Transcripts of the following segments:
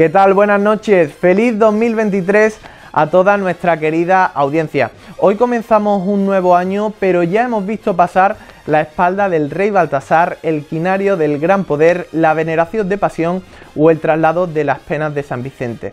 ¿Qué tal? Buenas noches. Feliz 2023 a toda nuestra querida audiencia. Hoy comenzamos un nuevo año, pero ya hemos visto pasar la espalda del rey Baltasar, el quinario del gran poder, la veneración de pasión o el traslado de las penas de San Vicente.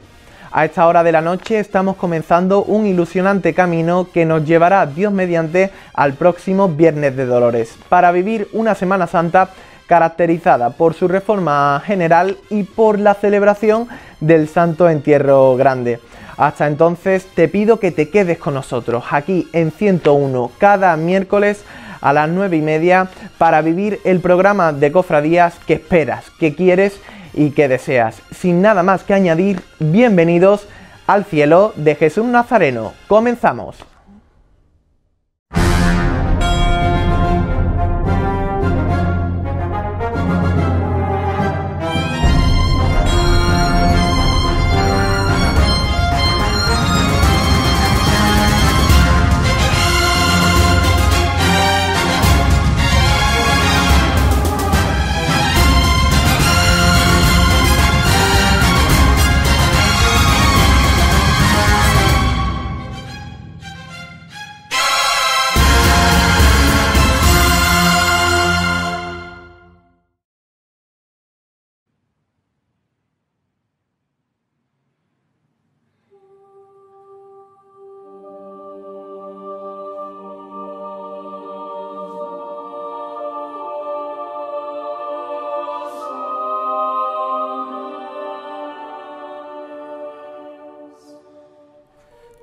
A esta hora de la noche estamos comenzando un ilusionante camino que nos llevará Dios mediante al próximo Viernes de Dolores, para vivir una Semana Santa caracterizada por su reforma general y por la celebración del Santo Entierro Grande. Hasta entonces te pido que te quedes con nosotros aquí en 101 cada miércoles a las 9 y media para vivir el programa de cofradías que esperas, que quieres y que deseas. Sin nada más que añadir, bienvenidos al cielo de Jesús Nazareno. Comenzamos.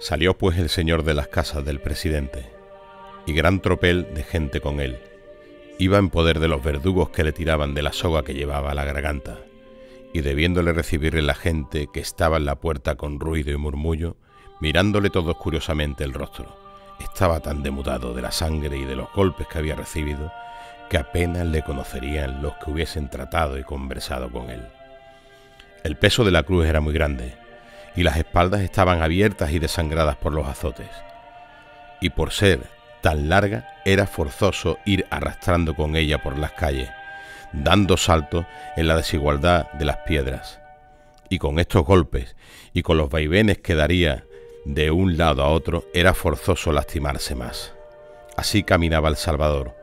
Salió pues el señor de las casas del presidente, y gran tropel de gente con él. Iba en poder de los verdugos que le tiraban de la soga que llevaba a la garganta, y debiéndole recibirle la gente que estaba en la puerta con ruido y murmullo, mirándole todos curiosamente el rostro. Estaba tan demudado de la sangre y de los golpes que había recibido que apenas le conocerían los que hubiesen tratado y conversado con él. El peso de la cruz era muy grande, y las espaldas estaban abiertas y desangradas por los azotes. Y por ser tan larga, era forzoso ir arrastrando con ella por las calles, dando salto en la desigualdad de las piedras. Y con estos golpes y con los vaivenes que daría de un lado a otro, era forzoso lastimarse más. Así caminaba el Salvador,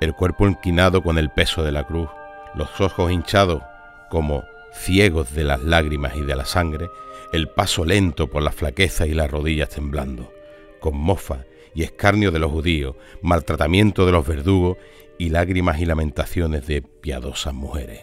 el cuerpo inclinado con el peso de la cruz, los ojos hinchados como ciegos de las lágrimas y de la sangre, el paso lento por la flaqueza y las rodillas temblando, con mofa y escarnio de los judíos, maltratamiento de los verdugos y lágrimas y lamentaciones de piadosas mujeres.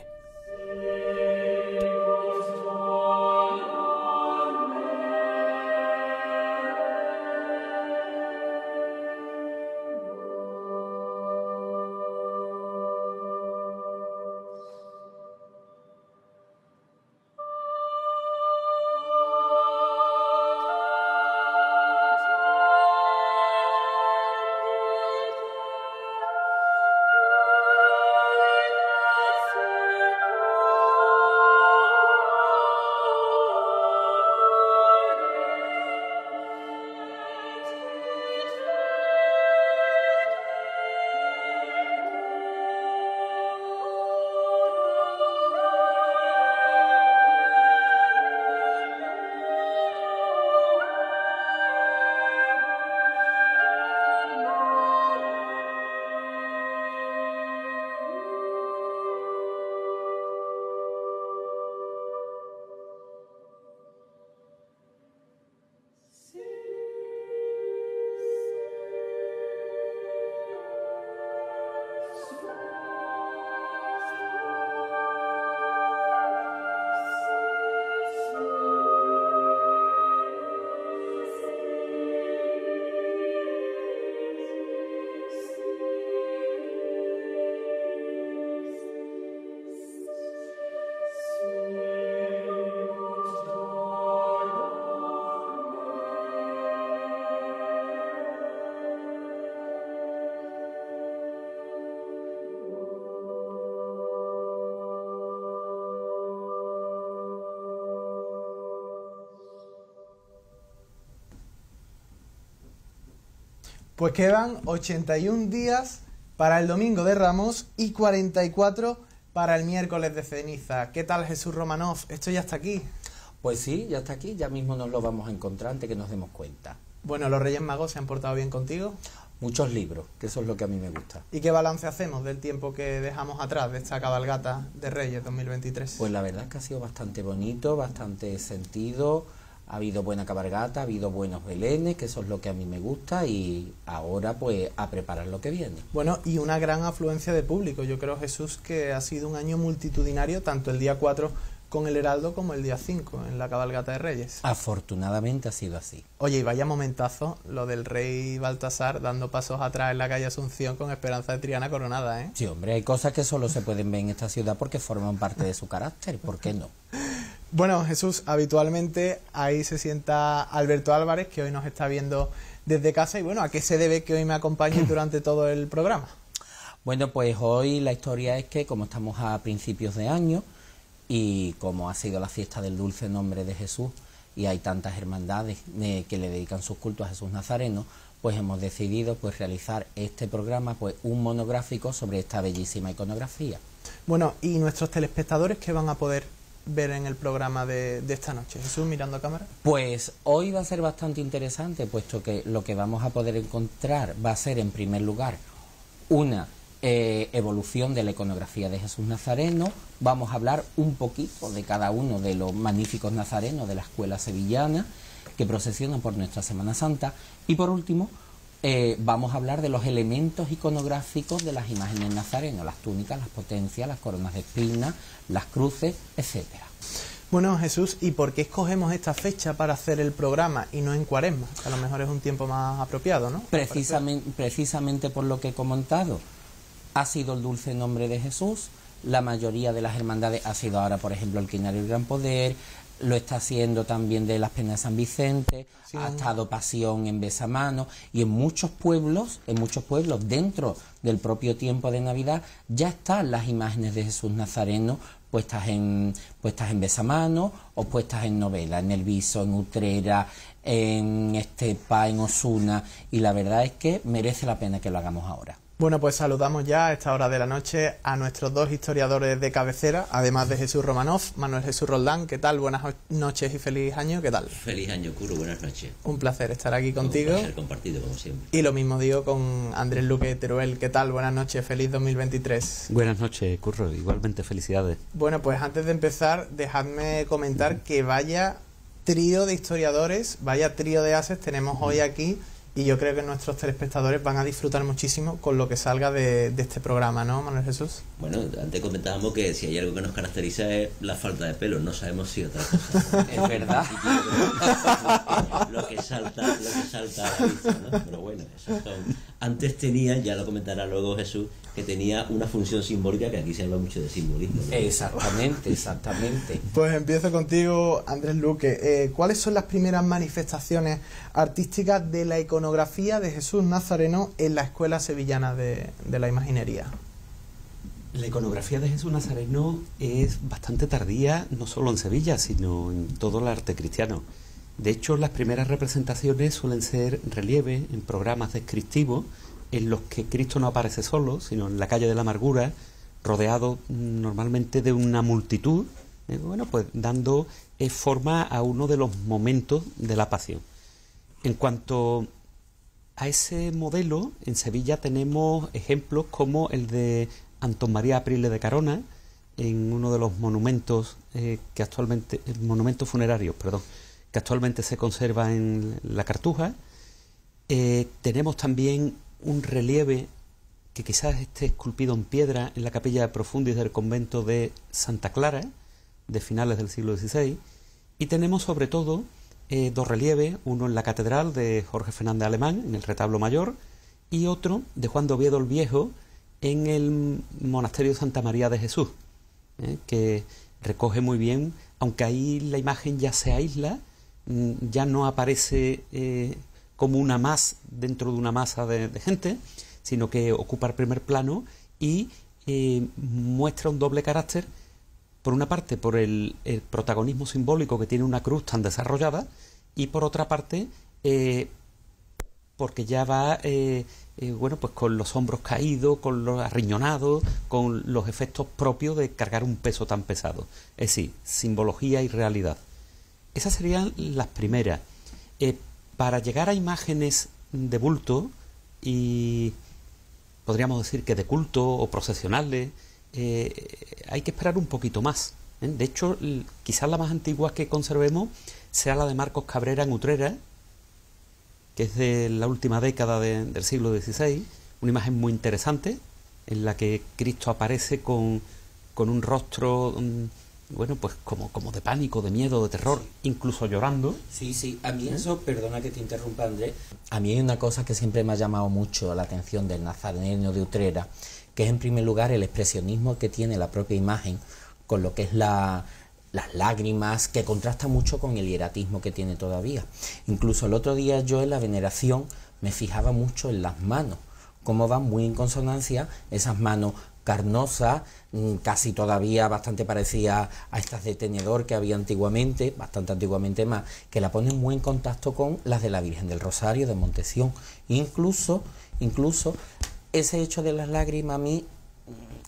Pues quedan 81 días para el domingo de Ramos y 44 para el miércoles de ceniza. ¿Qué tal Jesús Romanov? Esto ya está aquí. Pues sí, ya está aquí, ya mismo nos lo vamos a encontrar antes que nos demos cuenta. Bueno, ¿los Reyes Magos se han portado bien contigo? Muchos libros, que eso es lo que a mí me gusta. ¿Y qué balance hacemos del tiempo que dejamos atrás de esta cabalgata de Reyes 2023? Pues la verdad es que ha sido bastante bonito, bastante sentido ha habido buena cabalgata, ha habido buenos belenes, que eso es lo que a mí me gusta y ahora pues a preparar lo que viene. Bueno, y una gran afluencia de público. Yo creo, Jesús, que ha sido un año multitudinario, tanto el día 4 con el Heraldo como el día 5 en la cabalgata de Reyes. Afortunadamente ha sido así. Oye, y vaya momentazo lo del rey Baltasar dando pasos atrás en la calle Asunción con Esperanza de Triana coronada, ¿eh? Sí, hombre, hay cosas que solo se pueden ver en esta ciudad porque forman parte de su carácter, ¿por qué no? Bueno, Jesús, habitualmente ahí se sienta Alberto Álvarez, que hoy nos está viendo desde casa. Y bueno, ¿a qué se debe que hoy me acompañe durante todo el programa? Bueno, pues hoy la historia es que como estamos a principios de año y como ha sido la fiesta del dulce nombre de Jesús y hay tantas hermandades eh, que le dedican sus cultos a Jesús Nazareno, pues hemos decidido pues realizar este programa pues un monográfico sobre esta bellísima iconografía. Bueno, ¿y nuestros telespectadores qué van a poder ver en el programa de, esta noche? Jesús, mirando a cámara. Pues hoy va a ser bastante interesante, puesto que lo que vamos a poder encontrar va a ser, en primer lugar, una eh, evolución de la iconografía de Jesús Nazareno. Vamos a hablar un poquito de cada uno de los magníficos nazarenos de la escuela sevillana que procesionan por nuestra Semana Santa. Y por último, eh, vamos a hablar de los elementos iconográficos de las imágenes nazarenas, las túnicas, las potencias, las coronas de espinas, las cruces, etcétera. Bueno, Jesús, ¿y por qué escogemos esta fecha para hacer el programa y no en cuaresma? A lo mejor es un tiempo más apropiado, ¿no? Precisamente, por lo que he comentado. Ha sido el dulce nombre de Jesús, la mayoría de las hermandades ha sido ahora, por ejemplo, el Quinario del Gran Poder, lo está haciendo también de las Penas de San Vicente, ha estado Pasión en Besamano y en muchos pueblos, en muchos pueblos dentro del propio tiempo de Navidad ya están las imágenes de Jesús Nazareno puestas en puestas en Besamano o puestas en novela, en El en Utrera, en Estepa, en Osuna y la verdad es que merece la pena que lo hagamos ahora. Bueno, pues saludamos ya a esta hora de la noche a nuestros dos historiadores de cabecera, además de Jesús Romanov, Manuel Jesús Roldán. ¿Qué tal? Buenas noches y feliz año. ¿Qué tal? Feliz año, Curro. Buenas noches. Un placer estar aquí contigo. Un placer compartido, como siempre. Y lo mismo digo con Andrés Luque Teruel. ¿Qué tal? Buenas noches. Feliz 2023. Buenas noches, Curro. Igualmente, felicidades. Bueno, pues antes de empezar, dejadme comentar que vaya trío de historiadores, vaya trío de ases tenemos hoy aquí y yo creo que nuestros telespectadores van a disfrutar muchísimo con lo que salga de, este programa, ¿no, Manuel Jesús? Bueno, antes comentábamos que si hay algo que nos caracteriza es la falta de pelo, no sabemos si otra cosa. es verdad. lo que salta, lo que salta a ¿no? Pero bueno, son antes tenía, ya lo comentará luego Jesús, que tenía una función simbólica, que aquí se habla mucho de simbolismo. Exactamente, exactamente. Pues empiezo contigo, Andrés Luque. Eh, ¿Cuáles son las primeras manifestaciones artísticas de la iconografía de Jesús Nazareno en la Escuela Sevillana de la Imaginería? La iconografía de Jesús Nazareno es bastante tardía, no solo en Sevilla, sino en todo el arte cristiano. De hecho, las primeras representaciones suelen ser relieves en programas descriptivos en los que Cristo no aparece solo, sino en la calle de la amargura, rodeado normalmente de una multitud, eh, bueno, pues dando eh, forma a uno de los momentos de la pasión. En cuanto a ese modelo, en Sevilla tenemos ejemplos como el de Anton María Aprile de Carona, en uno de los monumentos eh, que actualmente, monumentos funerarios, perdón, que actualmente se conserva en la Cartuja. Eh, tenemos también un relieve que quizás esté esculpido en piedra en la capilla profundis del convento de Santa Clara, de finales del siglo XVI. Y tenemos sobre todo eh, dos relieves, uno en la catedral de Jorge Fernández Alemán, en el retablo mayor, y otro de Juan de Oviedo el Viejo en el monasterio de Santa María de Jesús, eh, que recoge muy bien, aunque ahí la imagen ya se aísla, Mm, ya no aparece eh, como una más dentro de una masa de, gente, sino que ocupa el primer plano y eh, muestra un doble carácter, por una parte por el, protagonismo simbólico que tiene una cruz tan desarrollada y por otra parte eh, porque ya va bueno pues con los hombros caídos, con los arriñonados, con los efectos propios de cargar un peso tan pesado. Es decir, simbología y realidad. Esas serían las primeras. Eh, para llegar a imágenes de bulto y podríamos decir que de culto o procesionales, eh, hay que esperar un poquito más. ¿eh? De hecho, quizás la más antigua que conservemos sea la de Marcos Cabrera en Utrera, que es de la última década del siglo XVI, una imagen muy interesante en la que Cristo aparece con, con un rostro bueno, pues como, como de pánico, de miedo, de terror, incluso llorando. Sí, sí, a mí ¿Eh? eso, perdona que te interrumpa Andrés, a mí hay una cosa que siempre me ha llamado mucho la atención del nazareno de Utrera, que es en primer lugar el expresionismo que tiene la propia imagen con lo que es la, las lágrimas, que contrasta mucho con el hieratismo que tiene todavía. Incluso el otro día yo en la veneración me fijaba mucho en las manos, cómo van muy en consonancia esas manos carnosas, Mm, casi todavía bastante parecida a estas de tenedor que había antiguamente, bastante antiguamente más, que la ponen muy en contacto con las de la Virgen del Rosario, de Montesión. Incluso, incluso ese hecho de las lágrimas a mí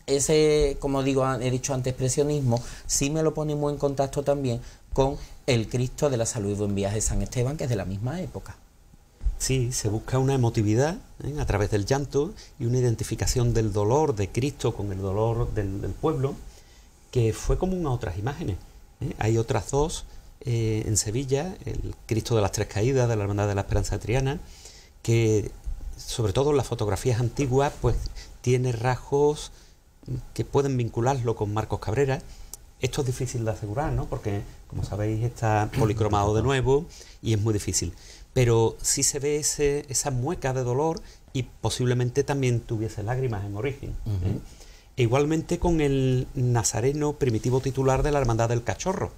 ese, como digo, he dicho antes, expresionismo, sí me lo pone muy en contacto también con el Cristo de la Salud y Buen Viaje de San Esteban, que es de la misma época. Sí, se busca una emotividad ¿eh? a través del llanto y una identificación del dolor de Cristo con el dolor del, pueblo, que fue común a otras imágenes. ¿eh? Hay otras dos eh, en Sevilla, el Cristo de las Tres Caídas, de la Hermandad de la Esperanza Triana, que sobre todo en las fotografías antiguas, pues tiene rasgos que pueden vincularlo con Marcos Cabrera. Esto es difícil de asegurar, ¿no? Porque, como sabéis, está policromado de nuevo y es muy difícil pero sí se ve ese, esa mueca de dolor y posiblemente también tuviese lágrimas en origen. ¿eh? E igualmente con el nazareno primitivo titular de la Hermandad del Cachorro,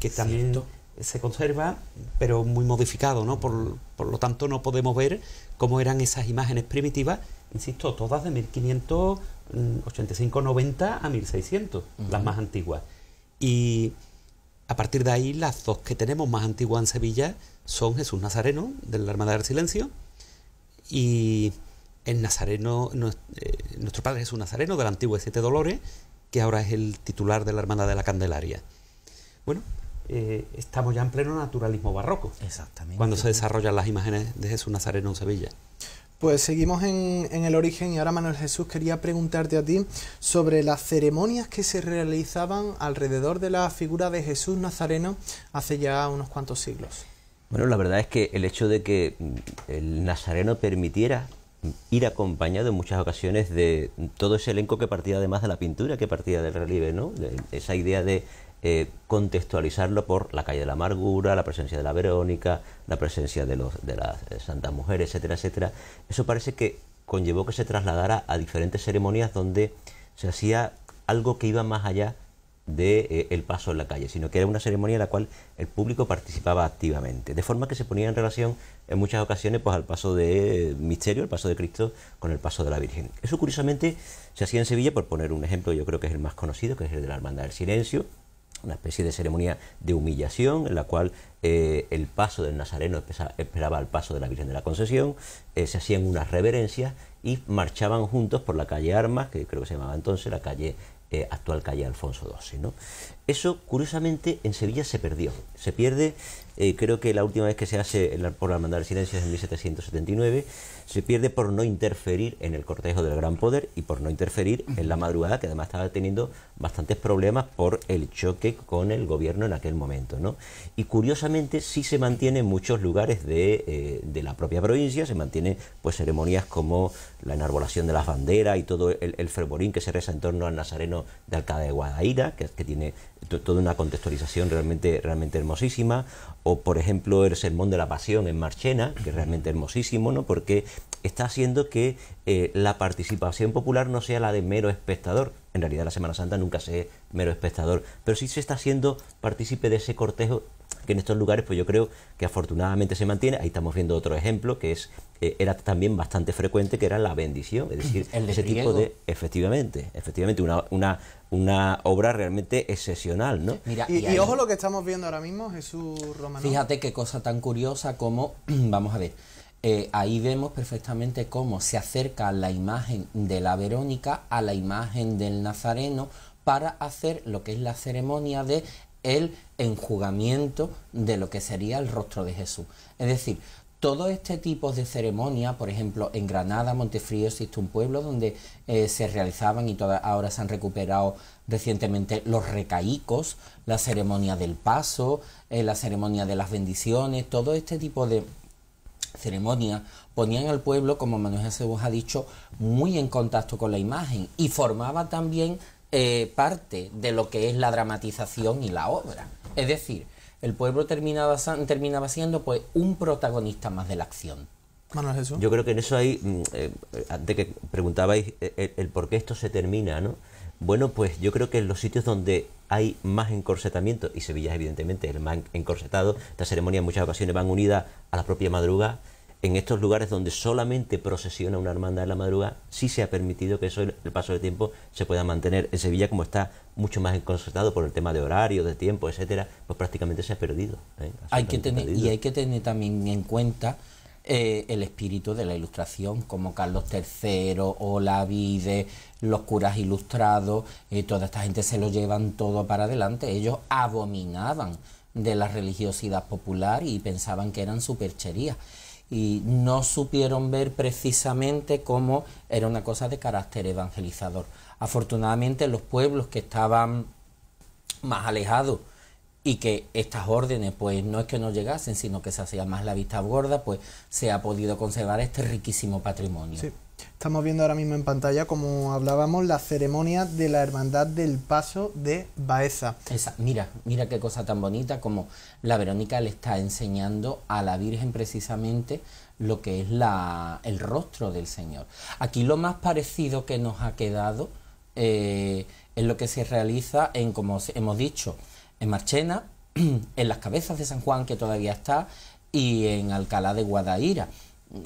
que también se conserva, pero muy modificado, ¿no? Por, lo tanto, no podemos ver cómo eran esas imágenes primitivas, insisto, todas de 1585-90 a 1600, las más antiguas. Y a partir de ahí, las dos que tenemos más antiguas en Sevilla son Jesús Nazareno, de la Hermandad del Silencio, y el Nazareno, eh, nuestro padre Jesús Nazareno, del antiguo de Siete Dolores, que ahora es el titular de la Hermandad de la Candelaria. Bueno, eh, estamos ya en pleno naturalismo barroco. Exactamente. Cuando se desarrollan las imágenes de Jesús Nazareno en Sevilla. Pues seguimos en, en, el origen y ahora Manuel Jesús quería preguntarte a ti sobre las ceremonias que se realizaban alrededor de la figura de Jesús Nazareno hace ya unos cuantos siglos. Bueno, la verdad es que el hecho de que mm, el nazareno permitiera ir acompañado en muchas ocasiones de todo ese elenco que partía además de la pintura, que partía del relieve, ¿no? De esa idea de eh, contextualizarlo por la calle de la amargura, la presencia de la Verónica, la presencia de, los, de las eh, santas mujeres, etcétera, etcétera. Eso parece que conllevó que se trasladara a diferentes ceremonias donde se hacía algo que iba más allá de eh, el paso en la calle, sino que era una ceremonia en la cual el público participaba activamente, de forma que se ponía en relación en muchas ocasiones pues, al paso de eh, misterio, el paso de Cristo con el paso de la Virgen. Eso curiosamente se hacía en Sevilla, por poner un ejemplo, yo creo que es el más conocido, que es el de la Hermandad del Silencio, una especie de ceremonia de humillación en la cual eh, el paso del Nazareno esperaba al paso de la Virgen de la Concesión, se hacían unas reverencias y marchaban juntos por la calle Armas, que creo que se llamaba entonces la calle eh, actual calle Alfonso XII. ¿no? Eso, curiosamente, en Sevilla se perdió. Se pierde eh, creo que la última vez que se hace por la mandar Silencio es en 1779. Se pierde por no interferir en el cortejo del Gran Poder y por no interferir en la madrugada, que además estaba teniendo bastantes problemas por el choque con el gobierno en aquel momento. Y curiosamente sí se mantiene en muchos lugares eh, de, la propia provincia, se mantiene pues ceremonias como la enarbolación de las banderas y todo el, fervorín que se reza en torno al Nazareno de Alcalá de Guadaira, que, que tiene toda una contextualización realmente, realmente hermosísima, o por ejemplo el Sermón de la Pasión en Marchena, que es realmente hermosísimo, ¿no? porque está haciendo que eh, la participación popular no sea la de mero espectador. En realidad la Semana Santa nunca se es mero espectador, pero sí se está haciendo partícipe de ese cortejo que en estos lugares pues yo creo que afortunadamente se mantiene. Ahí estamos viendo otro ejemplo que es eh, era también bastante frecuente que era la bendición, es decir, ese tipo de efectivamente, efectivamente una, una, obra realmente excepcional, ¿no? y, ojo lo que estamos viendo ahora mismo, Jesús Romano. Fíjate qué cosa tan curiosa como vamos a ver. Eh, ahí vemos perfectamente cómo se acerca la imagen de la Verónica a la imagen del Nazareno para hacer lo que es la ceremonia de el enjugamiento de lo que sería el rostro de Jesús. Es decir, todo este tipo de ceremonia, por ejemplo, en Granada, Montefrío, existe un pueblo donde eh, se realizaban y ahora se han recuperado recientemente los recaicos, la ceremonia del paso, eh, la ceremonia de las bendiciones, todo este tipo de ceremonia ponían al pueblo, como Manuel Jesús ha dicho, muy en contacto con la imagen y formaba también eh, parte de lo que es la dramatización y la obra. Es decir, el pueblo terminaba, terminaba siendo pues un protagonista más de la acción. Yo creo que en eso hay, mm, eh, antes que preguntabais eh, el, por qué esto se termina, ¿no? Bueno, pues yo creo que en los sitios donde hay más encorsetamiento, y Sevilla es evidentemente el más encorsetado, esta ceremonia en muchas ocasiones van unidas a la propia madrugada, en estos lugares donde solamente procesiona una hermandad de la madrugada, sí se ha permitido que eso, el paso del tiempo, se pueda mantener. En Sevilla, como está mucho más concertado por el tema de horario, de tiempo, etcétera, pues prácticamente se ha perdido. ¿eh? Hay que tener, Y hay que tener también en cuenta eh, el espíritu de la ilustración, como Carlos III, Olavide, los curas ilustrados, eh, toda esta gente se lo llevan todo para adelante. Ellos abominaban de la religiosidad popular y pensaban que eran supercherías y no supieron ver precisamente cómo era una cosa de carácter evangelizador. Afortunadamente los pueblos que estaban más alejados y que estas órdenes pues no es que no llegasen, sino que se hacía más la vista gorda, pues se ha podido conservar este riquísimo patrimonio. Estamos viendo ahora mismo en pantalla, como hablábamos, la ceremonia de la Hermandad del Paso de Baeza. Esa, mira, mira qué cosa tan bonita como la Verónica le está enseñando a la Virgen precisamente lo que es la, el rostro del Señor. Aquí lo más parecido que nos ha quedado eh, es lo que se realiza en, como hemos dicho, en Marchena, en las cabezas de San Juan, que todavía está, y en Alcalá de Guadaira.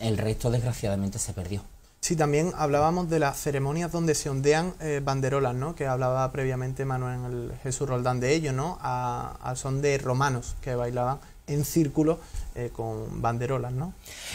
El resto, desgraciadamente, se perdió. Sí, también hablábamos de las ceremonias donde se ondean eh, banderolas, ¿no? Que hablaba previamente Manuel Jesús Roldán de ello, ¿no? A, son de romanos que bailaban en círculo eh, con banderolas, ¿no?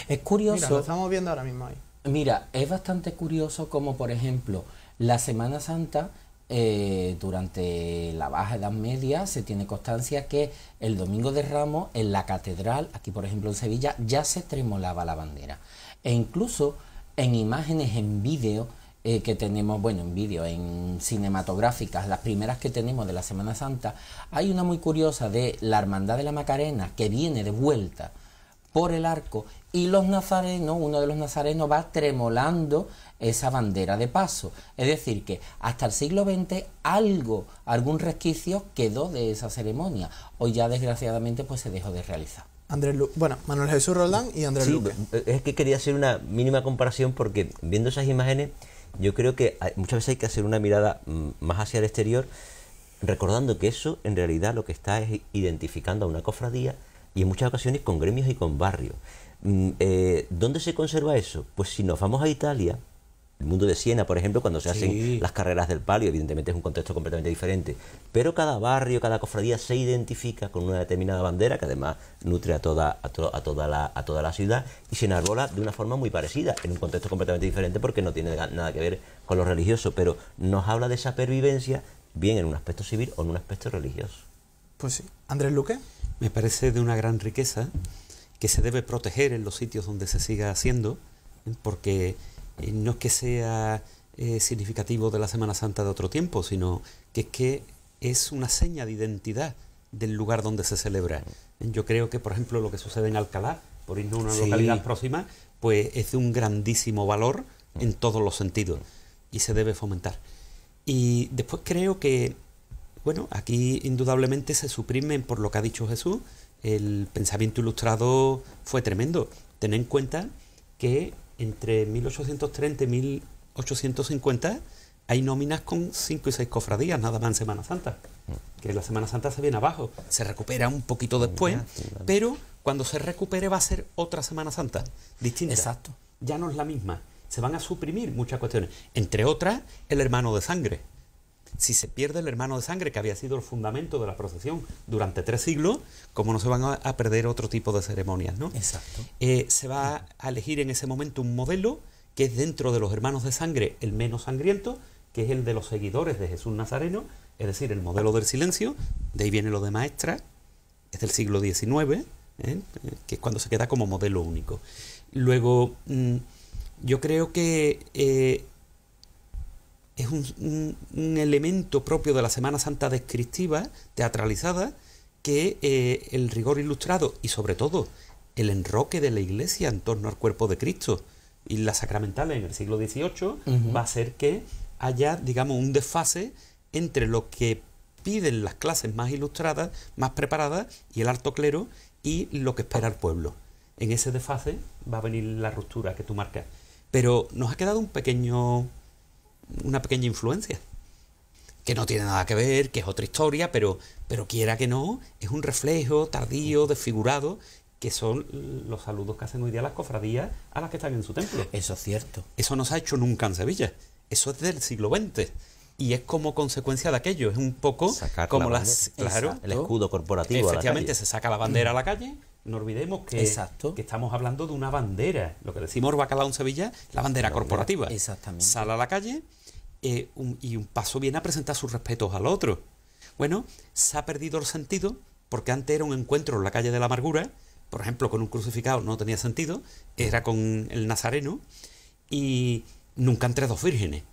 Es curioso. Mira, lo estamos viendo ahora mismo ahí. Mira, es bastante curioso como, por ejemplo, la Semana Santa eh, durante la Baja Edad Media se tiene constancia que el Domingo de Ramos en la catedral, aquí por ejemplo en Sevilla, ya se tremolaba la bandera. E incluso en imágenes, en vídeo, eh, que tenemos, bueno, en vídeo, en cinematográficas, las primeras que tenemos de la Semana Santa, hay una muy curiosa de la Hermandad de la Macarena que viene de vuelta por el arco y los nazarenos, uno de los nazarenos va tremolando esa bandera de paso. Es decir, que hasta el siglo XX algo, algún resquicio quedó de esa ceremonia. Hoy ya desgraciadamente pues se dejó de realizar bueno, Manuel Jesús Roldán y Andrés Luque. Pues, es que quería hacer una mínima comparación porque viendo esas imágenes, yo creo que muchas veces hay que hacer una mirada mm, más hacia el exterior, recordando que eso en realidad lo que está es identificando a una cofradía y en muchas ocasiones con gremios y con barrios. Mm, eh, ¿Dónde se conserva eso? Pues si nos vamos a Italia, el mundo de Siena, por ejemplo, cuando se hacen las carreras del palio, evidentemente es un contexto completamente diferente, pero cada barrio, cada cofradía se identifica con una determinada bandera que además nutre a toda, a, toda, la, a toda la ciudad y se enarbola de una forma muy parecida, en un contexto completamente diferente porque no tiene nada que ver con lo religioso, pero nos habla de esa pervivencia bien en un aspecto civil o en un aspecto religioso. Pues sí. Andrés Luque. Me parece de una gran riqueza que se debe proteger en los sitios donde se siga haciendo, porque eh, no es que sea eh, significativo de la Semana Santa de otro tiempo, sino que es que es una seña de identidad del lugar donde se celebra. Yo creo que, por ejemplo, lo que sucede en Alcalá, por irnos a una localidad próxima, pues es de un grandísimo valor en todos los sentidos y se debe fomentar. Y después creo que, bueno, aquí indudablemente se suprimen, por lo que ha dicho Jesús, el pensamiento ilustrado fue tremendo. Ten en cuenta que entre 1830 y 1850 hay nóminas con cinco y seis cofradías, nada más en Semana Santa. Que la Semana Santa se viene abajo, se recupera un poquito después, pero cuando se recupere va a ser otra Semana Santa, distinta. Exacto. Ya no es la misma. Se van a suprimir muchas cuestiones. Entre otras, el hermano de sangre si se pierde el hermano de sangre, que había sido el fundamento de la procesión durante tres siglos, como no se van a perder otro tipo de ceremonias, ¿no? Exacto. Eh, se va a elegir en ese momento un modelo que es dentro de los hermanos de sangre el menos sangriento, que es el de los seguidores de Jesús Nazareno, es decir, el modelo del silencio, de ahí viene lo de maestra, es del siglo XIX, ¿eh? que es cuando se queda como modelo único. Luego, mm, yo creo que eh, es un, elemento propio de la Semana Santa descriptiva, teatralizada, que eh, el rigor ilustrado y sobre todo el enroque de la Iglesia en torno al cuerpo de Cristo y las sacramentales en el siglo XVIII va a ser que haya, digamos, un desfase entre lo que piden las clases más ilustradas, más preparadas y el alto clero y lo que espera el pueblo. En ese desfase va a venir la ruptura que tú marcas. Pero nos ha quedado un pequeño una pequeña influencia. Que no tiene nada que ver, que es otra historia, pero, pero quiera que no, es un reflejo tardío, desfigurado, que son los saludos que hacen hoy día las cofradías a las que están en su templo. Eso es cierto. Eso no se ha hecho nunca en Sevilla. Eso es del siglo XX y es como consecuencia de aquello. Es un poco como las, claro, el escudo corporativo. Efectivamente, se saca la bandera a la calle. No olvidemos que, que estamos hablando de una bandera. Lo que decimos bacalao en Sevilla, la bandera corporativa. Exactamente. Sale a la calle eh, y un paso viene a presentar sus respetos al otro. Bueno, se ha perdido el sentido porque antes era un encuentro en la calle de la amargura, por ejemplo, con un crucificado no tenía sentido, era con el nazareno y nunca entre dos vírgenes.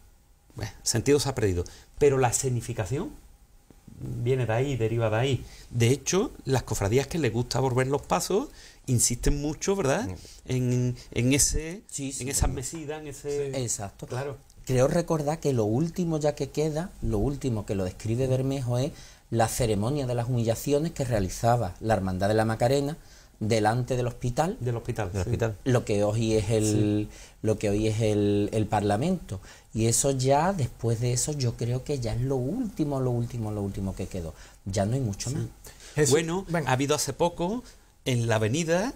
Bueno, sentido se ha perdido. Pero la escenificación viene de ahí, deriva de ahí. De hecho, las cofradías que les gusta volver los pasos insisten mucho, ¿verdad? En, en ese, en en ese. Exacto. Claro. Creo recordar que lo último ya que queda, lo último que lo describe Bermejo es la ceremonia de las humillaciones que realizaba la Hermandad de la Macarena delante del hospital. Del hospital, del hospital. Lo que hoy es el, lo que hoy es el, Parlamento. Y eso ya, después de eso, yo creo que ya es lo último, lo último, lo último que quedó. Ya no hay mucho más. bueno, ha habido hace poco en la avenida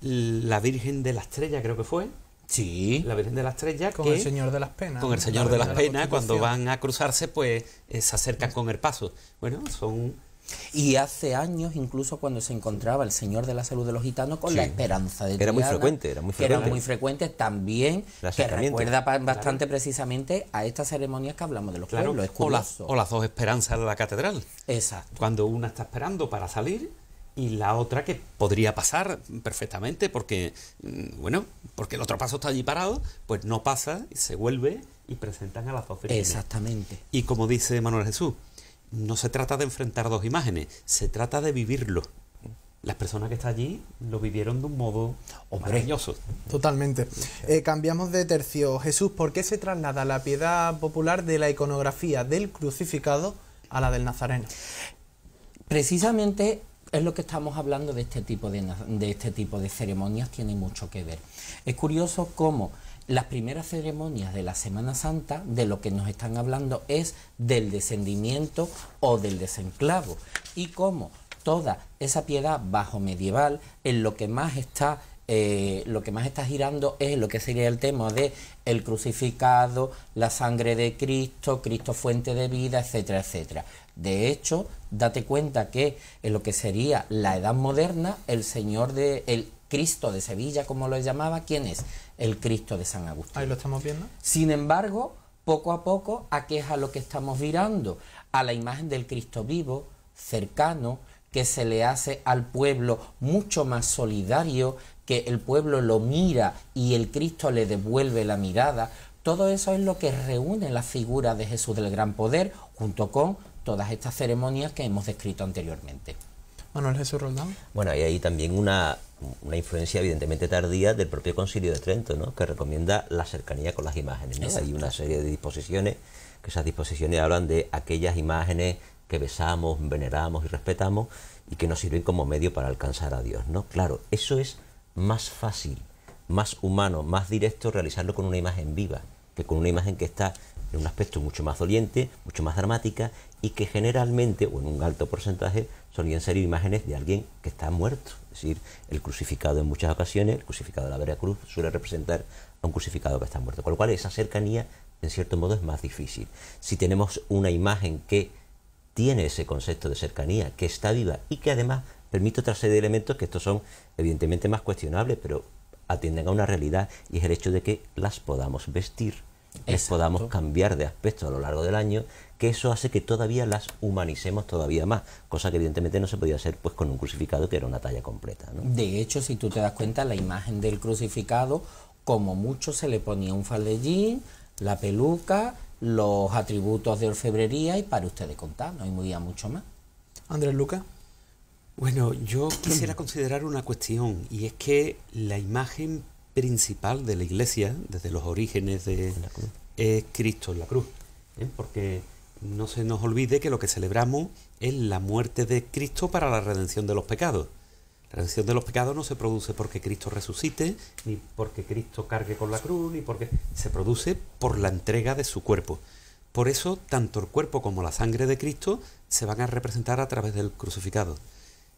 la Virgen de la Estrella, creo que fue, Sí. La Virgen de la estrella, Con el Señor de las Penas. Con el Señor de las Penas, cuando van a cruzarse, pues eh, se acercan con el paso. Bueno, son... Y hace años, incluso cuando se encontraba el Señor de la Salud de los Gitanos con la esperanza de Triana, era muy frecuente, era muy frecuente. era muy frecuente también, que recuerda bastante precisamente a estas ceremonias que hablamos de los claro. o, las, o las dos esperanzas de la catedral. Exacto. Cuando una está esperando para salir y la otra que podría pasar perfectamente porque, mm, bueno, porque el otro paso está allí parado, pues no pasa, se vuelve y presentan a las dos Exactamente. Y como dice Manuel Jesús, no se trata de enfrentar dos imágenes, se trata de vivirlo. Las personas que están allí lo vivieron de un modo Hombre. maravilloso. Totalmente. Eh, cambiamos de tercio. Jesús, ¿por qué se traslada la piedad popular de la iconografía del crucificado a la del Nazareno? Precisamente es lo que estamos hablando de este tipo de, este tipo de ceremonias, tiene mucho que ver. Es curioso cómo las primeras ceremonias de la Semana Santa de lo que nos están hablando es del descendimiento o del desenclavo y cómo toda esa piedad bajo medieval en lo que más está eh, lo que más está girando es lo que sería el tema de el crucificado, la sangre de Cristo, Cristo fuente de vida, etcétera, etcétera. De hecho, date cuenta que en lo que sería la Edad Moderna, el Señor de el Cristo de Sevilla, como lo llamaba, ¿quién es? El Cristo de San Agustín. Ahí lo estamos viendo. Sin embargo, poco a poco, ¿a qué es a lo que estamos virando? A la imagen del Cristo vivo, cercano, que se le hace al pueblo mucho más solidario, que el pueblo lo mira y el Cristo le devuelve la mirada. Todo eso es lo que reúne la figura de Jesús del Gran Poder junto con todas estas ceremonias que hemos descrito anteriormente. Manuel Jesús Roldán. Bueno, y ahí también una, una, influencia evidentemente tardía del propio Concilio de Trento, ¿no? que recomienda la cercanía con las imágenes. Hay una serie de disposiciones, que esas disposiciones hablan de aquellas imágenes que besamos, veneramos y respetamos y que nos sirven como medio para alcanzar a Dios. ¿no? Claro, eso es más fácil, más humano, más directo realizarlo con una imagen viva que con una imagen que está en un aspecto mucho más doliente, mucho más dramática y que generalmente, o en un alto porcentaje, solían ser imágenes de alguien que está muerto. Es decir, el crucificado en muchas ocasiones, el crucificado de la Vera Cruz suele representar a un crucificado que está muerto. Con lo cual esa cercanía, en cierto modo, es más difícil. Si tenemos una imagen que tiene ese concepto de cercanía, que está viva y que además permite otra serie de elementos que estos son evidentemente más cuestionables, pero atienden a una realidad y es el hecho de que las podamos vestir les podamos cambiar de aspecto a lo largo del año, que eso hace que todavía las humanicemos todavía más, cosa que evidentemente no se podía hacer pues con un crucificado que era una talla completa. De hecho, si tú te das cuenta, la imagen del crucificado, como mucho se le ponía un faldellín, la peluca, los atributos de orfebrería y para ustedes contar, no hay muy día mucho más. Andrés Lucas. Bueno, yo quisiera considerar una cuestión y es que la imagen principal de la iglesia, desde los orígenes de, es Cristo en la cruz. ¿eh? Porque no se nos olvide que lo que celebramos es la muerte de Cristo para la redención de los pecados. La redención de los pecados no se produce porque Cristo resucite, ni porque Cristo cargue con la cruz, ni porque se produce por la entrega de su cuerpo. Por eso, tanto el cuerpo como la sangre de Cristo se van a representar a través del crucificado.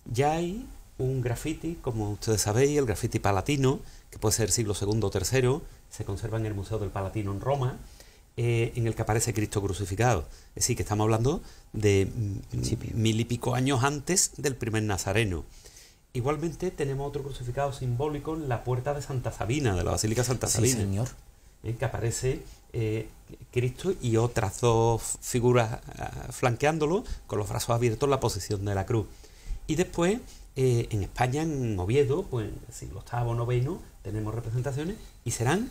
Ya hay un graffiti, como ustedes sabéis, el graffiti palatino, que puede ser siglo II o III, se conserva en el Museo del Palatino en Roma, eh, en el que aparece Cristo crucificado. Es decir, que estamos hablando de mm, mil y pico años antes del primer nazareno. Igualmente tenemos otro crucificado simbólico en la puerta de Santa Sabina, de la Basílica Santa Sabina. Sí, señor. En que aparece eh, Cristo y otras dos figuras ah, flanqueándolo con los brazos abiertos en la posición de la cruz. Y después, eh, en España, en Oviedo, pues en el siglo VIII, IX, tenemos representaciones y serán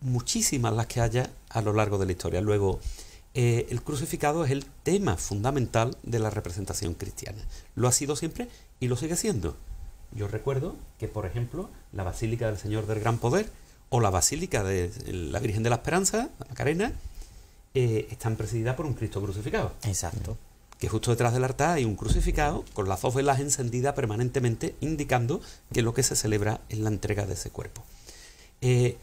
muchísimas las que haya a lo largo de la historia. Luego, eh, el crucificado es el tema fundamental de la representación cristiana. Lo ha sido siempre y lo sigue siendo. Yo recuerdo que, por ejemplo, la Basílica del Señor del Gran Poder o la Basílica de la Virgen de la Esperanza, la Carena, eh, están presididas por un Cristo crucificado. Exacto. ...y justo detrás del altar hay un crucificado con las dos velas encendidas permanentemente, indicando que lo que se celebra es la entrega de ese cuerpo. Eh,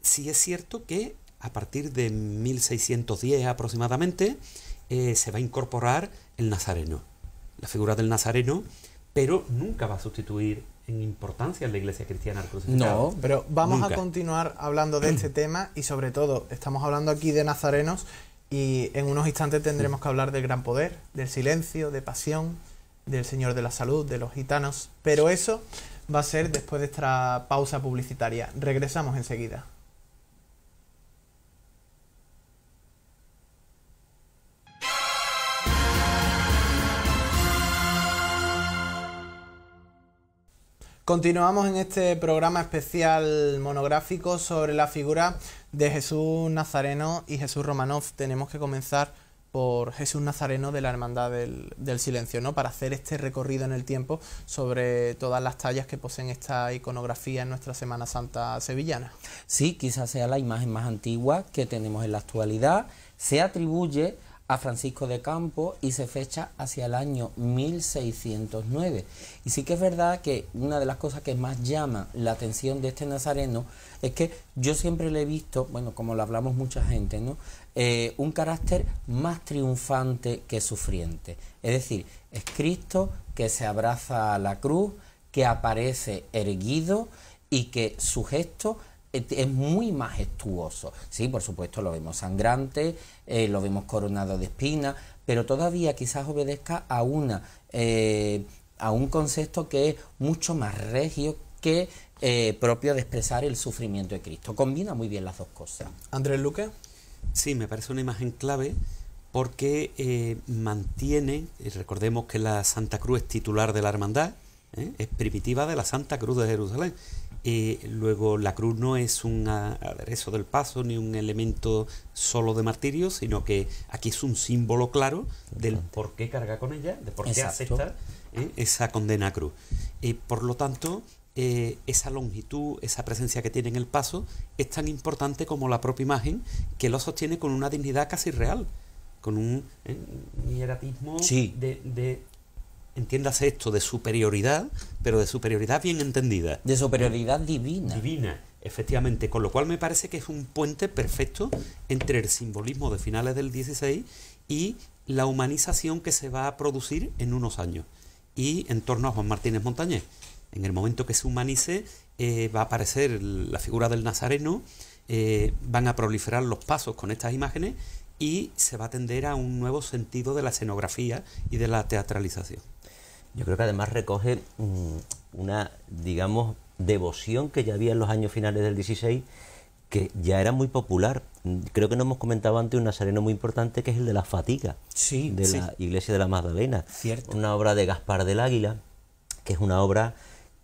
sí es cierto que a partir de 1610 aproximadamente eh, se va a incorporar el nazareno, la figura del nazareno, pero nunca va a sustituir en importancia la iglesia cristiana al crucificado. No, pero vamos a continuar hablando de este tema y sobre todo estamos hablando aquí de nazarenos y en unos instantes tendremos que hablar del gran poder, del silencio, de pasión, del Señor de la Salud, de los gitanos. Pero eso va a ser después de esta pausa publicitaria. Regresamos enseguida. Continuamos en este programa especial monográfico sobre la figura de Jesús Nazareno y Jesús Romanov, tenemos que comenzar por Jesús Nazareno de la Hermandad del, Silencio, ¿no? Para hacer este recorrido en el tiempo sobre todas las tallas que poseen esta iconografía en nuestra Semana Santa sevillana. Sí, quizás sea la imagen más antigua que tenemos en la actualidad. Se atribuye a Francisco de Campo y se fecha hacia el año 1609. Y sí que es verdad que una de las cosas que más llama la atención de este nazareno es que yo siempre le he visto, bueno, como lo hablamos mucha gente, ¿no? Eh, un carácter más triunfante que sufriente. Es decir, es Cristo que se abraza a la cruz, que aparece erguido y que su gesto es muy majestuoso. Sí, por supuesto, lo vemos sangrante, eh, lo vemos coronado de espinas, pero todavía quizás obedezca a una eh, a un concepto que es mucho más regio que eh, propio de expresar el sufrimiento de Cristo. Combina muy bien las dos cosas. Andrés Lucas. Sí, me parece una imagen clave porque mantiene, recordemos que la Santa Cruz es titular de la Hermandad, es primitiva de la Santa Cruz de Jerusalén eh, luego, la cruz no es un aderezo del paso ni un elemento solo de martirio, sino que aquí es un símbolo claro del por qué carga con ella, de por qué acepta eh, esa condena cruz. Eh, por lo tanto, esa longitud, esa presencia que tiene en el paso, es tan importante como la propia imagen que lo sostiene con una dignidad casi real, con un hieratismo de entiéndase esto, de superioridad, pero de superioridad bien entendida. De superioridad divina. Divina, efectivamente. Con lo cual me parece que es un puente perfecto entre el simbolismo de finales del 16 y la humanización que se va a producir en unos años. Y en torno a Juan Martínez Montañés. En el momento que se humanice, eh, va a aparecer la figura del Nazareno, eh, van a proliferar los pasos con estas imágenes y se va a tender a un nuevo sentido de la escenografía y de la teatralización. Yo creo que además recoge mm, una, digamos, devoción que ya había en los años finales del 16, que ya era muy popular. Creo que no hemos comentado antes un nazareno muy importante que es el de la fatiga, de la Iglesia de la Magdalena. Cierto. Una obra de Gaspar del Águila, que es una obra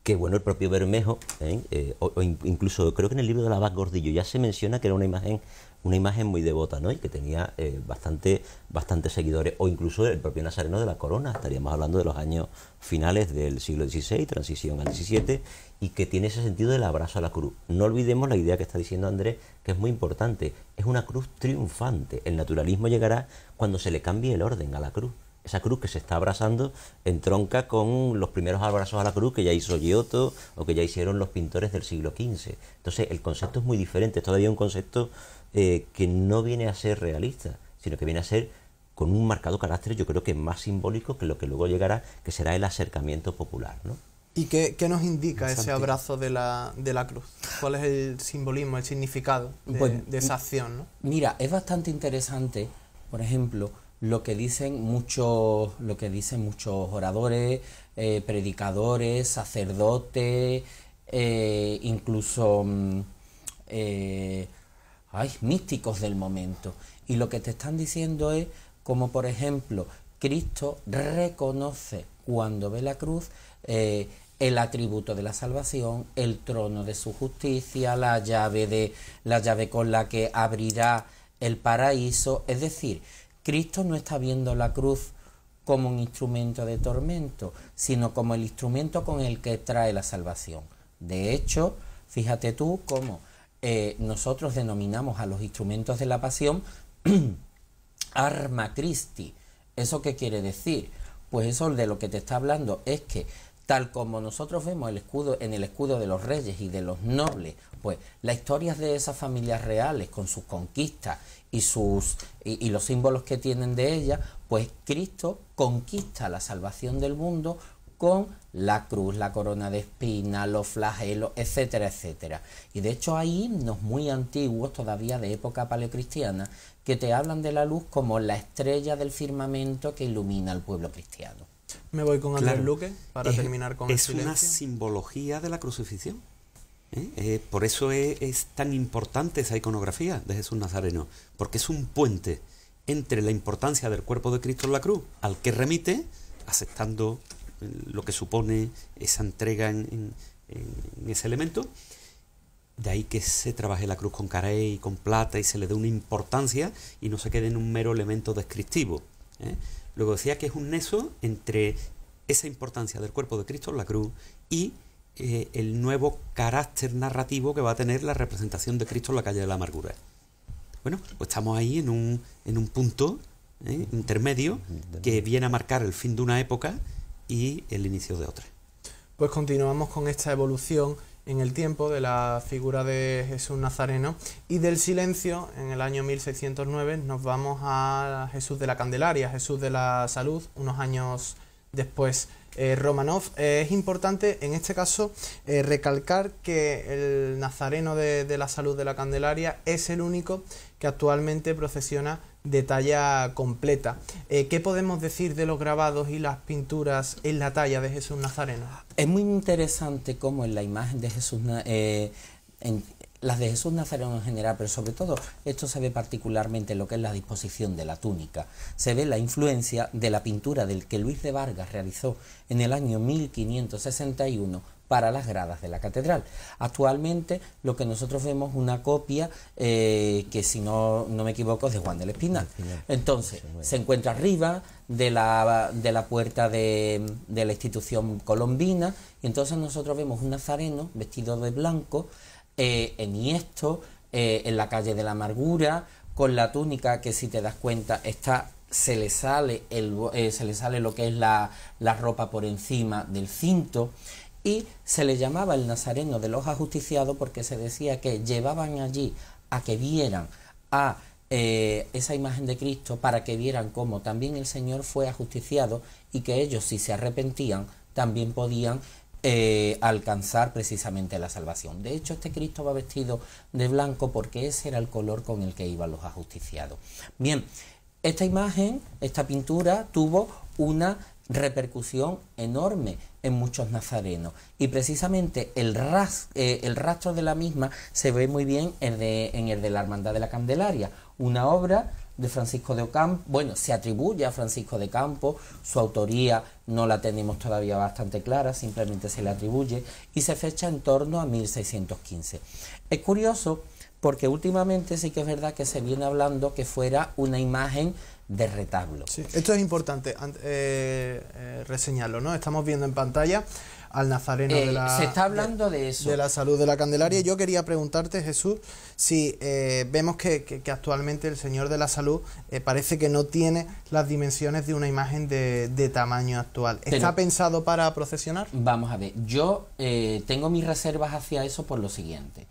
que bueno, el propio Bermejo, ¿eh? Eh, o, incluso creo que en el libro de la Abad Gordillo ya se menciona que era una imagen una imagen muy devota, ¿no? Y que tenía eh, bastante, bastantes seguidores, o incluso el propio Nazareno de la Corona, estaríamos hablando de los años finales del siglo XVI, transición al XVII, y que tiene ese sentido del abrazo a la cruz. No olvidemos la idea que está diciendo Andrés, que es muy importante, es una cruz triunfante. El naturalismo llegará cuando se le cambie el orden a la cruz esa cruz que se está abrazando entronca con los primeros abrazos a la cruz que ya hizo Giotto o que ya hicieron los pintores del siglo XV. Entonces el concepto es muy diferente, es todavía un concepto eh, que no viene a ser realista, sino que viene a ser con un marcado carácter, yo creo que más simbólico que lo que luego llegará, que será el acercamiento popular. ¿Y qué, nos indica ese abrazo de la, cruz? ¿Cuál es el simbolismo, el significado de, pues, esa acción? Mira, es bastante interesante, por ejemplo, lo que dicen muchos, lo que dicen muchos oradores, eh, predicadores, sacerdotes, eh, incluso mm, místicos del momento. Y lo que te están diciendo es, como por ejemplo, Cristo reconoce cuando ve la cruz eh, el atributo de la salvación, el trono de su justicia, la llave, de, la llave con la que abrirá el paraíso. Es decir, Cristo no está viendo la cruz como un instrumento de tormento, sino como el instrumento con el que trae la salvación. De hecho, fíjate tú cómo eh, nosotros denominamos a los instrumentos de la pasión arma Christi. ¿Eso qué quiere decir? Pues eso de lo que te está hablando es que tal como nosotros vemos el escudo en el escudo de los reyes y de los nobles, pues las historias de esas familias reales con sus conquistas y sus y, y los símbolos que tienen de ellas, pues Cristo conquista la salvación del mundo con la cruz, la corona de espina, los flagelos, etcétera, etcétera. Y de hecho hay himnos muy antiguos, todavía de época paleocristiana, que te hablan de la luz como la estrella del firmamento que ilumina al pueblo cristiano. Me voy con Andrés Luque para terminar con es Es una simbología de la crucifixión. ¿eh? Eh, por eso es, tan importante esa iconografía de Jesús Nazareno, porque es un puente entre la importancia del cuerpo de Cristo en la cruz, al que remite, aceptando lo que supone esa entrega en, ese elemento. De ahí que se trabaje la cruz con carey y con plata y se le dé una importancia y no se quede en un mero elemento descriptivo. ¿eh? Luego decía que es un nexo entre esa importancia del cuerpo de Cristo en la cruz y eh, el nuevo carácter narrativo que va a tener la representación de Cristo en la calle de la amargura. Bueno, pues estamos ahí en un, en un punto ¿eh? intermedio que viene a marcar el fin de una época y el inicio de otra. Pues continuamos con esta evolución en el tiempo de la figura de Jesús Nazareno y del silencio en el año 1609 nos vamos a Jesús de la Candelaria, Jesús de la Salud, unos años después. Eh, Romanov, eh, es importante en este caso eh, recalcar que el Nazareno de, la Salud de la Candelaria es el único que actualmente procesiona de talla completa. ¿Qué podemos decir de los grabados y las pinturas en la talla de Jesús Nazareno? Es muy interesante cómo en la imagen de Jesús en, las de Jesús Nazareno en general, pero sobre todo esto se ve particularmente en lo que es la disposición de la túnica. Se ve la influencia de la pintura del que Luis de Vargas realizó en el año 1561 para las gradas de la catedral. Actualmente lo que nosotros vemos una copia eh, que si no, no me equivoco es de Juan del Espinal. Entonces se encuentra arriba de la, puerta de, de la institución colombina y entonces nosotros vemos un nazareno vestido de blanco eh, en esto eh, en la calle de la amargura, con la túnica que si te das cuenta está se le sale, el, eh, se le sale lo que es la, la ropa por encima del cinto y se le llamaba el nazareno de los ajusticiados porque se decía que llevaban allí a que vieran a esa imagen de Cristo para que vieran cómo también el Señor fue ajusticiado y que ellos si se arrepentían también podían eh, alcanzar precisamente la salvación. De hecho, este Cristo va vestido de blanco porque ese era el color con el que iban los ajusticiados. Bien, esta imagen, esta pintura tuvo una repercusión enorme en muchos nazarenos y precisamente el, eh, rastro de la misma se ve muy bien en, en el de la Hermandad de la Candelaria, una obra de Francisco de Ocampo, bueno, se atribuye a Francisco de Campo, su autoría no la tenemos todavía bastante clara, simplemente se le atribuye y se fecha en torno a 1615. Es curioso porque últimamente sí que es verdad que se viene hablando que fuera una imagen de retablo. Sí, esto es importante eh, eh, reseñarlo, ¿no? Estamos viendo en pantalla al Nazareno de eh, la... Se está hablando de, eso. De la salud de la Candelaria. Yo quería preguntarte, Jesús, si eh, vemos que, actualmente el Señor de la Salud eh, parece que no tiene las dimensiones de una imagen de, tamaño actual. ¿Está pensado para procesionar? Vamos a ver, yo tengo mis reservas hacia eso por lo siguiente.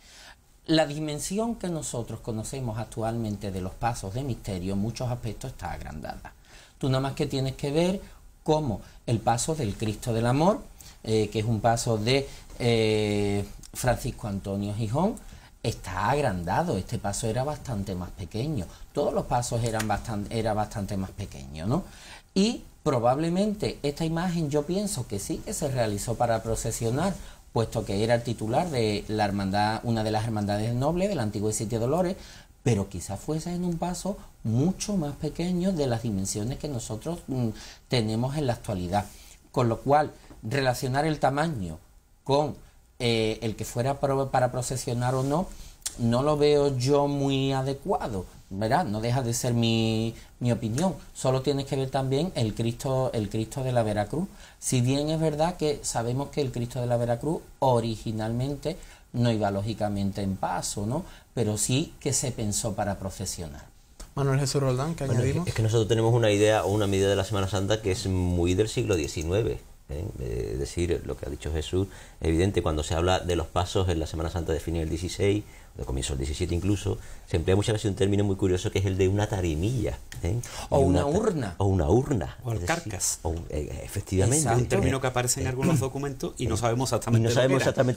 La dimensión que nosotros conocemos actualmente de los pasos de misterio en muchos aspectos está agrandada. Tú nada más que tienes que ver cómo el paso del Cristo del Amor eh, que es un paso de eh, Francisco Antonio Gijón, está agrandado. Este paso era bastante más pequeño. Todos los pasos eran bastante, era bastante más pequeño, ¿no? Y probablemente esta imagen yo pienso que sí que se realizó para procesionar, puesto que era el titular de la hermandad, una de las hermandades nobles del antiguo sitio Dolores, pero quizás fuese en un paso mucho más pequeño de las dimensiones que nosotros mm, tenemos en la actualidad. Con lo cual, relacionar el tamaño con eh, el que fuera para procesionar o no, no lo veo yo muy adecuado. ¿verdad? No deja de ser mi, mi, opinión. Solo tienes que ver también el Cristo, el Cristo de la Veracruz. Si bien es verdad que sabemos que el Cristo de la Veracruz originalmente no iba lógicamente en paso, ¿no? Pero sí que se pensó para procesionar. Manuel Jesús Roldán, ¿qué añadimos? Es que nosotros tenemos una idea o una medida de la Semana Santa que es muy del siglo XIX ¿eh? Eh, es decir, lo que ha dicho Jesús, evidente, cuando se habla de los pasos en la Semana Santa de fin del 16, de comienzo del 17 incluso, se emplea muchas veces un término muy curioso que es el de una tarimilla. ¿eh? O una, urna. O una urna. O alcarcas efectivamente. Es un término que aparece en algunos documentos y no sabemos exactamente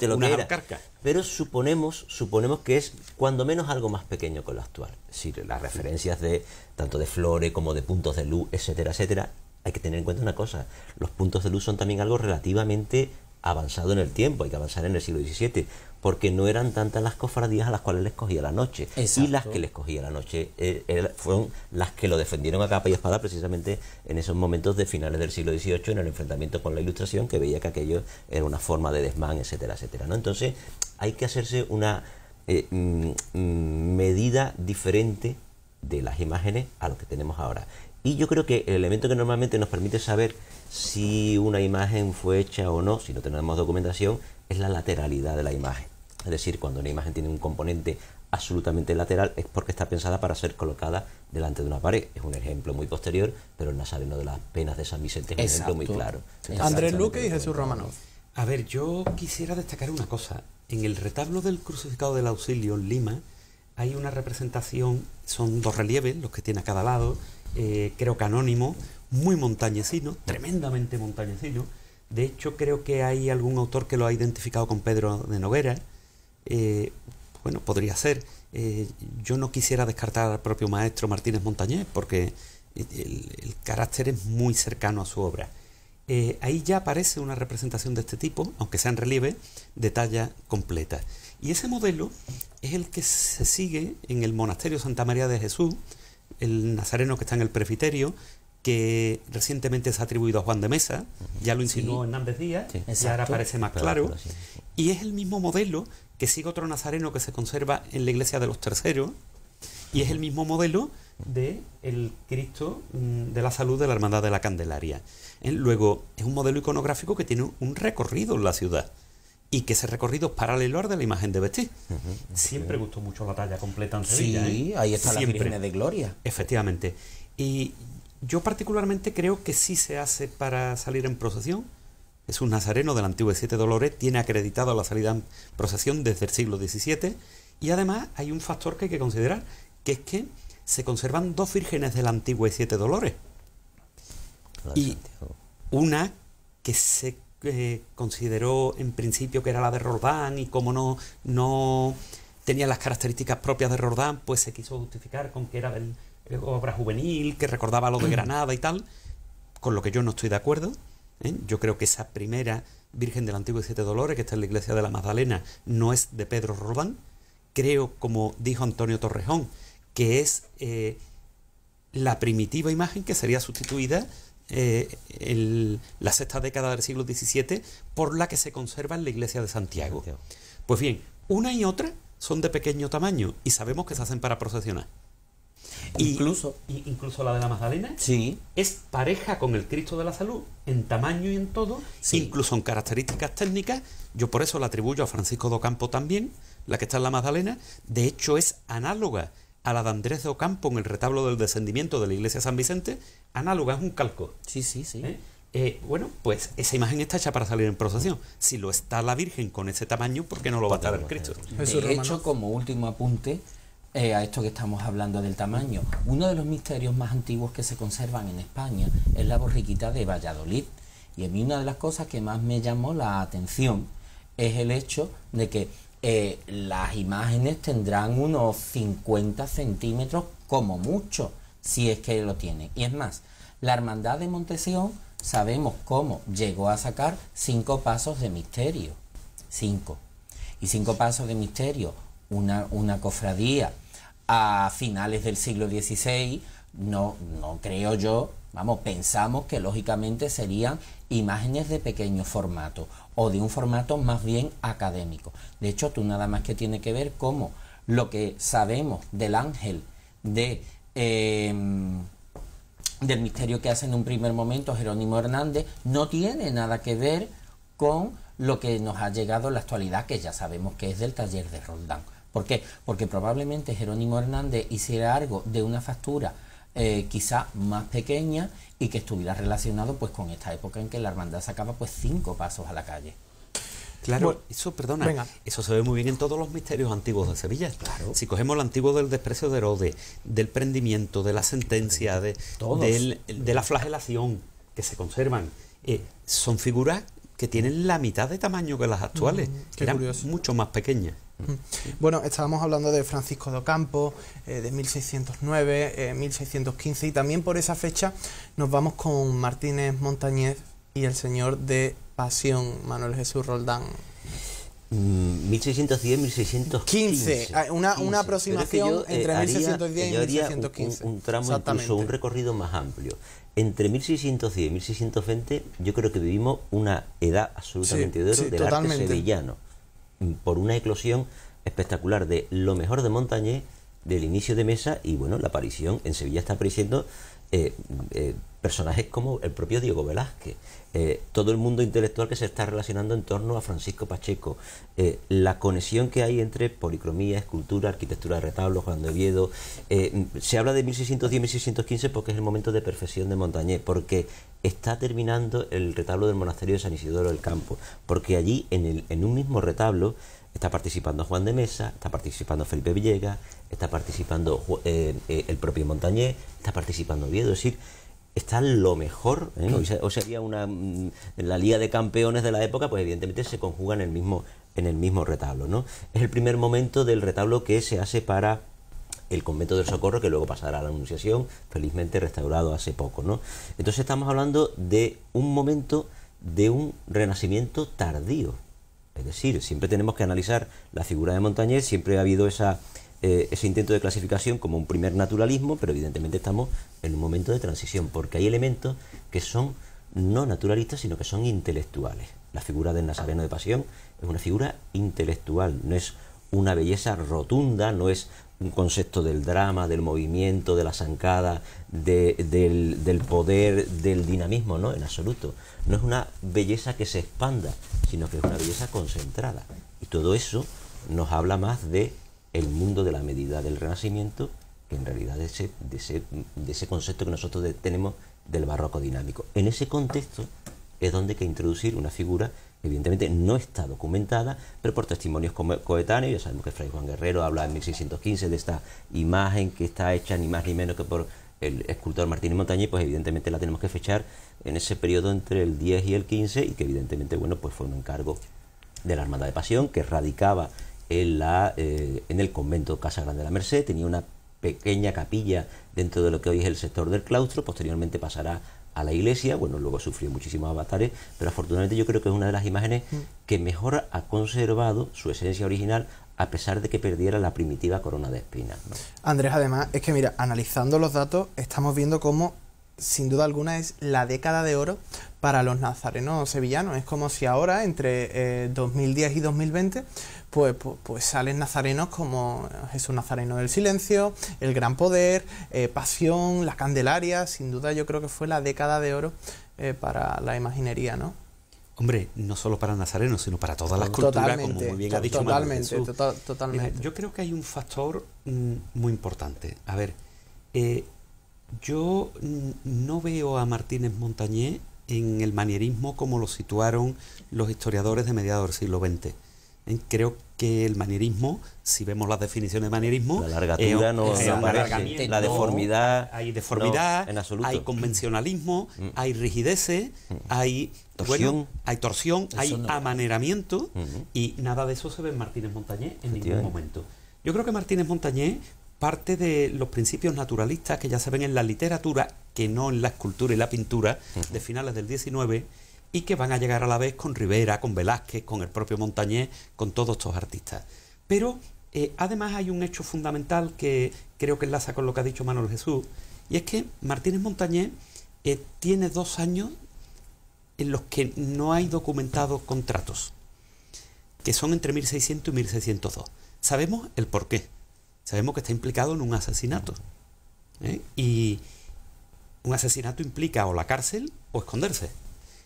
lo que exactamente Pero suponemos, suponemos que es cuando menos algo más pequeño que lo actual. Es decir, las referencias de tanto de flores como de puntos de luz, etcétera, etcétera, hay que tener en cuenta una cosa, los puntos de luz son también algo relativamente avanzado en el tiempo, hay que avanzar en el siglo XVII, porque no eran tantas las cofradías a las cuales les cogía la noche. Y las que les cogía la noche eh, fueron las que lo defendieron a capa y espada precisamente en esos momentos de finales del siglo XVIII, en el enfrentamiento con la Ilustración, que veía que aquello era una forma de desmán, etcétera, etcétera. ¿no? Entonces hay que hacerse una eh, mm, mm, medida diferente de las imágenes a lo que tenemos ahora. Y yo creo que el elemento que normalmente nos permite saber si una imagen fue hecha o no, si no tenemos documentación, es la lateralidad de la imagen. Es decir, cuando una imagen tiene un componente absolutamente lateral es porque está pensada para ser colocada delante de una pared. Es un ejemplo muy posterior, pero el Nazareno de las Penas de San Vicente es un ejemplo muy claro. Andrés Luque y Jesús Romanov. A ver, yo quisiera destacar una cosa. En el retablo del crucificado del auxilio en Lima hay una representación, son dos relieves los que tiene a cada lado eh, creo que anónimo, muy montañesino, tremendamente montañesino. De hecho, creo que hay algún autor que lo ha identificado con Pedro de Noguera. Eh, bueno, podría ser. Eh, yo no quisiera descartar al propio maestro Martínez Montañés porque el, carácter es muy cercano a su obra. ahí ya aparece una representación de este tipo, aunque sea en relieve, de talla completa. Y ese modelo es el que se sigue en el monasterio Santa María de Jesús, el nazareno que está en el presbiterio, que recientemente se ha atribuido a Juan de Mesa, ya lo insinuó Hernández Díaz, y ahora parece más claro, y es el mismo modelo que sigue otro nazareno que se conserva en la iglesia de los terceros, y es el mismo modelo de el Cristo mm, de la Salud de la Hermandad de la Candelaria. Luego, es un modelo iconográfico que tiene un recorrido en la ciudad y que ese recorrido es paralelo al de la imagen de vestir. Siempre gustó mucho la talla completa en Sí, ¿eh? ahí está la Virgen de Gloria. Efectivamente. Y yo particularmente creo que sí se hace para salir en procesión. Es un Nazareno del Antiguo de Siete Dolores tiene acreditado la salida en procesión desde el siglo XVII. Y además hay un factor que hay que considerar, que es que se conservan dos vírgenes del Antiguo de Siete Dolores. y una que se que consideró en principio que era la de Roldán y como no, no tenía las características propias de Roldán, pues se quiso justificar con que era de obra juvenil, que recordaba lo de mm. Granada y tal, con lo que yo no estoy de acuerdo. ¿eh? Yo creo que esa primera Virgen del Antiguo y Siete Dolores, que está en la iglesia de la Magdalena, no es de Pedro Roldán. Creo, como dijo Antonio Torrejón, que es eh, la primitiva imagen que sería sustituida eh, la sexta década del siglo XVII por la que se conserva en la iglesia de Santiago. Pues bien, una y otra son de pequeño tamaño y sabemos que se hacen para procesionar. Incluso, incluso la de la Magdalena sí. es pareja con el Cristo de la Salud en tamaño y en todo, incluso en características técnicas. Yo por eso la atribuyo a Francisco do Campo también, la que está en la Magdalena. De hecho, es análoga a la de Andrés de Ocampo en el retablo del descendimiento de la iglesia San Vicente, análoga, es un calco. Sí, sí, sí. ¿Eh? Eh, bueno, pues esa imagen está hecha para salir en procesión. Si lo está la Virgen con ese tamaño, ¿por qué no lo va a estar el Cristo? De hecho, como último apunte eh, a esto que estamos hablando del tamaño, uno de los misterios más antiguos que se conservan en España es la borriquita de Valladolid. Y a mí una de las cosas que más me llamó la atención es el hecho de que eh, las imágenes tendrán unos 50 centímetros como mucho, si es que lo tienen. Y es más, la hermandad de Montesión sabemos cómo llegó a sacar cinco pasos de misterio. Cinco. Y cinco pasos de misterio, una, cofradía a finales del siglo XVI, no, no creo yo, vamos, pensamos que lógicamente serían imágenes de pequeño formato o de un formato más bien académico. De hecho, tú nada más que tiene que ver cómo lo que sabemos del ángel de... Em, del misterio que hace en un primer momento Jerónimo Hernández no tiene nada que ver con lo que nos ha llegado en la actualidad, que ya sabemos que es del taller de Roldán. ¿Por qué? Porque probablemente Jerónimo Hernández hiciera algo de una factura eh, quizá más pequeña y que estuviera relacionado pues con esta época en que la hermandad sacaba pues cinco pasos a la calle. Claro, eso, perdona, eso se ve muy bien en todos los misterios antiguos de Sevilla. Si cogemos el antiguo del desprecio de Herodes, del prendimiento, de la sentencia, de, de la flagelación, que se conservan, eh, son figuras que tienen la mitad de tamaño que las actuales, mm, que eran mucho más pequeñas. Mm. Bueno, estábamos hablando de Francisco eh, de Ocampo, de 1609, 1615, y también por esa fecha nos vamos con Martínez Montañez y el señor de Pasión, Manuel Jesús Roldán. 1610, mm, 1615. Ah, una, una aproximación eh, entre 1610 y 1615. Un, tramo, incluso un recorrido más amplio. Entre 1610 y 1620, yo creo que vivimos una edad absolutamente de oro del arte sevillano por una eclosión espectacular de lo mejor de montañé del inicio de mesa y bueno, la aparición en Sevilla está apareciendo eh, eh, personajes como el propio Diego Velázquez, eh, todo el mundo intelectual que se está relacionando en torno a Francisco Pacheco, la conexión que hay entre policromía, escultura, arquitectura de retablos, Juan de Oviedo. se habla de 1610-1615 porque es el momento de perfección de montañé porque está terminando el retablo del monasterio de San Isidoro del Campo, porque allí en, el, en un mismo retablo está participando Juan de Mesa, está participando Felipe Villegas, está participando eh, eh, el propio Montañé... está participando Viedo, es decir, está lo mejor, ¿eh? o, sería una mm, la Liga de Campeones de la época, pues evidentemente se conjuga en el mismo en el mismo retablo, ¿no? Es el primer momento del retablo que se hace para el convento del Socorro, que luego pasará a la Anunciación, felizmente restaurado hace poco. ¿no? Entonces estamos hablando de un momento de un renacimiento tardío. Es decir, siempre tenemos que analizar la figura de Montañés, siempre ha habido esa, eh, ese intento de clasificación como un primer naturalismo, pero evidentemente estamos en un momento de transición, porque hay elementos que son no naturalistas, sino que son intelectuales. La figura del Nazareno de Pasión es una figura intelectual, no es una belleza rotunda, no es un concepto del drama, del movimiento, de la zancada, del, poder, del dinamismo, no, en absoluto. No es una belleza que se expanda, sino que es una belleza concentrada. Y todo eso nos habla más de el mundo de la medida del Renacimiento que en realidad ese, de ese, de ese concepto que nosotros tenemos del barroco dinámico. En ese contexto es donde hay que introducir una figura evidentemente no está documentada, pero por testimonios coetáneos, ya sabemos que Fray Juan Guerrero habla en 1615 de esta imagen que está hecha ni más ni menos que por el escultor Martínez Montañé, pues evidentemente la tenemos que fechar en ese periodo entre el 10 y el 15 y que evidentemente, bueno, pues fue un encargo de la Armada de Pasión que radicaba en, la, eh, en el convento Casa Grande de la Merced, tenía una pequeña capilla dentro de lo que hoy es el sector del claustro, posteriormente pasará a la iglesia, bueno, luego sufrió muchísimos avatares, pero afortunadamente yo creo que es una de las imágenes mm. que mejor ha conservado su esencia original a pesar de que perdiera la primitiva corona de espinas. Andrés, además, es que mira, analizando los datos, estamos viendo cómo, sin duda alguna, es la década de oro para los nazarenos sevillanos. Es como si ahora, entre 2010 eh, y 2020, pues, pues, pues, salen nazarenos como Jesús Nazareno del Silencio, El Gran Poder, eh, Pasión, La Candelaria, sin duda yo creo que fue la década de oro eh, para la imaginería, ¿no? Hombre, no solo para nazarenos, sino para todas las culturas, como muy bien ha dicho Totalmente, totalmente. yo creo que hay un factor mm, muy importante. A ver, eh, yo mm, no veo a Martínez Montañé en el manierismo como lo situaron los historiadores de mediados del siglo XX. Creo que el manierismo, si vemos las definiciones de manierismo, la largatura eh, no, eh, la deformidad, hay deformidad, hay convencionalismo, mm. hay rigideces, mm. hay torsión, hay, torsión hay amaneramiento mm-hmm. y nada de eso se ve en Martínez Montañé en ningún momento. Yo creo que Martínez Montañé, parte de los principios naturalistas que ya se ven en la literatura, que no en la escultura y la pintura, mm-hmm. de finales del 19 y que van a llegar a la vez con Rivera, con Velázquez, con el propio Montañés, con todos estos artistas. Pero eh, además hay un hecho fundamental que creo que enlaza con lo que ha dicho Manuel Jesús, y es que Martínez Montañés eh, tiene dos años en los que no hay documentados contratos, que son entre 1600 y 1602. Sabemos el por qué. Sabemos que está implicado en un asesinato. ¿eh? Y un asesinato implica o la cárcel o esconderse.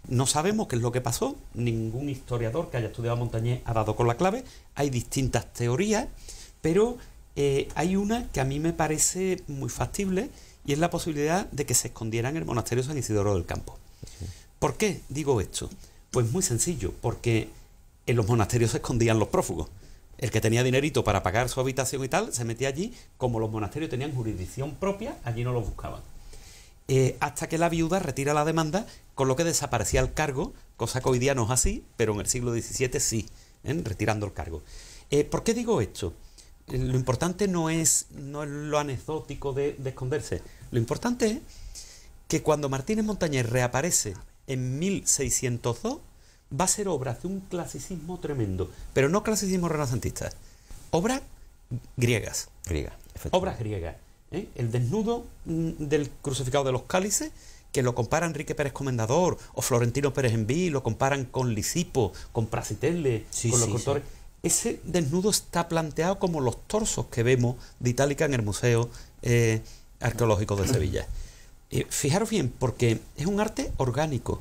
No sabemos qué es lo que pasó, ningún historiador que haya estudiado Montañés ha dado con la clave, hay distintas teorías, pero eh, hay una que a mí me parece muy factible y es la posibilidad de que se escondieran en el monasterio San Isidoro del Campo. ¿Por qué digo esto? Pues muy sencillo, porque en los monasterios se escondían los prófugos. El que tenía dinerito para pagar su habitación y tal, se metía allí, como los monasterios tenían jurisdicción propia, allí no los buscaban. Eh, hasta que la viuda retira la demanda con lo que desaparecía el cargo, cosa que hoy día no es así, pero en el siglo XVII sí, ¿eh? retirando el cargo. Eh, ¿Por qué digo esto? Eh, lo importante no es, no es lo anecdótico de, esconderse. Lo importante es que cuando Martínez Montañés reaparece en 1602, va a ser obra de un clasicismo tremendo, pero no clasicismo renacentista, obras griegas. Griega, obras griegas. El desnudo mm, del crucificado de los cálices que lo compara Enrique Pérez Comendador o Florentino Pérez Enví, lo comparan con Lisipo, con Prasitelle, con los cultores. Ese desnudo está planteado como los torsos que vemos de Itálica en el Museo eh, Arqueológico de Sevilla. Eh, fijaros bien, porque es un arte orgánico,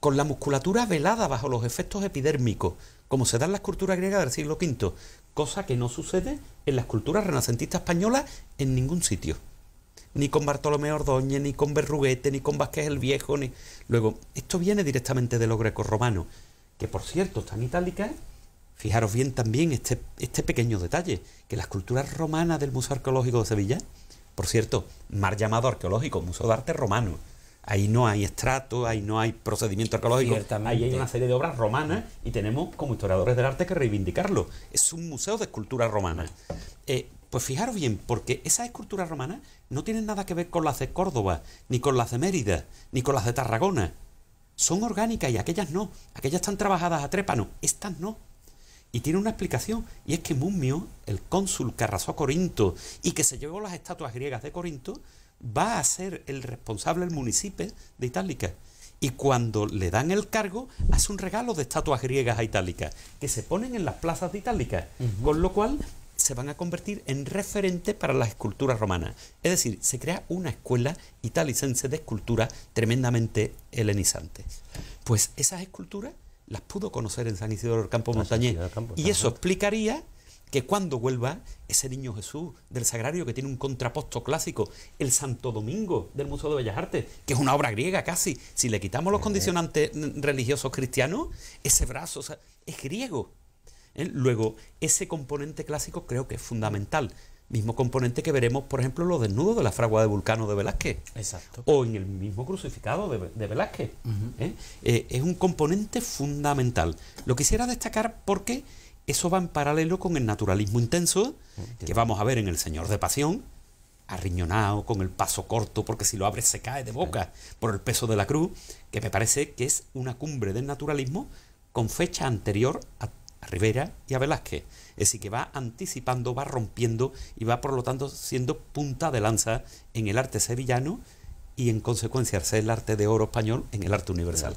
con la musculatura velada bajo los efectos epidérmicos, como se da en la escultura griega del siglo V, cosa que no sucede en la escultura renacentista española en ningún sitio ni con Bartolomé Ordóñez, ni con Berruguete, ni con Vázquez el Viejo, ni... Luego, esto viene directamente de los romanos que por cierto están itálicas. ¿eh? Fijaros bien también este, este pequeño detalle, que la escultura romana del Museo Arqueológico de Sevilla, por cierto, mal llamado arqueológico, Museo de Arte Romano, ahí no hay estrato, ahí no hay procedimiento arqueológico, ahí hay una serie de obras romanas y tenemos como historiadores del arte que reivindicarlo. Es un museo de escultura romana. Eh, pues fijaros bien, porque esas esculturas romanas no tienen nada que ver con las de Córdoba, ni con las de Mérida, ni con las de Tarragona. Son orgánicas y aquellas no. Aquellas están trabajadas a trépano, estas no. Y tiene una explicación, y es que Mummio, el cónsul que arrasó Corinto y que se llevó las estatuas griegas de Corinto, va a ser el responsable del municipio de Itálica. Y cuando le dan el cargo, hace un regalo de estatuas griegas a Itálica, que se ponen en las plazas de Itálica. Con lo cual, se van a convertir en referente para las esculturas romanas. Es decir, se crea una escuela italicense de escultura tremendamente helenizante. Pues esas esculturas las pudo conocer en San Isidoro del Campo ah, Montañés. Y eso explicaría que cuando vuelva ese niño Jesús del Sagrario que tiene un contraposto clásico, el Santo Domingo del Museo de Bellas Artes, que es una obra griega casi, si le quitamos los condicionantes religiosos cristianos, ese brazo es griego. ¿eh? Luego, ese componente clásico creo que es fundamental. Mismo componente que veremos, por ejemplo, los desnudos de la fragua de Vulcano de Velázquez. Exacto. O en el mismo crucificado de, Velázquez. ¿eh? Eh, es un componente fundamental. Lo quisiera destacar porque eso va en paralelo con el naturalismo intenso oh, que vamos a ver en El Señor de Pasión, arriñonado, con el paso corto, porque si lo abre se cae de boca por el peso de la cruz, que me parece que es una cumbre del naturalismo con fecha anterior a a Rivera y a Velázquez. Es decir, que va anticipando, va rompiendo y va por lo tanto siendo punta de lanza en el arte sevillano y en consecuencia ser el arte de oro español en el arte universal.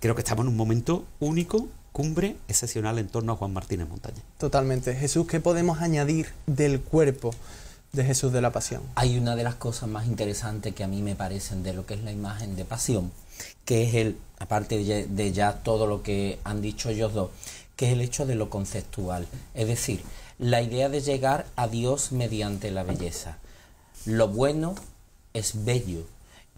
Creo que estamos en un momento único, cumbre, excepcional en torno a Juan Martínez Montaña. Totalmente. Jesús, ¿qué podemos añadir del cuerpo? de Jesús de la Pasión. Hay una de las cosas más interesantes que a mí me parecen de lo que es la imagen de Pasión, que es el, aparte de ya todo lo que han dicho ellos dos, que es el hecho de lo conceptual, es decir, la idea de llegar a Dios mediante la belleza. Lo bueno es bello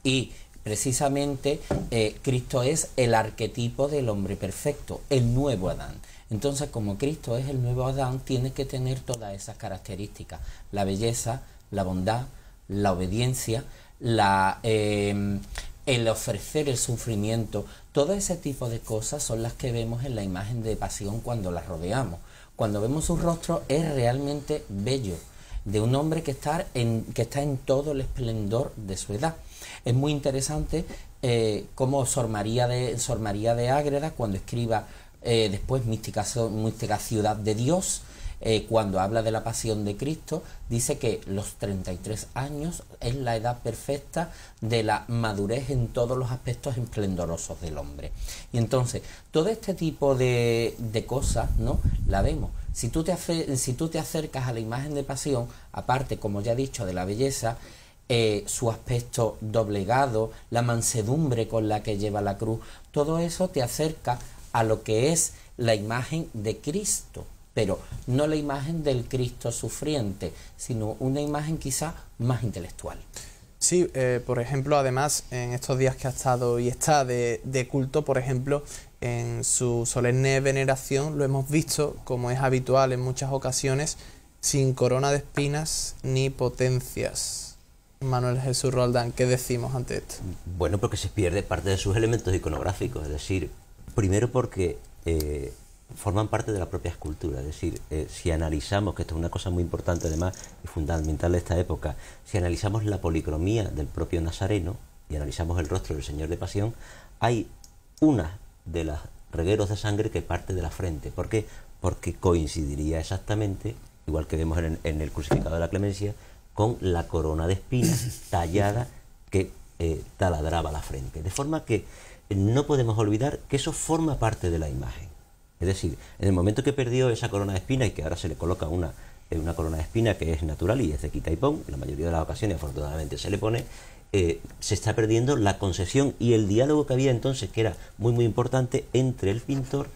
y precisamente eh, Cristo es el arquetipo del hombre perfecto, el nuevo Adán. Entonces, como Cristo es el nuevo Adán, tiene que tener todas esas características, la belleza, la bondad, la obediencia, la, eh, el ofrecer el sufrimiento, todo ese tipo de cosas son las que vemos en la imagen de pasión cuando la rodeamos. Cuando vemos su rostro es realmente bello, de un hombre que está en, que está en todo el esplendor de su edad. Es muy interesante como eh, cómo Sor María, de, Sor de Ágreda, cuando escriba eh, después mística Ciudad de Dios, eh, cuando habla de la pasión de Cristo, dice que los 33 años es la edad perfecta de la madurez en todos los aspectos esplendorosos del hombre. Y entonces, todo este tipo de, cosas, ¿no? La vemos. Si tú, te, si tú te acercas a la imagen de pasión, aparte, como ya he dicho, de la belleza, eh, su aspecto doblegado, la mansedumbre con la que lleva la cruz, todo eso te acerca a lo que es la imagen de Cristo pero no la imagen del Cristo sufriente, sino una imagen quizá más intelectual. Sí, eh, por ejemplo, además, en estos días que ha estado y está de, culto, por ejemplo, en su solemne veneración lo hemos visto, como es habitual en muchas ocasiones, sin corona de espinas ni potencias. Manuel Jesús Roldán, ¿qué decimos ante esto? Bueno, porque se pierde parte de sus elementos iconográficos, es decir, primero porque eh, forman parte de la propia escultura. Es decir, eh, si analizamos, que esto es una cosa muy importante además y fundamental de esta época, si analizamos la policromía del propio Nazareno y analizamos el rostro del Señor de Pasión, hay una de las regueros de sangre que parte de la frente. ¿Por qué? Porque coincidiría exactamente, igual que vemos en, el crucificado de la clemencia, con la corona de espinas tallada que eh, taladraba la frente. De forma que no podemos olvidar que eso forma parte de la imagen. Es decir, en el momento que perdió esa corona de espina y que ahora se le coloca una, eh, una corona de espina que es natural y es de quita y pon, en la mayoría de las ocasiones afortunadamente se le pone, eh, se está perdiendo la concesión y el diálogo que había entonces, que era muy muy importante, entre el pintor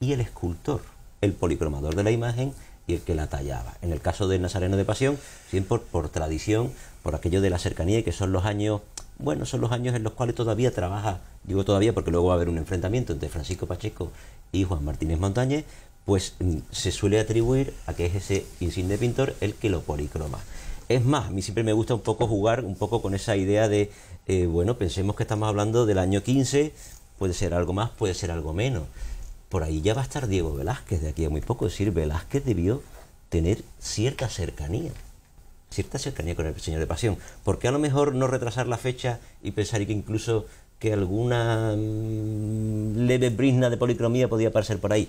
y el escultor, el policromador de la imagen y el que la tallaba. En el caso de Nazareno de Pasión, siempre por, por tradición, por aquello de la cercanía, que son los años, bueno, son los años en los cuales todavía trabaja, digo todavía porque luego va a haber un enfrentamiento entre Francisco Pacheco y Juan Martínez Montañez, pues mm, se suele atribuir a que es ese insigne pintor el que lo policroma. Es más, a mí siempre me gusta un poco jugar un poco con esa idea de, eh, bueno, pensemos que estamos hablando del año 15, puede ser algo más, puede ser algo menos. Por ahí ya va a estar Diego Velázquez de aquí a muy poco, es decir, Velázquez debió tener cierta cercanía, cierta cercanía con el Señor de Pasión. porque a lo mejor no retrasar la fecha y pensar que incluso que alguna mm, leve brisna de policromía podía aparecer por ahí.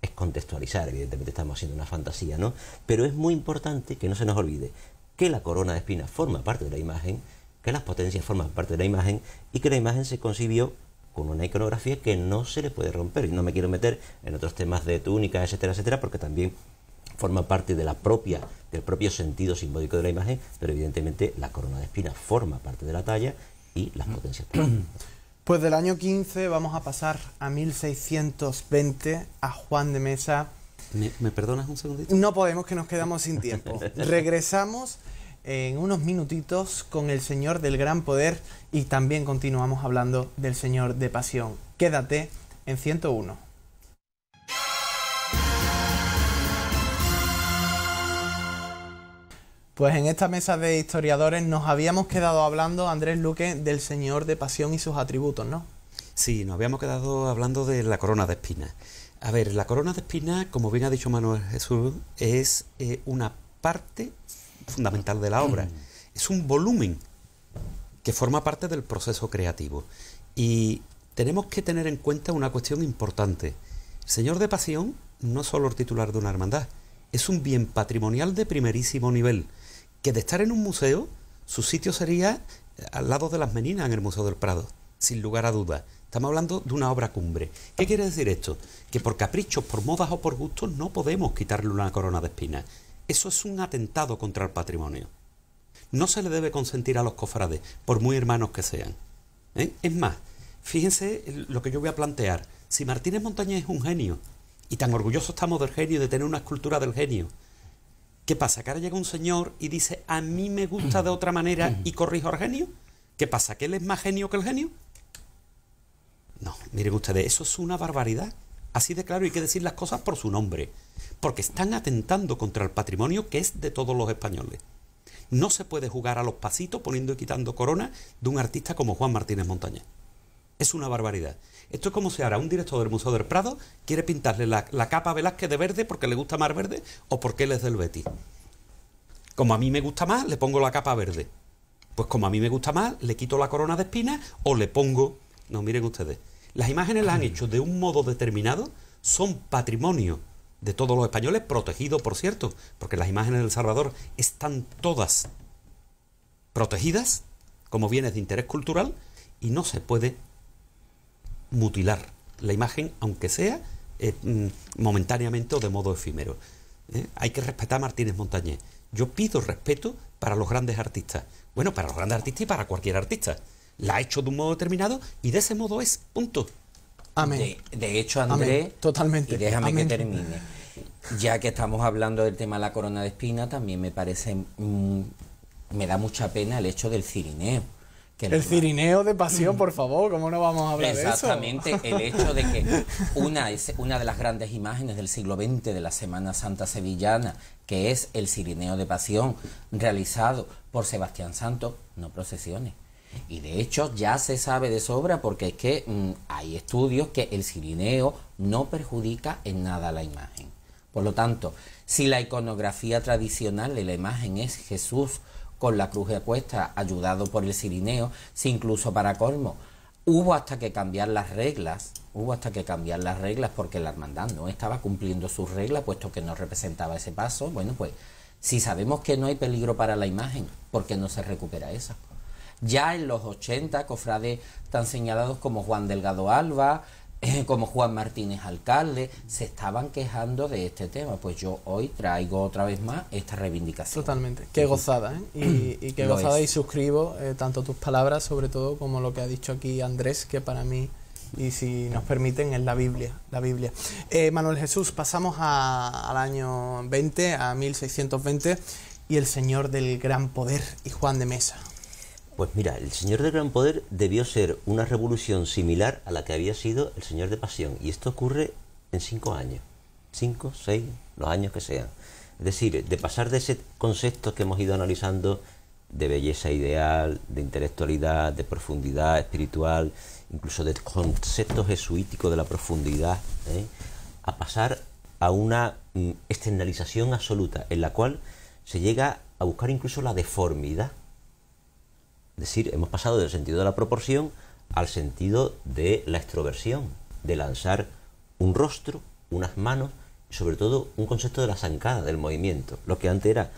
Es contextualizar, evidentemente estamos haciendo una fantasía, ¿no? Pero es muy importante que no se nos olvide que la corona de espinas forma parte de la imagen, que las potencias forman parte de la imagen y que la imagen se concibió con una iconografía que no se le puede romper. Y no me quiero meter en otros temas de túnica, etcétera, etcétera, porque también forma parte de la propia, del propio sentido simbólico de la imagen, pero evidentemente la corona de espinas forma parte de la talla y las potencias. Pues del año 15 vamos a pasar a 1620 a Juan de Mesa. ¿Me, me perdonas un segundito? No podemos, que nos quedamos sin tiempo. Regresamos en unos minutitos con el Señor del Gran Poder y también continuamos hablando del Señor de Pasión. Quédate en 101. Pues en esta mesa de historiadores nos habíamos quedado hablando, Andrés Luque, del Señor de Pasión y sus atributos, ¿no? Sí, nos habíamos quedado hablando de la corona de espinas. A ver, la corona de espinas, como bien ha dicho Manuel Jesús, es eh, una parte fundamental de la obra. Mm. Es un volumen que forma parte del proceso creativo. Y tenemos que tener en cuenta una cuestión importante. El Señor de Pasión no es solo el titular de una hermandad, es un bien patrimonial de primerísimo nivel que de estar en un museo, su sitio sería eh, al lado de las Meninas, en el Museo del Prado, sin lugar a dudas. Estamos hablando de una obra cumbre. ¿Qué quiere decir esto? Que por caprichos, por modas o por gustos no podemos quitarle una corona de espinas. Eso es un atentado contra el patrimonio. No se le debe consentir a los cofrades, por muy hermanos que sean. ¿eh? Es más, fíjense lo que yo voy a plantear. Si Martínez Montañés es un genio, y tan orgulloso estamos del genio, de tener una escultura del genio, ¿Qué pasa? Que ahora llega un señor y dice, a mí me gusta de otra manera y corrijo al genio. ¿Qué pasa? ¿Que él es más genio que el genio? No, miren ustedes, eso es una barbaridad. Así de claro hay que decir las cosas por su nombre, porque están atentando contra el patrimonio que es de todos los españoles. No se puede jugar a los pasitos poniendo y quitando corona de un artista como Juan Martínez Montaña. Es una barbaridad. Esto es como se hará un director del Museo del Prado, quiere pintarle la, capa Velázquez de verde porque le gusta más verde o porque él es del Betis. Como a mí me gusta más, le pongo la capa verde. Pues como a mí me gusta más, le quito la corona de espinas o le pongo... No, miren ustedes. Las imágenes las han hecho de un modo determinado, son patrimonio de todos los españoles, protegido, por cierto, porque las imágenes del Salvador están todas protegidas como bienes de interés cultural y no se puede mutilar la imagen, aunque sea eh, mm, momentáneamente o de modo efímero. ¿eh? Hay que respetar a Martínez Montañés. Yo pido respeto para los grandes artistas. Bueno, para los grandes artistas y para cualquier artista. La ha hecho de un modo determinado y de ese modo es, punto. Amén. De, hecho, André, totalmente. Y déjame que termine. Ya que estamos hablando del tema de la corona de espina, también me parece, mm, me da mucha pena el hecho del cirineo el cirineo de pasión, por favor, ¿cómo no vamos a hablar de eso? Exactamente, el hecho de que una, es una de las grandes imágenes del siglo XX de la Semana Santa Sevillana, que es el cirineo de pasión realizado por Sebastián Santos, no procesione. Y de hecho ya se sabe de sobra porque es que mm, hay estudios que el cirineo no perjudica en nada la imagen. Por lo tanto, si la iconografía tradicional de la imagen es Jesús, con la cruz de cuesta, ayudado por el Sirineo, si incluso para colmo hubo hasta que cambiar las reglas, hubo hasta que cambiar las reglas porque la hermandad no estaba cumpliendo sus reglas, puesto que no representaba ese paso. Bueno, pues si sabemos que no hay peligro para la imagen, ¿por qué no se recupera esa? Ya en los 80, cofrades tan señalados como Juan Delgado Alba, como Juan Martínez Alcalde, se estaban quejando de este tema. Pues yo hoy traigo otra vez más esta reivindicación. Totalmente. Qué gozada, ¿eh? Y, qué gozada y suscribo eh, tanto tus palabras, sobre todo, como lo que ha dicho aquí Andrés, que para mí, y si nos permiten, es la Biblia. La Biblia. Eh, Manuel Jesús, pasamos al año 20, a 1620, y el Señor del Gran Poder y Juan de Mesa. Pues mira, el Señor del Gran Poder debió ser una revolución similar a la que había sido el Señor de Pasión. Y esto ocurre en cinco años. Cinco, seis, los años que sean. Es decir, de pasar de ese concepto que hemos ido analizando de belleza ideal, de intelectualidad, de profundidad espiritual, incluso de concepto jesuítico de la profundidad, ¿eh? a pasar a una mm, externalización absoluta en la cual se llega a buscar incluso la deformidad es decir, hemos pasado del sentido de la proporción al sentido de la extroversión, de lanzar un rostro, unas manos, y sobre todo un concepto de la zancada, del movimiento. Lo que antes era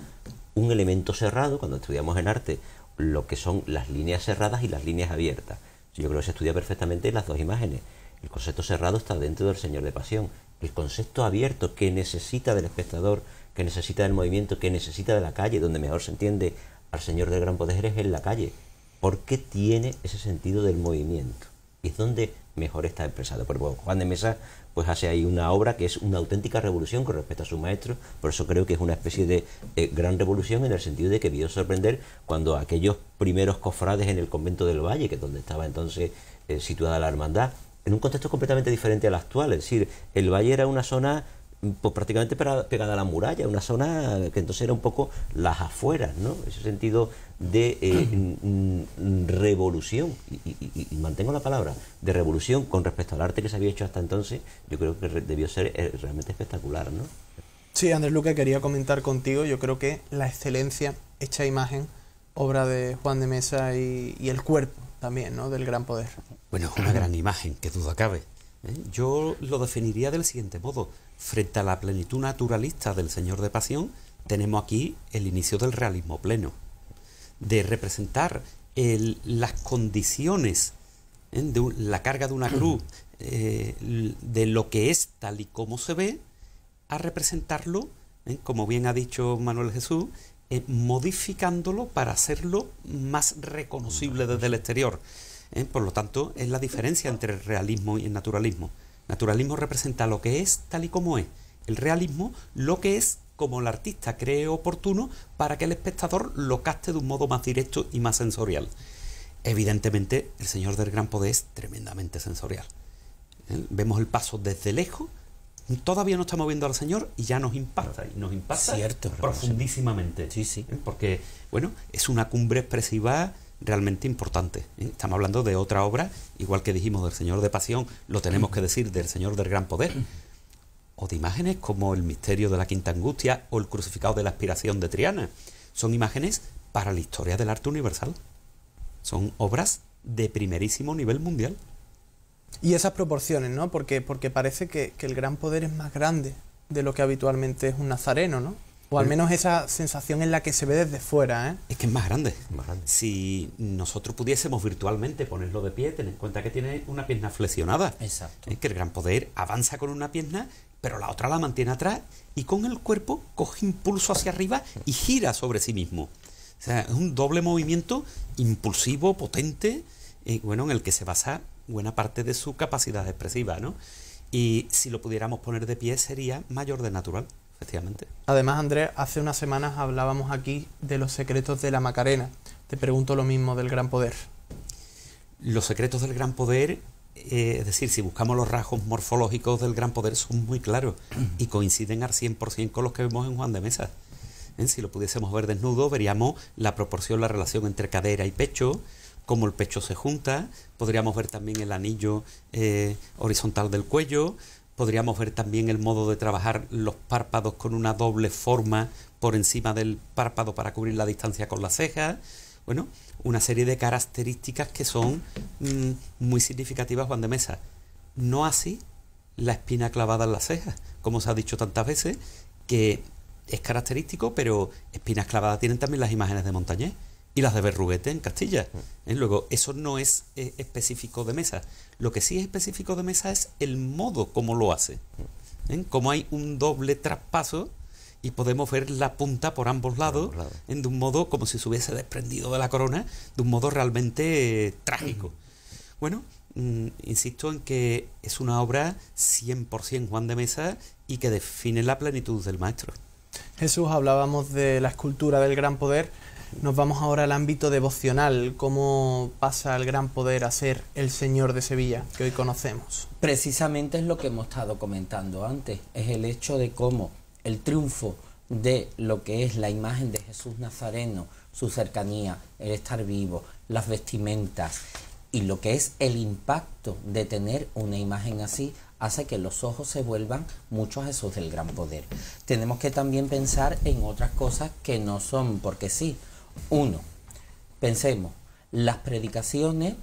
un elemento cerrado, cuando estudiamos en arte, lo que son las líneas cerradas y las líneas abiertas. Yo creo que se estudia perfectamente las dos imágenes. El concepto cerrado está dentro del Señor de Pasión. El concepto abierto que necesita del espectador, que necesita del movimiento, que necesita de la calle, donde mejor se entiende al Señor del Gran Poder es en la calle, ¿Por qué tiene ese sentido del movimiento. Y es donde mejor está expresado. Porque Juan de Mesa pues hace ahí una obra que es una auténtica revolución con respecto a su maestro, por eso creo que es una especie de eh, gran revolución en el sentido de que vio sorprender cuando aquellos primeros cofrades en el convento del Valle, que es donde estaba entonces eh, situada la hermandad, en un contexto completamente diferente al actual, es decir, el Valle era una zona pues prácticamente pegada a la muralla, una zona que entonces era un poco las afueras, ¿no? Ese sentido de eh, mm, mm, revolución, y, mantengo la palabra, de revolución con respecto al arte que se había hecho hasta entonces, yo creo que debió ser eh, realmente espectacular, ¿no? Sí, Andrés Luque, quería comentar contigo, yo creo que la excelencia hecha imagen, obra de Juan de Mesa y, el cuerpo también, ¿no? Del gran poder. Bueno, es una gran imagen, que duda cabe. ¿eh? Yo lo definiría del siguiente modo frente a la plenitud naturalista del Señor de Pasión, tenemos aquí el inicio del realismo pleno, de representar las condiciones, ¿eh? de la carga de una cruz, eh, de lo que es tal y como se ve, a representarlo, ¿eh? como bien ha dicho Manuel Jesús, modificándolo para hacerlo más reconocible desde el exterior. Por lo tanto, es la diferencia entre el realismo y el naturalismo. Naturalismo representa lo que es tal y como es. El realismo lo que es como el artista cree oportuno para que el espectador lo caste de un modo más directo y más sensorial. Evidentemente, el Señor del Gran Poder es tremendamente sensorial. ¿Eh? Vemos el paso desde lejos, todavía no estamos viendo al Señor y ya nos impacta, nos impacta profundísimamente. Sí, sí. ¿eh? Porque, bueno, es una cumbre expresiva realmente importante. ¿eh? Estamos hablando de otra obra, igual que dijimos del Señor de Pasión, lo tenemos que decir del Señor del Gran Poder, o de imágenes como el misterio de la Quinta Angustia o el crucificado de la aspiración de Triana. Son imágenes para la historia del arte universal. Son obras de primerísimo nivel mundial. Y esas proporciones, ¿no? Porque, porque parece que el gran poder es más grande de lo que habitualmente es un nazareno, ¿no? O al menos esa sensación en la que se ve desde fuera. ¿eh? Es que es más grande. Si nosotros pudiésemos virtualmente ponerlo de pie, ten en cuenta que tiene una pierna flexionada. Exacto. Es que el gran poder avanza con una pierna, pero la otra la mantiene atrás y con el cuerpo coge impulso hacia arriba y gira sobre sí mismo. O sea, es un doble movimiento impulsivo, potente, eh, bueno, en el que se basa buena parte de su capacidad expresiva, ¿no? Y si lo pudiéramos poner de pie sería mayor de natural. Además, Andrés, hace unas semanas hablábamos aquí de los secretos de la Macarena. Te pregunto lo mismo del gran poder. Los secretos del gran poder, eh, es decir, si buscamos los rasgos morfológicos del gran poder, son muy claros y coinciden al 100% con los que vemos en Juan de Mesa. ¿Eh? Si lo pudiésemos ver desnudo, veríamos la proporción, la relación entre cadera y pecho, cómo el pecho se junta, podríamos ver también el anillo eh, horizontal del cuello, Podríamos ver también el modo de trabajar los párpados con una doble forma por encima del párpado para cubrir la distancia con las cejas. Bueno, una serie de características que son mm, muy significativas Juan de Mesa. No así la espina clavada en las cejas, como se ha dicho tantas veces, que es característico, pero espinas clavadas tienen también las imágenes de Montañés y las de Berruguete en Castilla. Mm. Eh, luego, eso no es, eh, específico de mesa. Lo que sí es específico de mesa es el modo como lo hace. Mm. en eh, Como hay un doble traspaso y podemos ver la punta por ambos lados, en de un modo como si se hubiese desprendido de la corona, de un modo realmente trágico. Mm. Bueno, insisto en que es una obra 100% Juan de Mesa y que define la plenitud del maestro. Jesús, hablábamos de la escultura del gran poder. Nos vamos ahora al ámbito devocional, cómo pasa el gran poder a ser el Señor de Sevilla que hoy conocemos. Precisamente es lo que hemos estado comentando antes, es el hecho de cómo el triunfo de lo que es la imagen de Jesús Nazareno, su cercanía, el estar vivo, las vestimentas y lo que es el impacto de tener una imagen así hace que los ojos se vuelvan mucho a Jesús del gran poder. Tenemos que también pensar en otras cosas que no son porque sí, uno, pensemos, las predicaciones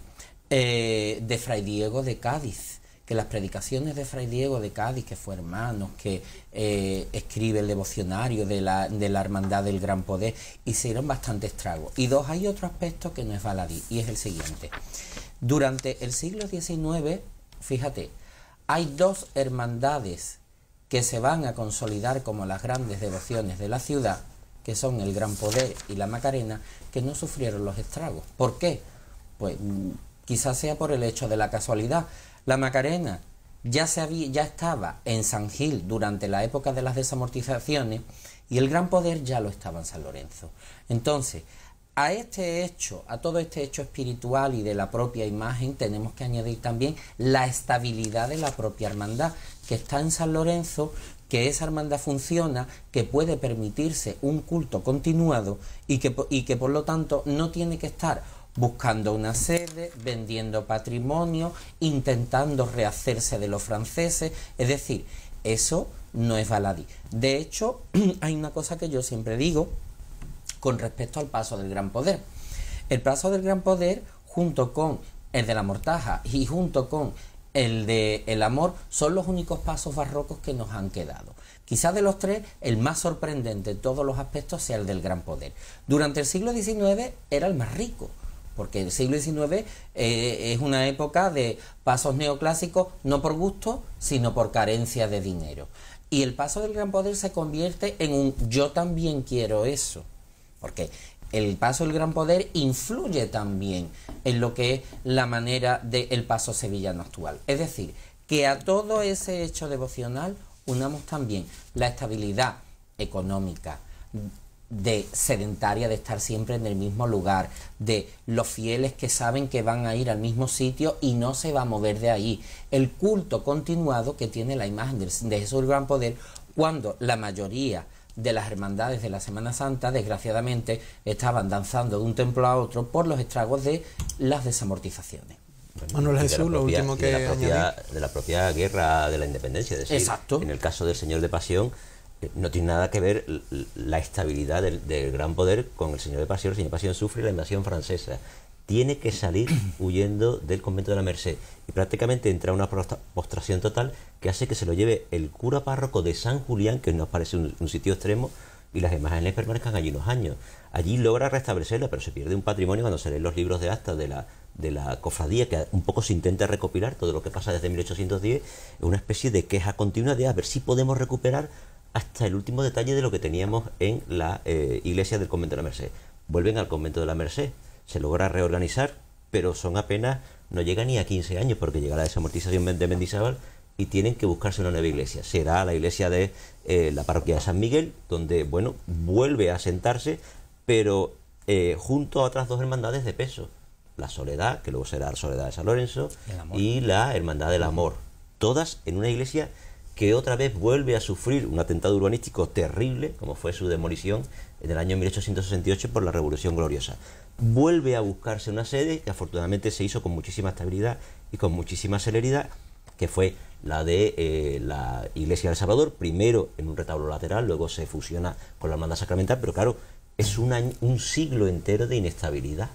eh, de Fray Diego de Cádiz, que las predicaciones de Fray Diego de Cádiz, que fue hermano, que eh, escribe el devocionario de la, de la, Hermandad del Gran Poder, hicieron bastante estrago. Y dos, hay otro aspecto que no es baladí, y es el siguiente. Durante el siglo XIX, fíjate, hay dos hermandades que se van a consolidar como las grandes devociones de la ciudad, que son el Gran Poder y la Macarena, que no sufrieron los estragos. ¿Por qué? Pues mm, quizás sea por el hecho de la casualidad. La Macarena ya, se había, ya estaba en San Gil durante la época de las desamortizaciones y el Gran Poder ya lo estaba en San Lorenzo. Entonces, a este hecho, a todo este hecho espiritual y de la propia imagen, tenemos que añadir también la estabilidad de la propia hermandad, que está en San Lorenzo, que esa hermandad funciona, que puede permitirse un culto continuado y que, y que por lo tanto no tiene que estar buscando una sede, vendiendo patrimonio, intentando rehacerse de los franceses, es decir, eso no es baladí. De hecho, hay una cosa que yo siempre digo con respecto al paso del gran poder. El paso del gran poder, junto con el de la mortaja y junto con el de el amor, son los únicos pasos barrocos que nos han quedado. Quizás de los tres, el más sorprendente en todos los aspectos sea el del gran poder. Durante el siglo XIX era el más rico, porque el siglo XIX eh, es una época de pasos neoclásicos, no por gusto, sino por carencia de dinero. Y el paso del gran poder se convierte en un yo también quiero eso. Porque el paso del gran poder influye también en lo que es la manera del paso sevillano actual. Es decir, que a todo ese hecho devocional unamos también la estabilidad económica, de sedentaria, de estar siempre en el mismo lugar, de los fieles que saben que van a ir al mismo sitio y no se va a mover de ahí. El culto continuado que tiene la imagen de Jesús el Gran Poder cuando la mayoría de las hermandades de la Semana Santa, desgraciadamente, estaban danzando de un templo a otro por los estragos de las desamortizaciones. Pues Manuel Jesús, lo último que de la, propia, de la propia guerra de la independencia. Exacto. En el caso del Señor de Pasión, eh, no tiene nada que ver la estabilidad del, gran poder con el señor de Pasión. El señor de Pasión sufre la invasión francesa tiene que salir huyendo del convento de la Merced. Y prácticamente entra una postración total que hace que se lo lleve el cura párroco de San Julián, que nos parece un, sitio extremo, y las imágenes permanezcan allí unos años. Allí logra restablecerla, pero se pierde un patrimonio cuando se leen los libros de acta de la, de la cofradía, que un poco se intenta recopilar todo lo que pasa desde 1810, una especie de queja continua de a ver si podemos recuperar hasta el último detalle de lo que teníamos en la eh, iglesia del convento de la Merced. Vuelven al convento de la Merced, se logra reorganizar, pero son apenas, no llega ni a 15 años porque llega la desamortización de Mendizábal y tienen que buscarse una nueva iglesia. Será la iglesia de eh, la parroquia de San Miguel, donde, bueno, vuelve a sentarse, pero eh, junto a otras dos hermandades de peso. La Soledad, que luego será la Soledad de San Lorenzo, y la Hermandad del Amor. Todas en una iglesia que otra vez vuelve a sufrir un atentado urbanístico terrible, como fue su demolición en el año 1868 por la Revolución Gloriosa vuelve a buscarse una sede que afortunadamente se hizo con muchísima estabilidad y con muchísima celeridad, que fue la de eh, la Iglesia del Salvador, primero en un retablo lateral, luego se fusiona con la Hermandad Sacramental, pero claro, es un siglo entero de inestabilidad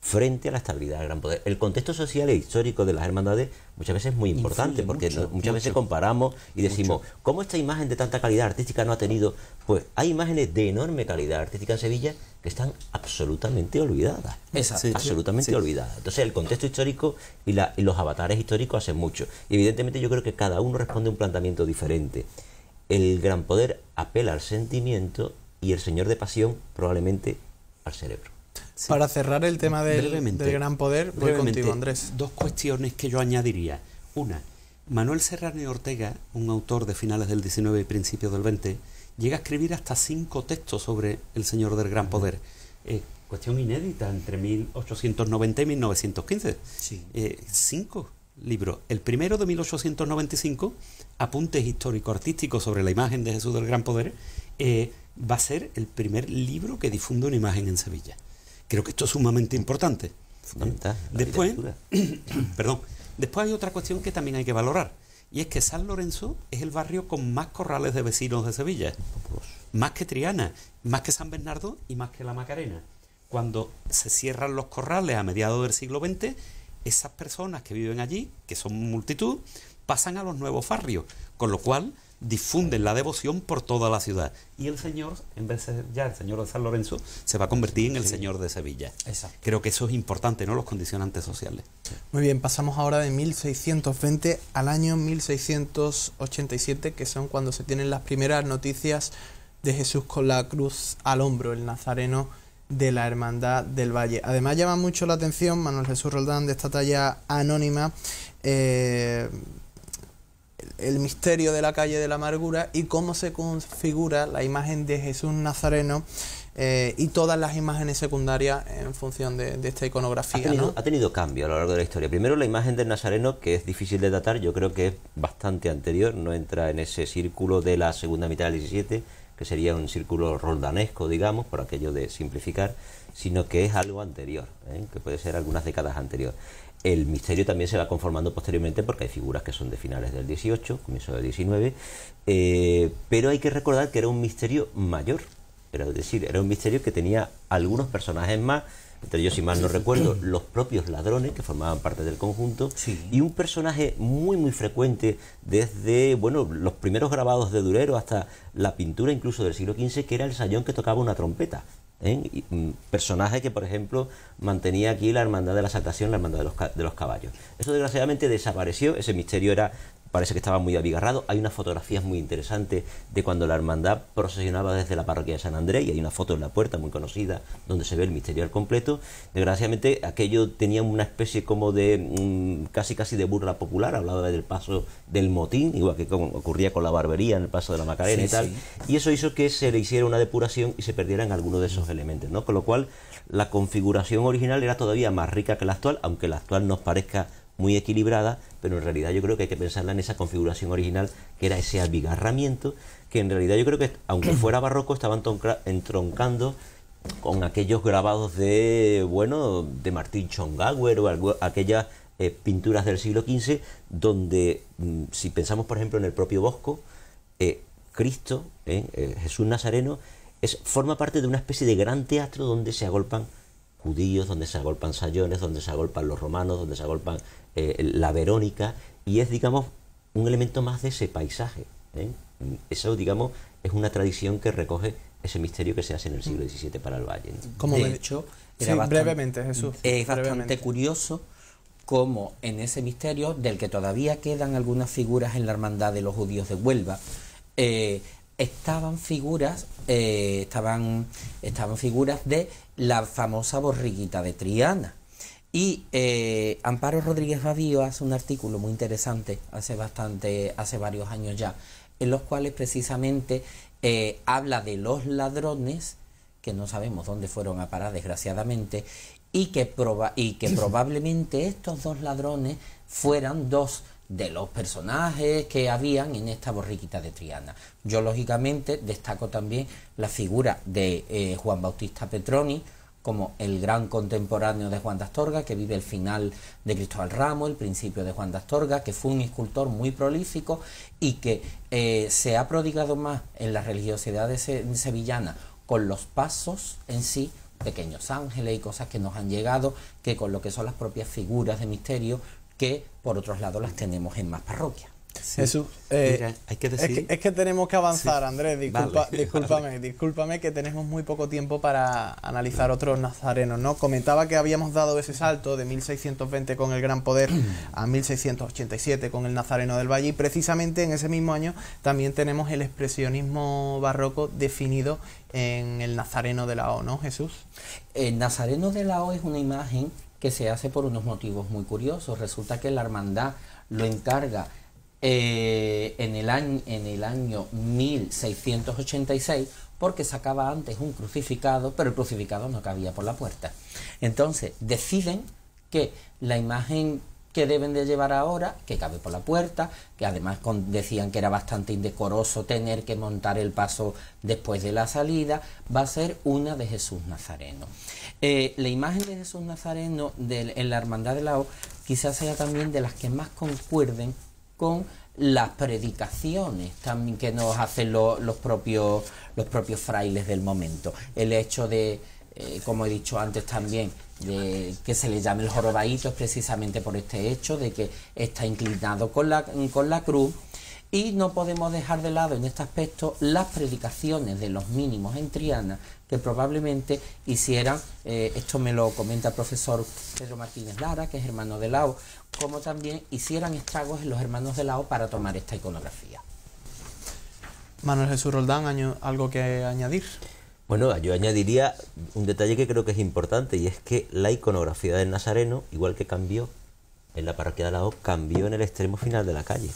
frente a la estabilidad del gran poder. El contexto social e histórico de las hermandades muchas veces es muy importante, porque muchas veces comparamos y decimos, ¿cómo esta imagen de tanta calidad artística no ha tenido? Pues hay imágenes de enorme calidad artística en Sevilla que están absolutamente olvidadas. Exacto. absolutamente olvidadas. Entonces el contexto histórico y, y los avatares históricos hacen mucho. Y evidentemente yo creo que cada uno responde a un planteamiento diferente. El gran poder apela al sentimiento y el señor de pasión probablemente al cerebro. Para cerrar el tema del, gran poder, voy contigo, Andrés. Dos cuestiones que yo añadiría. Una, Manuel Serrano Ortega, un autor de finales del 19 y principios del 20, llega a escribir hasta cinco textos sobre el Señor del Gran Poder. Eh, cuestión inédita entre 1890 y 1915. Eh, cinco libros. El primero de 1895, Apuntes histórico-artísticos sobre la imagen de Jesús del Gran Poder, eh, va a ser el primer libro que difunde una imagen en Sevilla. Creo que esto es sumamente importante. Fundamental. Después, perdón, después hay otra cuestión que también hay que valorar. Y es que San Lorenzo es el barrio con más corrales de vecinos de Sevilla. Más que Triana, más que San Bernardo y más que La Macarena. Cuando se cierran los corrales a mediados del siglo XX, esas personas que viven allí, que son multitud, pasan a los nuevos barrios. Con lo cual, difunden la devoción por toda la ciudad. Y el Señor, en vez de ya el Señor de San Lorenzo, se va a convertir en el Señor de Sevilla. Creo que eso es importante, ¿no? Los condicionantes sociales. Muy bien, pasamos ahora de 1620 al año 1687, que son cuando se tienen las primeras noticias de Jesús con la cruz al hombro, el nazareno de la Hermandad del Valle. Además llama mucho la atención Manuel Jesús Roldán de esta talla anónima. Eh, el misterio de la calle de la amargura y cómo se configura la imagen de Jesús Nazareno eh, y todas las imágenes secundarias en función de, esta iconografía. Ha tenido, ¿no? cambio a lo largo de la historia. Primero la imagen del Nazareno, que es difícil de datar, yo creo que es bastante anterior, no entra en ese círculo de la segunda mitad del 17, que sería un círculo roldanesco, digamos, por aquello de simplificar, sino que es algo anterior, ¿eh? que puede ser algunas décadas anterior el misterio también se va conformando posteriormente porque hay figuras que son de finales del 18, comienzo del 19, eh, pero hay que recordar que era un misterio mayor, era decir, era un misterio que tenía algunos personajes más, entre ellos, si mal no recuerdo, los propios ladrones que formaban parte del conjunto, y un personaje muy, muy frecuente desde bueno, los primeros grabados de Durero hasta la pintura incluso del siglo XV, que era el sayón que tocaba una trompeta. ¿eh? Mm, personaje que, por ejemplo, mantenía aquí la hermandad de la saltación, la hermandad de los, de los, caballos. Eso desgraciadamente desapareció, ese misterio era parece que estaba muy abigarrado. Hay unas fotografías muy interesantes de cuando la hermandad procesionaba desde la parroquia de San Andrés y hay una foto en la puerta muy conocida donde se ve el misterio al completo. Desgraciadamente aquello tenía una especie como de mm, casi casi de burla popular, hablaba del paso del motín, igual que ocurría con la barbería en el paso de la Macarena y tal. Y eso hizo que se le hiciera una depuración y se perdieran algunos de esos mm. elementos, ¿no? Con lo cual la configuración original era todavía más rica que la actual, aunque la actual nos parezca muy equilibrada, pero en realidad yo creo que hay que pensarla en esa configuración original, que era ese abigarramiento, que en realidad yo creo que, aunque fuera barroco, estaban entroncando con aquellos grabados de, bueno, de Martín Chongauer o algo, aquellas eh, pinturas del siglo XV, donde, mm, si pensamos, por ejemplo, en el propio Bosco, eh, Cristo, eh, Jesús Nazareno, es, forma parte de una especie de gran teatro donde se agolpan judíos, donde se agolpan sayones, donde se agolpan los romanos, donde se agolpan eh, la Verónica, y es, digamos, un elemento más de ese paisaje. ¿eh? Eso, digamos, es una tradición que recoge ese misterio que se hace en el siglo XVII para el valle. Como de hecho, brevemente, Jesús. Es bastante curioso como en ese misterio, del que todavía quedan algunas figuras en la hermandad de los judíos de Huelva, eh, estaban figuras, estaban, estaban figuras de la famosa borriguita de Triana. Y eh, Amparo Rodríguez Rabío hace un artículo muy interesante hace bastante, hace varios años ya, en los cuales precisamente eh, habla de los ladrones, que no sabemos dónde fueron a parar desgraciadamente, y que, y que probablemente estos dos ladrones fueran dos de los personajes que habían en esta borriquita de Triana. Yo lógicamente destaco también la figura de eh, Juan Bautista Petroni, como el gran contemporáneo de Juan de Astorga, que vive el final de Cristóbal Ramos, el principio de Juan de Astorga, que fue un escultor muy prolífico y que eh, se ha prodigado más en la religiosidad sevillana con los pasos en sí, pequeños ángeles y cosas que nos han llegado, que con lo que son las propias figuras de misterio, que por otros lados las tenemos en más parroquias. Jesús, eh, hay que decir... es, que, tenemos que avanzar, Andrés, discúlpame, discúlpame que tenemos muy poco tiempo para analizar otros nazarenos, ¿no? Comentaba que habíamos dado ese salto de 1620 con el Gran Poder a 1687 con el Nazareno del Valle y precisamente en ese mismo año también tenemos el expresionismo barroco definido en el Nazareno de la O, ¿no, Jesús? El Nazareno de la O es una imagen que se hace por unos motivos muy curiosos. Resulta que la hermandad lo encarga eh, en, el año, en el año 1686 porque sacaba antes un crucificado, pero el crucificado no cabía por la puerta. Entonces deciden que la imagen que deben de llevar ahora, que cabe por la puerta, que además decían que era bastante indecoroso tener que montar el paso después de la salida, va a ser una de Jesús Nazareno. Eh, la imagen de Jesús Nazareno en la Hermandad de la quizás sea también de las que más concuerden con las predicaciones también que nos hacen los, propios, frailes del momento. El hecho de, eh, como he dicho antes también, de que se le llame el jorobaíto es precisamente por este hecho de que está inclinado con la, cruz. Y no podemos dejar de lado en este aspecto las predicaciones de los mínimos en Triana, que probablemente hicieran, eh, esto me lo comenta el profesor Pedro Martínez Lara, que es hermano de Lao, como también hicieran estragos en los hermanos de O para tomar esta iconografía. Manuel Jesús Roldán, ¿algo que añadir? Bueno, yo añadiría un detalle que creo que es importante y es que la iconografía del Nazareno, igual que cambió en la parroquia de Lao, cambió en el extremo final de la calle,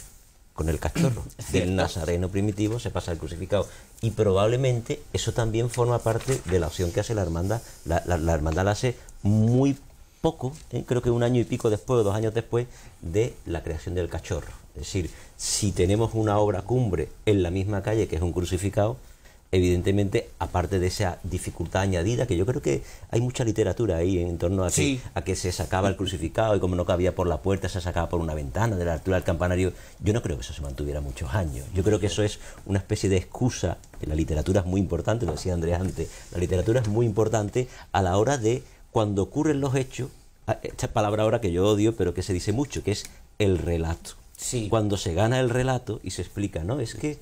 con el cachorro. del Nazareno primitivo se pasa al crucificado. Y probablemente eso también forma parte de la opción que hace la hermandad. La, la hermandad la hace muy poco, ¿eh? creo que un año y pico después, o dos años después, de la creación del cachorro. Es decir, si tenemos una obra cumbre en la misma calle, que es un crucificado, evidentemente, aparte de esa dificultad añadida, que yo creo que hay mucha literatura ahí en torno a que, a que se sacaba el crucificado y como no cabía por la puerta, se sacaba por una ventana de la altura del campanario. Yo no creo que eso se mantuviera muchos años. Yo creo que eso es una especie de excusa, que la literatura es muy importante, lo decía Andrés antes, la literatura es muy importante a la hora de cuando ocurren los hechos, esta palabra ahora que yo odio, pero que se dice mucho, que es el relato. Sí. Cuando se gana el relato y se explica, ¿no? Es que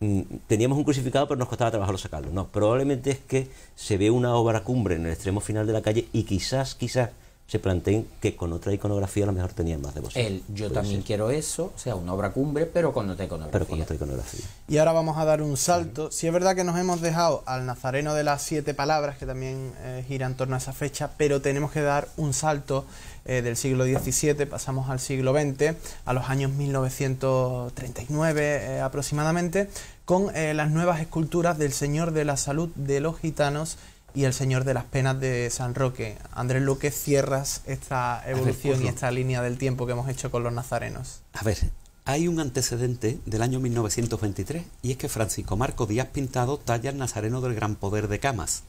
mm, teníamos un crucificado, pero nos costaba trabajarlo sacarlo. No, probablemente es que se ve una obra cumbre en el extremo final de la calle y quizás, quizás se planteen que con otra iconografía a lo mejor tenían más de El yo también quiero eso, o sea, una obra cumbre, pero con otra iconografía. Pero con otra iconografía. Y ahora vamos a dar un salto. Si es verdad que nos hemos dejado al Nazareno de las siete palabras, que también eh, gira en torno a esa fecha, pero tenemos que dar un salto eh, del siglo XVII, pasamos al siglo XX, a los años 1939 eh, aproximadamente, con las nuevas esculturas del Señor de la Salud de los Gitanos y El Señor de las Penas de San Roque. Andrés Luque, cierras esta evolución y esta línea del tiempo que hemos hecho con los nazarenos. A ver, hay un antecedente del año 1923 y es que Francisco Marco Díaz Pintado talla al Nazareno del Gran Poder de Camas.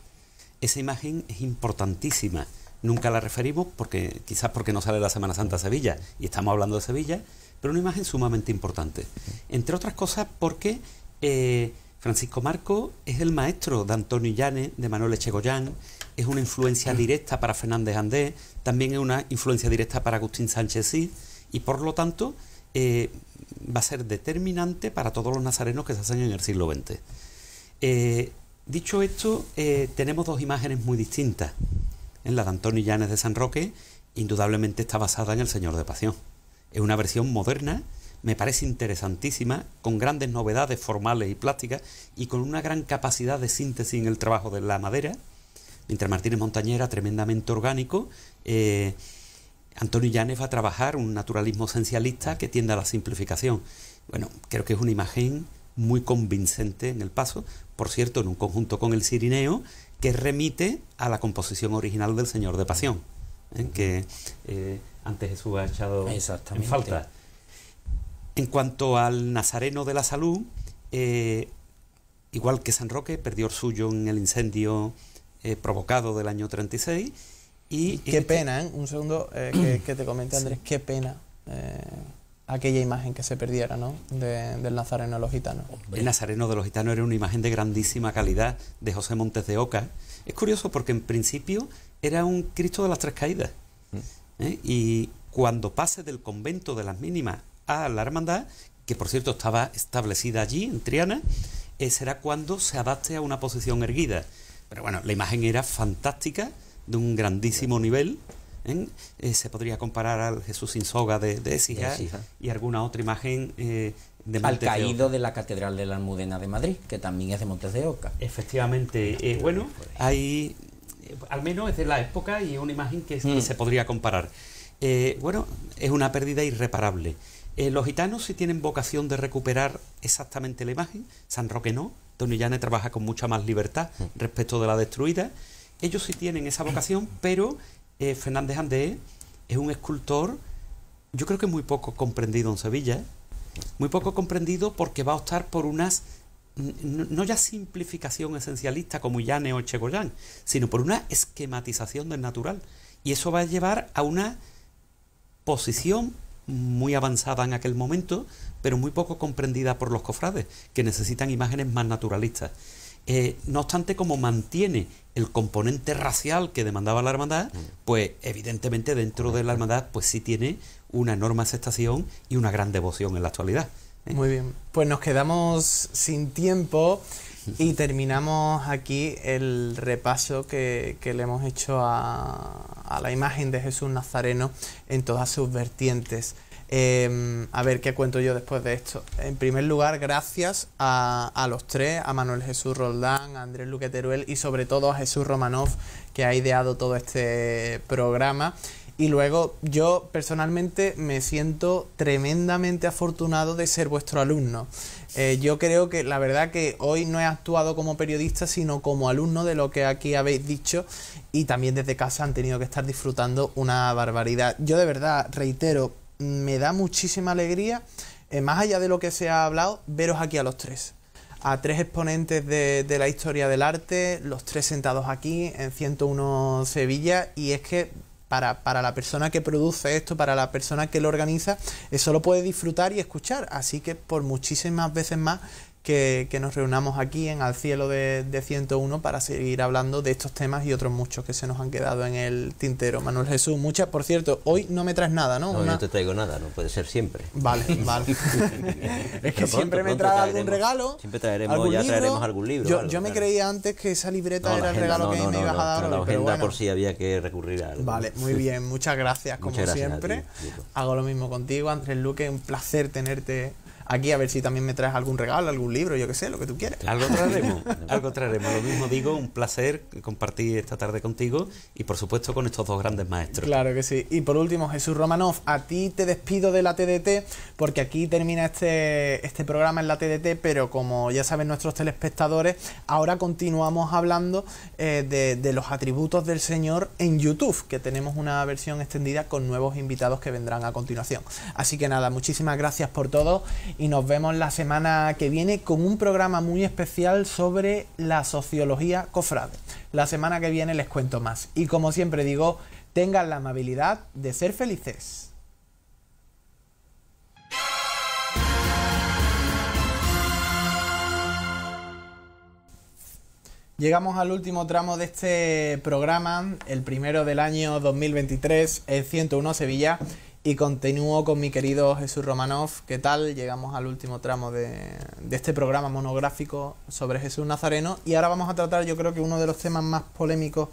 Esa imagen es importantísima. Nunca la referimos porque quizás porque no sale la Semana Santa a Sevilla y estamos hablando de Sevilla, pero una imagen sumamente importante. Entre otras cosas porque eh, Francisco Marco es el maestro de Antonio Llanes, de Manuel Echegoyán, es una influencia mm. directa para Fernández Andés, también es una influencia directa para Agustín Sánchez Cid, y por lo tanto eh, va a ser determinante para todos los nazarenos que se hacen en el siglo XX. Eh, dicho esto, eh, tenemos dos imágenes muy distintas. En la de Antonio Llanes de San Roque, indudablemente está basada en El Señor de Pasión. Es una versión moderna me parece interesantísima, con grandes novedades formales y plásticas y con una gran capacidad de síntesis en el trabajo de la madera. Mientras Martínez Montañera, tremendamente orgánico, eh, Antonio Llanes va a trabajar un naturalismo esencialista que tiende a la simplificación. Bueno, creo que es una imagen muy convincente en el paso, por cierto, en un conjunto con el Cirineo, que remite a la composición original del Señor de Pasión, en ¿eh? que eh, antes Jesús ha echado en falta. En cuanto al Nazareno de la Salud, eh, igual que San Roque, perdió el suyo en el incendio eh, provocado del año 36. Y, qué este pena, ¿eh? un segundo que, te comenté Andrés, qué pena aquella imagen que se perdiera, ¿no? del Nazareno de los Gitanos. El Nazareno de los Gitanos era una imagen de grandísima calidad de José Montes de Oca. Es curioso porque en principio era un Cristo de las Tres Caídas. Mm. Y cuando pase del convento de las mínimas a la hermandad, que por cierto estaba establecida allí, en Triana, será cuando se adapte a una posición erguida. Pero bueno, la imagen era fantástica, de un grandísimo nivel. ¿eh? Eh, se podría comparar al Jesús sin soga de, de, y alguna otra imagen eh, de Al caído de, la Catedral de la Almudena de Madrid, que también es de Montes de Oca. Efectivamente, bueno, hay, al menos es de la época y una imagen que mm. se podría comparar. bueno, es una pérdida irreparable. Eh, los gitanos sí tienen vocación de recuperar exactamente la imagen, San Roque no, yane trabaja con mucha más libertad mm. respecto de la destruida. Ellos sí tienen esa vocación, mm. pero eh, Fernández Andé es un escultor, yo creo que muy poco comprendido en Sevilla, muy poco comprendido porque va a optar por unas, no ya simplificación esencialista como Yane o Chegoyán, sino por una esquematización del natural. Y eso va a llevar a una posición muy avanzada en aquel momento, pero muy poco comprendida por los cofrades, que necesitan imágenes más naturalistas. Eh, no obstante, como mantiene el componente racial que demandaba la hermandad, mm. pues evidentemente dentro de la hermandad pues sí tiene una enorme aceptación y una gran devoción en la actualidad. ¿eh? Muy bien, pues nos quedamos sin tiempo. Y terminamos aquí el repaso que, le hemos hecho a, la imagen de Jesús Nazareno en todas sus vertientes. Em, a ver qué cuento yo después de esto. En primer lugar, gracias a, los tres, a Manuel Jesús Roldán, a Andrés Luque Teruel, y sobre todo a Jesús Romanov que ha ideado todo este programa. Y luego yo personalmente me siento tremendamente afortunado de ser vuestro alumno. Eh, yo creo que la verdad que hoy no he actuado como periodista, sino como alumno de lo que aquí habéis dicho y también desde casa han tenido que estar disfrutando una barbaridad. Yo de verdad, reitero, me da muchísima alegría, eh, más allá de lo que se ha hablado, veros aquí a los tres a tres exponentes de, de, la historia del arte, los tres sentados aquí en 101 Sevilla, y es que para, la persona que produce esto, para la persona que lo organiza, eso eh, lo puede disfrutar y escuchar. Así que por muchísimas veces más que, nos reunamos aquí en Al Cielo de, 101 para seguir hablando de estos temas y otros muchos que se nos han quedado en el tintero. Manuel Jesús, muchas, por cierto, hoy no me traes nada, ¿no? No, no te traigo nada, no puede ser siempre. Vale, vale. es que siempre me traes algún regalo. Siempre traeremos, algún ya libro. traeremos algún libro. Yo, me creía antes que esa libreta era el regalo que me ibas a dar. La agenda por si había que recurrir a algo. Vale, muy bien, muchas gracias, como siempre. Hago lo mismo contigo, Andrés Luque, un placer tenerte aquí a ver si también me traes algún regalo, algún libro, yo qué sé, lo que tú quieras. Algo traeremos, algo traeremos. Lo mismo digo, un placer compartir esta tarde contigo y por supuesto con estos dos grandes maestros. Claro que sí. Y por último, Jesús Romanov, a ti te despido de la TDT porque aquí termina este, este programa en la TDT, pero como ya saben nuestros telespectadores, ahora continuamos hablando eh, de, de los atributos del Señor en YouTube, que tenemos una versión extendida con nuevos invitados que vendrán a continuación. Así que nada, muchísimas gracias por todo y nos vemos la semana que viene con un programa muy especial sobre la sociología cofrade. La semana que viene les cuento más. Y como siempre digo, tengan la amabilidad de ser felices. Llegamos al último tramo de este programa, el primero del año 2023 en 101 Sevilla. Y continúo con mi querido Jesús Romanov. ¿Qué tal? Llegamos al último tramo de, este programa monográfico sobre Jesús Nazareno. Y ahora vamos a tratar, yo creo que uno de los temas más polémicos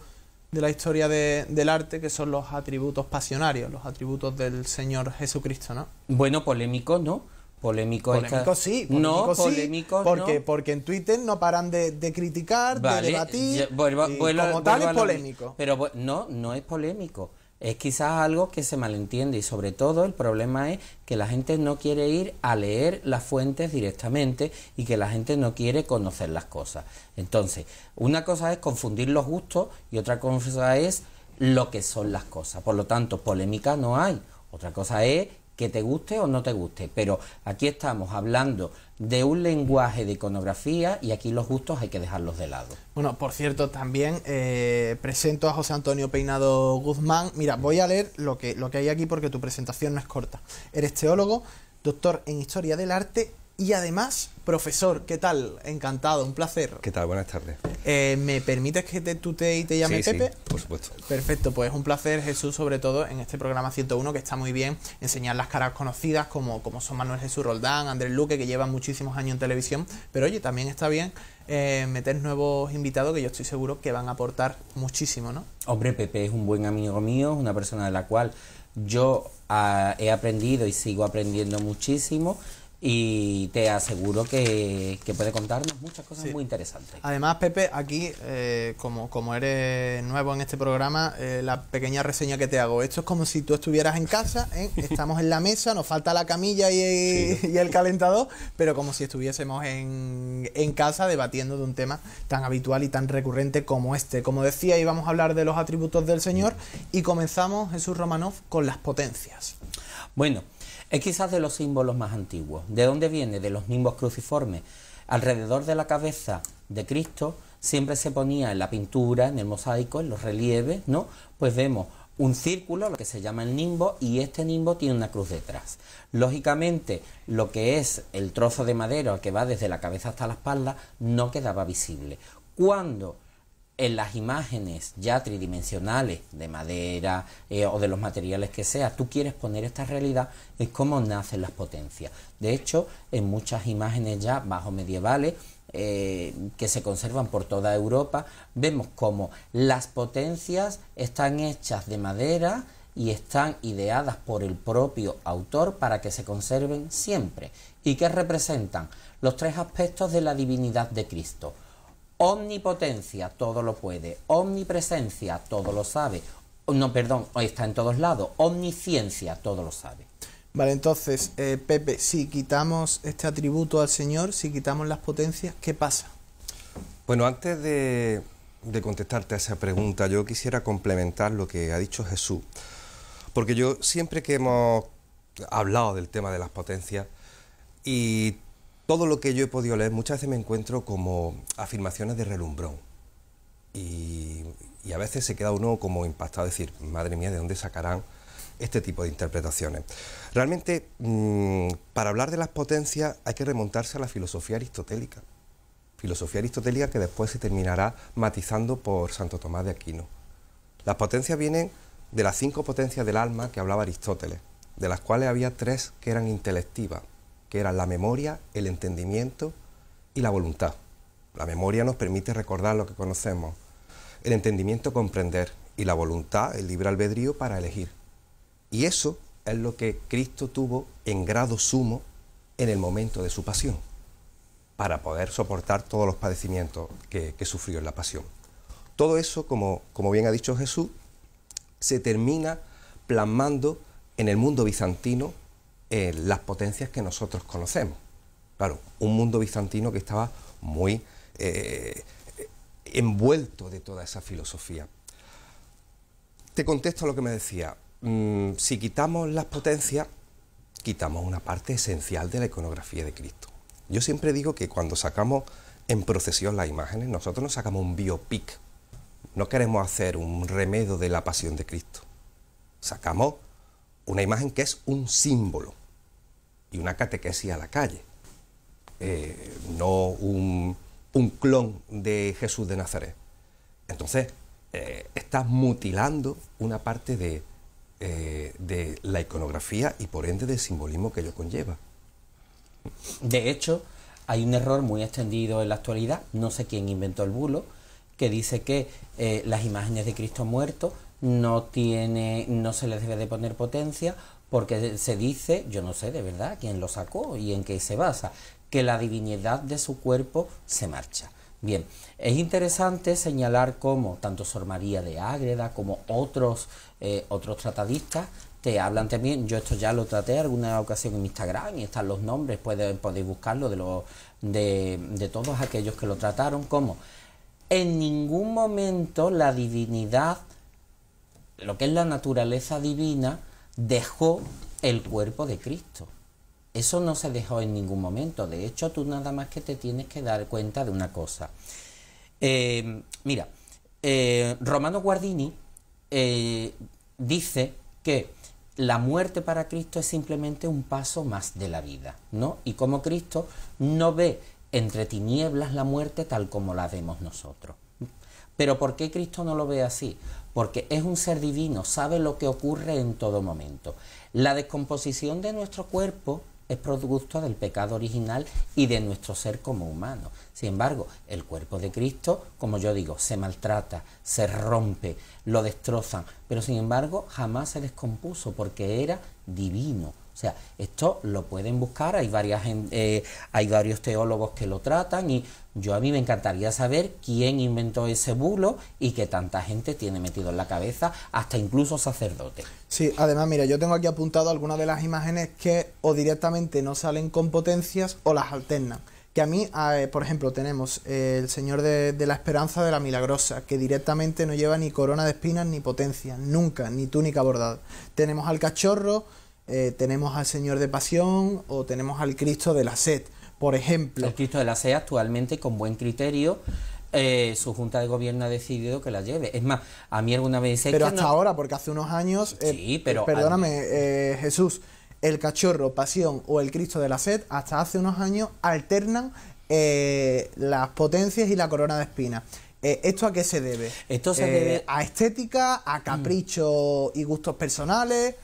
de la historia del arte, que son los atributos pasionarios, los atributos del Señor Jesucristo, ¿no? Bueno, polémico, ¿no? Polémico, polémico sí, no, polémico, porque, no. porque en Twitter no paran de, criticar, de debatir, como tal es polémico. Pero no, no es polémico es quizás algo que se malentiende y sobre todo el problema es que la gente no quiere ir a leer las fuentes directamente y que la gente no quiere conocer las cosas. Entonces, una cosa es confundir los gustos y otra cosa es lo que son las cosas. Por lo tanto, polémica no hay. Otra cosa es que te guste o no te guste, pero aquí estamos hablando de un lenguaje de iconografía y aquí los gustos hay que dejarlos de lado. Bueno, por cierto, también eh, presento a José Antonio Peinado Guzmán. Mira, voy a leer lo que, lo que hay aquí porque tu presentación no es corta. Eres teólogo, doctor en Historia del Arte y además, profesor, ¿qué tal? Encantado, un placer. ¿Qué tal? Buenas tardes. Eh, ¿Me permites que te tutee y te llame Pepe? Sí, por supuesto. Perfecto, pues un placer, Jesús, sobre todo en este programa 101, que está muy bien enseñar las caras conocidas, como, como son Manuel Jesús Roldán, Andrés Luque, que llevan muchísimos años en televisión. Pero oye, también está bien eh, meter nuevos invitados que yo estoy seguro que van a aportar muchísimo, ¿no? Hombre, Pepe es un buen amigo mío, una persona de la cual yo ah, he aprendido y sigo aprendiendo muchísimo y te aseguro que, puede contarnos muchas cosas muy interesantes. Además, Pepe, aquí, eh, como, como eres nuevo en este programa, eh, la pequeña reseña que te hago. Esto es como si tú estuvieras en casa, ¿eh? estamos en la mesa, nos falta la camilla y, el calentador, pero como si estuviésemos en, casa debatiendo de un tema tan habitual y tan recurrente como este. Como decía, íbamos a hablar de los atributos del Señor y comenzamos, Jesús Romanov, con las potencias. Bueno. Es quizás de los símbolos más antiguos. ¿De dónde viene? De los nimbos cruciformes. Alrededor de la cabeza de Cristo siempre se ponía en la pintura, en el mosaico, en los relieves, ¿no? Pues vemos un círculo, lo que se llama el nimbo, y este nimbo tiene una cruz detrás. Lógicamente, lo que es el trozo de madera que va desde la cabeza hasta la espalda no quedaba visible. Cuando en las imágenes ya tridimensionales de madera eh, o de los materiales que sea, tú quieres poner esta realidad, es como nacen las potencias. De hecho, en muchas imágenes ya bajo medievales, eh, que se conservan por toda Europa, vemos como las potencias están hechas de madera y están ideadas por el propio autor para que se conserven siempre y que representan los tres aspectos de la divinidad de Cristo Omnipotencia, todo lo puede. Omnipresencia, todo lo sabe. No, perdón, está en todos lados. Omnisciencia, todo lo sabe. Vale, entonces, eh, Pepe, si quitamos este atributo al Señor, si quitamos las potencias, ¿qué pasa? Bueno, antes de, de contestarte a esa pregunta, yo quisiera complementar lo que ha dicho Jesús. Porque yo siempre que hemos hablado del tema de las potencias y todo lo que yo he podido leer, muchas veces me encuentro como afirmaciones de relumbrón. Y, a veces se queda uno como impactado, decir, madre mía, ¿de dónde sacarán este tipo de interpretaciones? Realmente, mm, para hablar de las potencias hay que remontarse a la filosofía aristotélica. Filosofía aristotélica que después se terminará matizando por Santo Tomás de Aquino. Las potencias vienen de las cinco potencias del alma que hablaba Aristóteles, de las cuales había tres que eran intelectivas que eran la memoria, el entendimiento y la voluntad. La memoria nos permite recordar lo que conocemos, el entendimiento comprender y la voluntad, el libre albedrío para elegir. Y eso es lo que Cristo tuvo en grado sumo en el momento de su pasión, para poder soportar todos los padecimientos que, sufrió en la pasión. Todo eso, como, como bien ha dicho Jesús, se termina plasmando en el mundo bizantino eh, las potencias que nosotros conocemos. Claro, un mundo bizantino que estaba muy eh, envuelto de toda esa filosofía. Te contesto lo que me decía. Mm, si quitamos las potencias, quitamos una parte esencial de la iconografía de Cristo. Yo siempre digo que cuando sacamos en procesión las imágenes, nosotros no sacamos un biopic, no queremos hacer un remedo de la pasión de Cristo. Sacamos una imagen que es un símbolo y una catequesis a la calle, eh, no un, clon de Jesús de Nazaret. Entonces, eh, estás mutilando una parte eh, de, la iconografía y por ende del simbolismo que ello conlleva. De hecho, hay un error muy extendido en la actualidad, no sé quién inventó el bulo, que dice que las imágenes de Cristo muerto no tiene, no se le debe de poner potencia, porque se dice, yo no sé de verdad quién lo sacó y en qué se basa, que la divinidad de su cuerpo se marcha. Bien, es interesante señalar cómo tanto Sor María de Ágreda como otros, eh, otros tratadistas te hablan también, yo esto ya lo traté alguna ocasión en Instagram y están los nombres, podéis buscarlo de, los, de, de todos aquellos que lo trataron, como en ningún momento la divinidad lo que es la naturaleza divina, dejó el cuerpo de Cristo. Eso no se dejó en ningún momento. De hecho, tú nada más que te tienes que dar cuenta de una cosa. Eh, mira, eh, Romano Guardini eh, dice que la muerte para Cristo es simplemente un paso más de la vida, ¿no? Y como Cristo no ve entre tinieblas la muerte tal como la vemos nosotros. Pero ¿por qué Cristo no lo ve así? porque es un ser divino, sabe lo que ocurre en todo momento. La descomposición de nuestro cuerpo es producto del pecado original y de nuestro ser como humano. Sin embargo, el cuerpo de Cristo, como yo digo, se maltrata, se rompe, lo destrozan, pero sin embargo jamás se descompuso porque era divino, ...o sea, esto lo pueden buscar, hay, varias, eh, hay varios teólogos que lo tratan y yo a mí me encantaría saber quién inventó ese bulo y que tanta gente tiene metido en la cabeza, hasta incluso sacerdotes. Sí, además, mira, yo tengo aquí apuntado algunas de las imágenes que o directamente no salen con potencias o las alternan. Que a mí, eh, por ejemplo, tenemos eh, el Señor de, de, la Esperanza de la Milagrosa, que directamente no lleva ni corona de espinas ni potencia, nunca, ni túnica bordada. Tenemos al cachorro, eh, tenemos al Señor de Pasión o tenemos al Cristo de la Sed, por ejemplo. El Cristo de la Sed actualmente, con buen criterio, eh, su Junta de Gobierno ha decidido que la lleve. Es más, a mí alguna vez... Pero hasta ahora, porque hace unos años... Eh, sí, pero... Perdóname, Jesús, el Cachorro, Pasión o el Cristo de la Sed, hasta hace unos años alternan las potencias y la corona de espinas. ¿Esto a qué se debe? Esto se debe a estética, a mm. capricho y gustos personales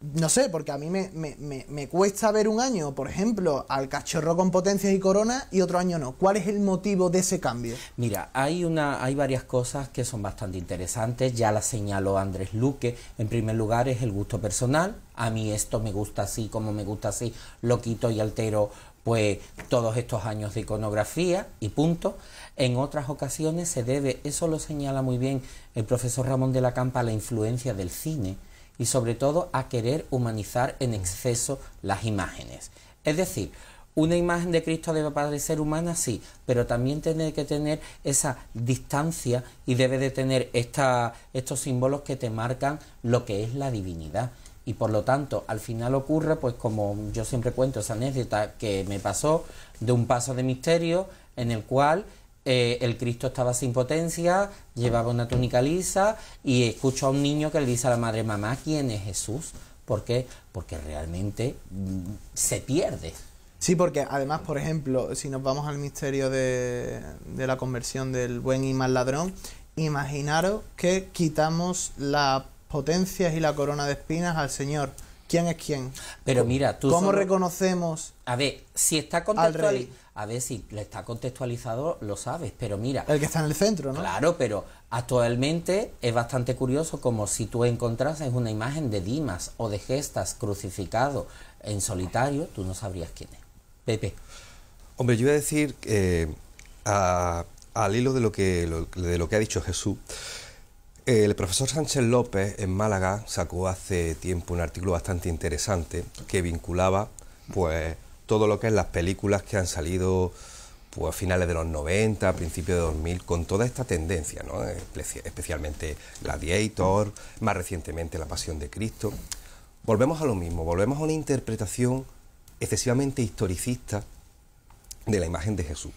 no sé, porque a mí me, me, cuesta ver un año, por ejemplo, al cachorro con potencias y corona y otro año no. ¿Cuál es el motivo de ese cambio? Mira, hay, una, hay varias cosas que son bastante interesantes, ya las señaló Andrés Luque. En primer lugar es el gusto personal. A mí esto me gusta así, como me gusta así, lo quito y altero pues todos estos años de iconografía y punto. En otras ocasiones se debe, eso lo señala muy bien el profesor Ramón de la Campa, a la influencia del cine y sobre todo a querer humanizar en exceso las imágenes. Es decir, una imagen de Cristo debe parecer humana, sí, pero también tiene que tener esa distancia y debe de tener esta, estos símbolos que te marcan lo que es la divinidad. Y por lo tanto, al final ocurre, pues como yo siempre cuento esa anécdota que me pasó de un paso de misterio en el cual eh, el Cristo estaba sin potencia, llevaba una túnica lisa y escucho a un niño que le dice a la madre, mamá, ¿quién es Jesús? ¿Por qué? Porque realmente mm, se pierde. Sí, porque además, por ejemplo, si nos vamos al misterio de, la conversión del buen y mal ladrón, imaginaros que quitamos las potencias y la corona de espinas al Señor. ¿Quién es quién? Pero mira, tú... ¿Cómo reconocemos... A ver, si está rey a ver si le está contextualizado, lo sabes, pero mira. El que está en el centro, ¿no? Claro, pero actualmente es bastante curioso como si tú encontrases una imagen de Dimas o de Gestas crucificado en solitario, tú no sabrías quién es. Pepe. Hombre, yo voy a decir, eh, al hilo de lo, que, de lo que ha dicho Jesús, el profesor Sánchez López en Málaga sacó hace tiempo un artículo bastante interesante que vinculaba, pues, todo lo que es las películas que han salido pues, a finales de los 90, a principios de 2000, con toda esta tendencia, ¿no? especialmente Gladiator, más recientemente La Pasión de Cristo. Volvemos a lo mismo, volvemos a una interpretación excesivamente historicista de la imagen de Jesús.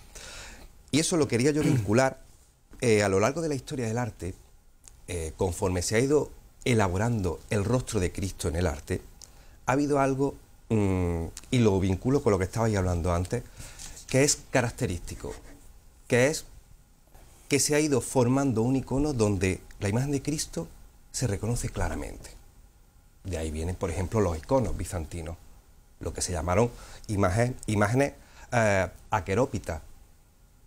Y eso lo quería yo vincular eh, a lo largo de la historia del arte, eh, conforme se ha ido elaborando el rostro de Cristo en el arte, ha habido algo Mm, y lo vinculo con lo que estabais hablando antes, que es característico, que es que se ha ido formando un icono donde la imagen de Cristo se reconoce claramente. De ahí vienen, por ejemplo, los iconos bizantinos, lo que se llamaron imagen, imágenes eh, aquerópitas,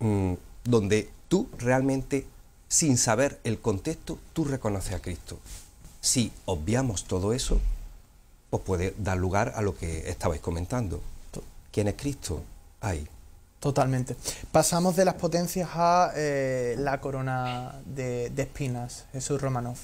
mm, donde tú realmente, sin saber el contexto, tú reconoces a Cristo. Si obviamos todo eso, puede dar lugar a lo que estabais comentando. ¿Quién es Cristo? Ahí. Totalmente. Pasamos de las potencias a eh, la corona de, espinas, Jesús Romano...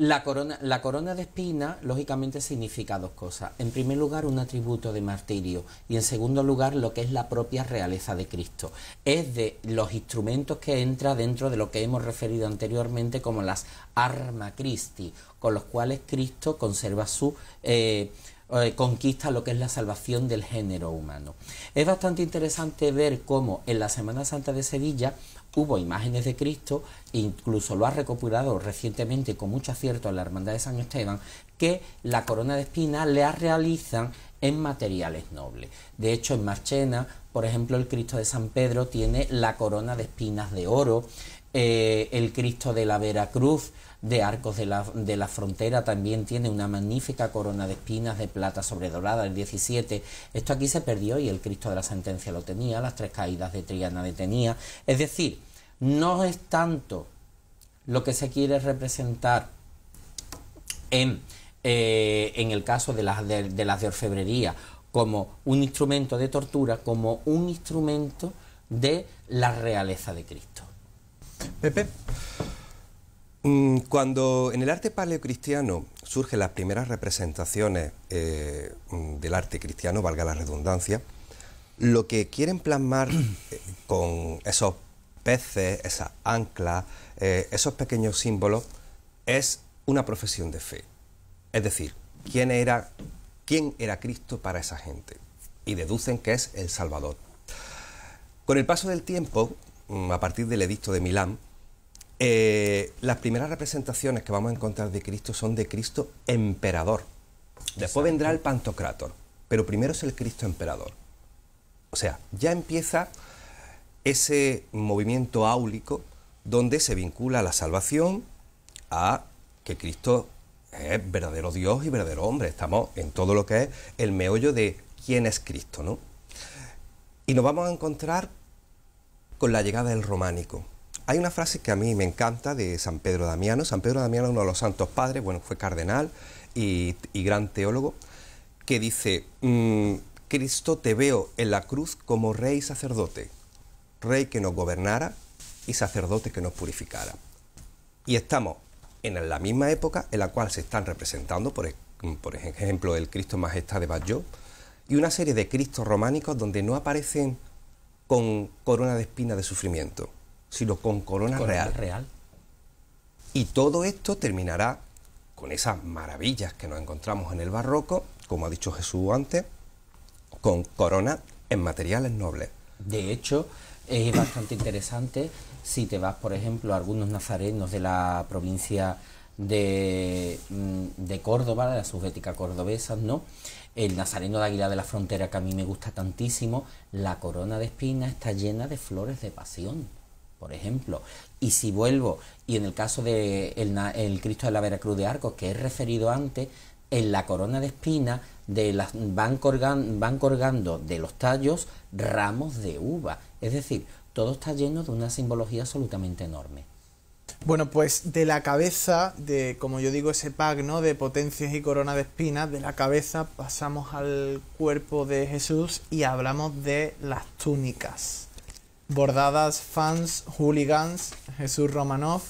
La corona, la corona de espina, lógicamente, significa dos cosas. En primer lugar, un atributo de martirio y en segundo lugar, lo que es la propia realeza de Cristo. Es de los instrumentos que entra dentro de lo que hemos referido anteriormente como las arma Christi, con los cuales Cristo conserva su... Eh, eh, conquista lo que es la salvación del género humano. Es bastante interesante ver cómo en la Semana Santa de Sevilla hubo imágenes de Cristo incluso lo ha recopilado recientemente con mucho acierto en la Hermandad de San Esteban, que la corona de espinas la realizan en materiales nobles. De hecho, en Marchena, por ejemplo, el Cristo de San Pedro tiene la corona de espinas de oro, eh, el Cristo de la Veracruz de Arcos de la, de la, Frontera también tiene una magnífica corona de espinas de plata sobredorada, el 17. Esto aquí se perdió y el Cristo de la Sentencia lo tenía, las tres caídas de Triana detenía... tenía. Es decir, no es tanto lo que se quiere representar en, eh, el caso de las de, las de orfebrería como un instrumento de tortura, como un instrumento de la realeza de Cristo. Pepe, mm, cuando en el arte paleocristiano surgen las primeras representaciones eh, mm, del arte cristiano, valga la redundancia, lo que quieren plasmar eh, con esos peces, esas anclas, eh, esos pequeños símbolos, es una profesión de fe. Es decir, ¿quién era, quién era Cristo para esa gente? Y deducen que es el Salvador. Con el paso del tiempo, mm, a partir del edicto de Milán, eh, las primeras representaciones que vamos a encontrar de Cristo son de Cristo emperador. Después vendrá el pantocrator pero primero es el Cristo emperador. O sea, ya empieza ese movimiento áulico donde se vincula la salvación a que Cristo es verdadero Dios y verdadero hombre. Estamos en todo lo que es el meollo de quién es Cristo, ¿no? Y nos vamos a encontrar con la llegada del románico. Hay una frase que a mí me encanta de San Pedro Damiano. San Pedro Damiano es uno de los santos padres, bueno, fue cardenal y, gran teólogo, que dice, mm, Cristo te veo en la cruz como rey y sacerdote rey que nos gobernara y sacerdote que nos purificara. Y estamos en la misma época en la cual se están representando, por, ejemplo, el Cristo Majestad de Bajó, y una serie de Cristos románicos donde no aparecen con corona de espina de sufrimiento, sino con corona, real. real. Y todo esto terminará con esas maravillas que nos encontramos en el barroco, como ha dicho Jesús antes, con corona en materiales nobles. De hecho, es bastante interesante si te vas, por ejemplo, a algunos nazarenos de la provincia mm, de, Córdoba, de la subbética cordobesa, ¿no? El nazareno de Águila de la Frontera, que a mí me gusta tantísimo, la corona de espina está llena de flores de pasión, por ejemplo. Y si vuelvo, y en el caso del de el, Cristo de la Veracruz de Arcos, que he referido antes, en la corona de espina... de las, van, van colgando de los tallos ramos de uva es decir, todo está lleno de una simbología absolutamente enorme. Bueno, pues de la cabeza, de como yo digo, ese pagno De potencias y corona de espinas, de la cabeza pasamos al cuerpo de Jesús y hablamos de las túnicas. Bordadas, fans, hooligans, Jesús Romanov.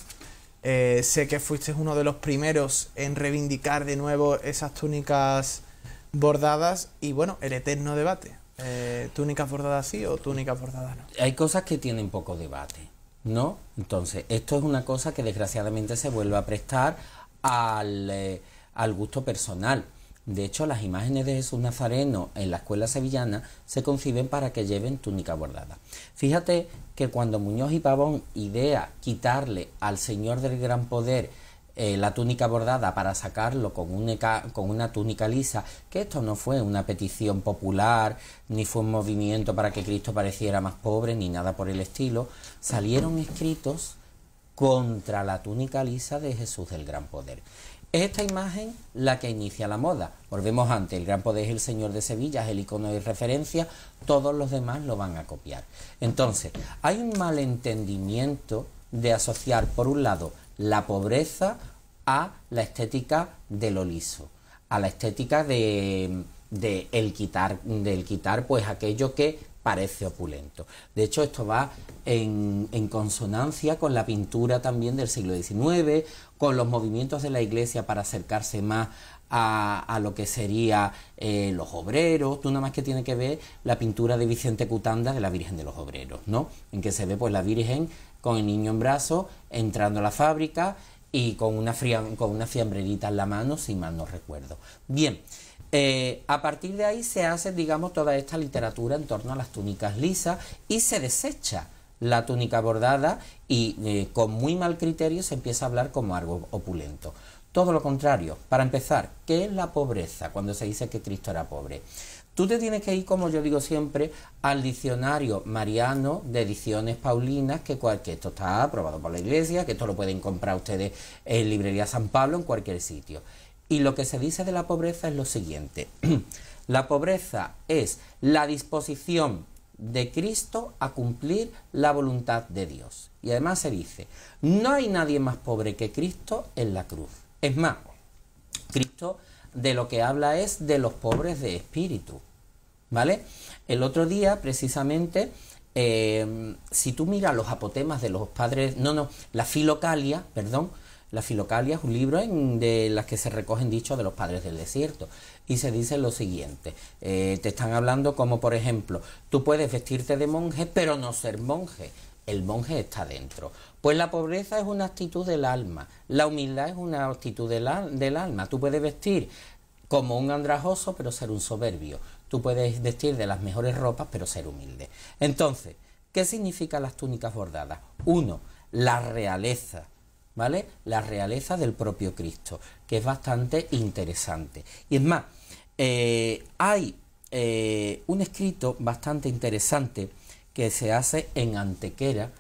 Eh, sé que fuiste uno de los primeros en reivindicar de nuevo esas túnicas bordadas y bueno, el eterno debate. ¿Túnicas eh, túnica bordada sí o túnica bordada no. Hay cosas que tienen poco debate, ¿no? Entonces, esto es una cosa que desgraciadamente se vuelve a prestar al, eh, al gusto personal. De hecho, las imágenes de Jesús Nazareno en la escuela sevillana se conciben para que lleven túnica bordada. Fíjate que cuando Muñoz y Pavón idea quitarle al Señor del Gran Poder eh, la túnica bordada para sacarlo con, con una túnica lisa, que esto no fue una petición popular, ni fue un movimiento para que Cristo pareciera más pobre, ni nada por el estilo, salieron escritos contra la túnica lisa de Jesús del Gran Poder. Es esta imagen la que inicia la moda. Volvemos antes, el gran poder es el señor de Sevilla, es el icono de referencia, todos los demás lo van a copiar. Entonces, hay un malentendimiento de asociar, por un lado, la pobreza a la estética de lo liso, a la estética de, de el quitar, del quitar pues aquello que parece opulento. De hecho, esto va en, consonancia con la pintura también del siglo XIX, con los movimientos de la iglesia para acercarse más a, lo que sería eh, los obreros. Tú nada más que tiene que ver la pintura de Vicente Cutanda de la Virgen de los Obreros, ¿no? En que se ve pues la Virgen con el niño en brazos... entrando a la fábrica y con una, fría, con una fiambrerita en la mano, si mal no recuerdo. Bien, eh, a partir de ahí se hace, digamos, toda esta literatura en torno a las túnicas lisas y se desecha la túnica bordada y eh, con muy mal criterio se empieza a hablar como algo opulento. Todo lo contrario, para empezar, ¿qué es la pobreza cuando se dice que Cristo era pobre? Tú te tienes que ir, como yo digo siempre, al diccionario mariano de ediciones paulinas, que, esto está aprobado por la iglesia, que esto lo pueden comprar ustedes en librería San Pablo, en cualquier sitio. Y lo que se dice de la pobreza es lo siguiente. la pobreza es la disposición de Cristo a cumplir la voluntad de Dios. Y además se dice, no hay nadie más pobre que Cristo en la cruz. Es más, Cristo de lo que habla es de los pobres de espíritu. ¿Vale? El otro día, precisamente, em, si tú miras los apotemas de los padres, no, no, la filocalia, perdón, la filocalia es un libro en, de las que se recogen dichos de los padres del desierto y se dice lo siguiente, eh, te están hablando como por ejemplo, tú puedes vestirte de monje pero no ser monje, el monje está dentro. Pues la pobreza es una actitud del alma, la humildad es una actitud del alma, tú puedes vestir como un andrajoso pero ser un soberbio, Tú puedes vestir de las mejores ropas, pero ser humilde. Entonces, ¿qué significan las túnicas bordadas? Uno, la realeza. ¿Vale? La realeza del propio Cristo, que es bastante interesante. Y es más, eh, hay eh, un escrito bastante interesante que se hace en Antequera,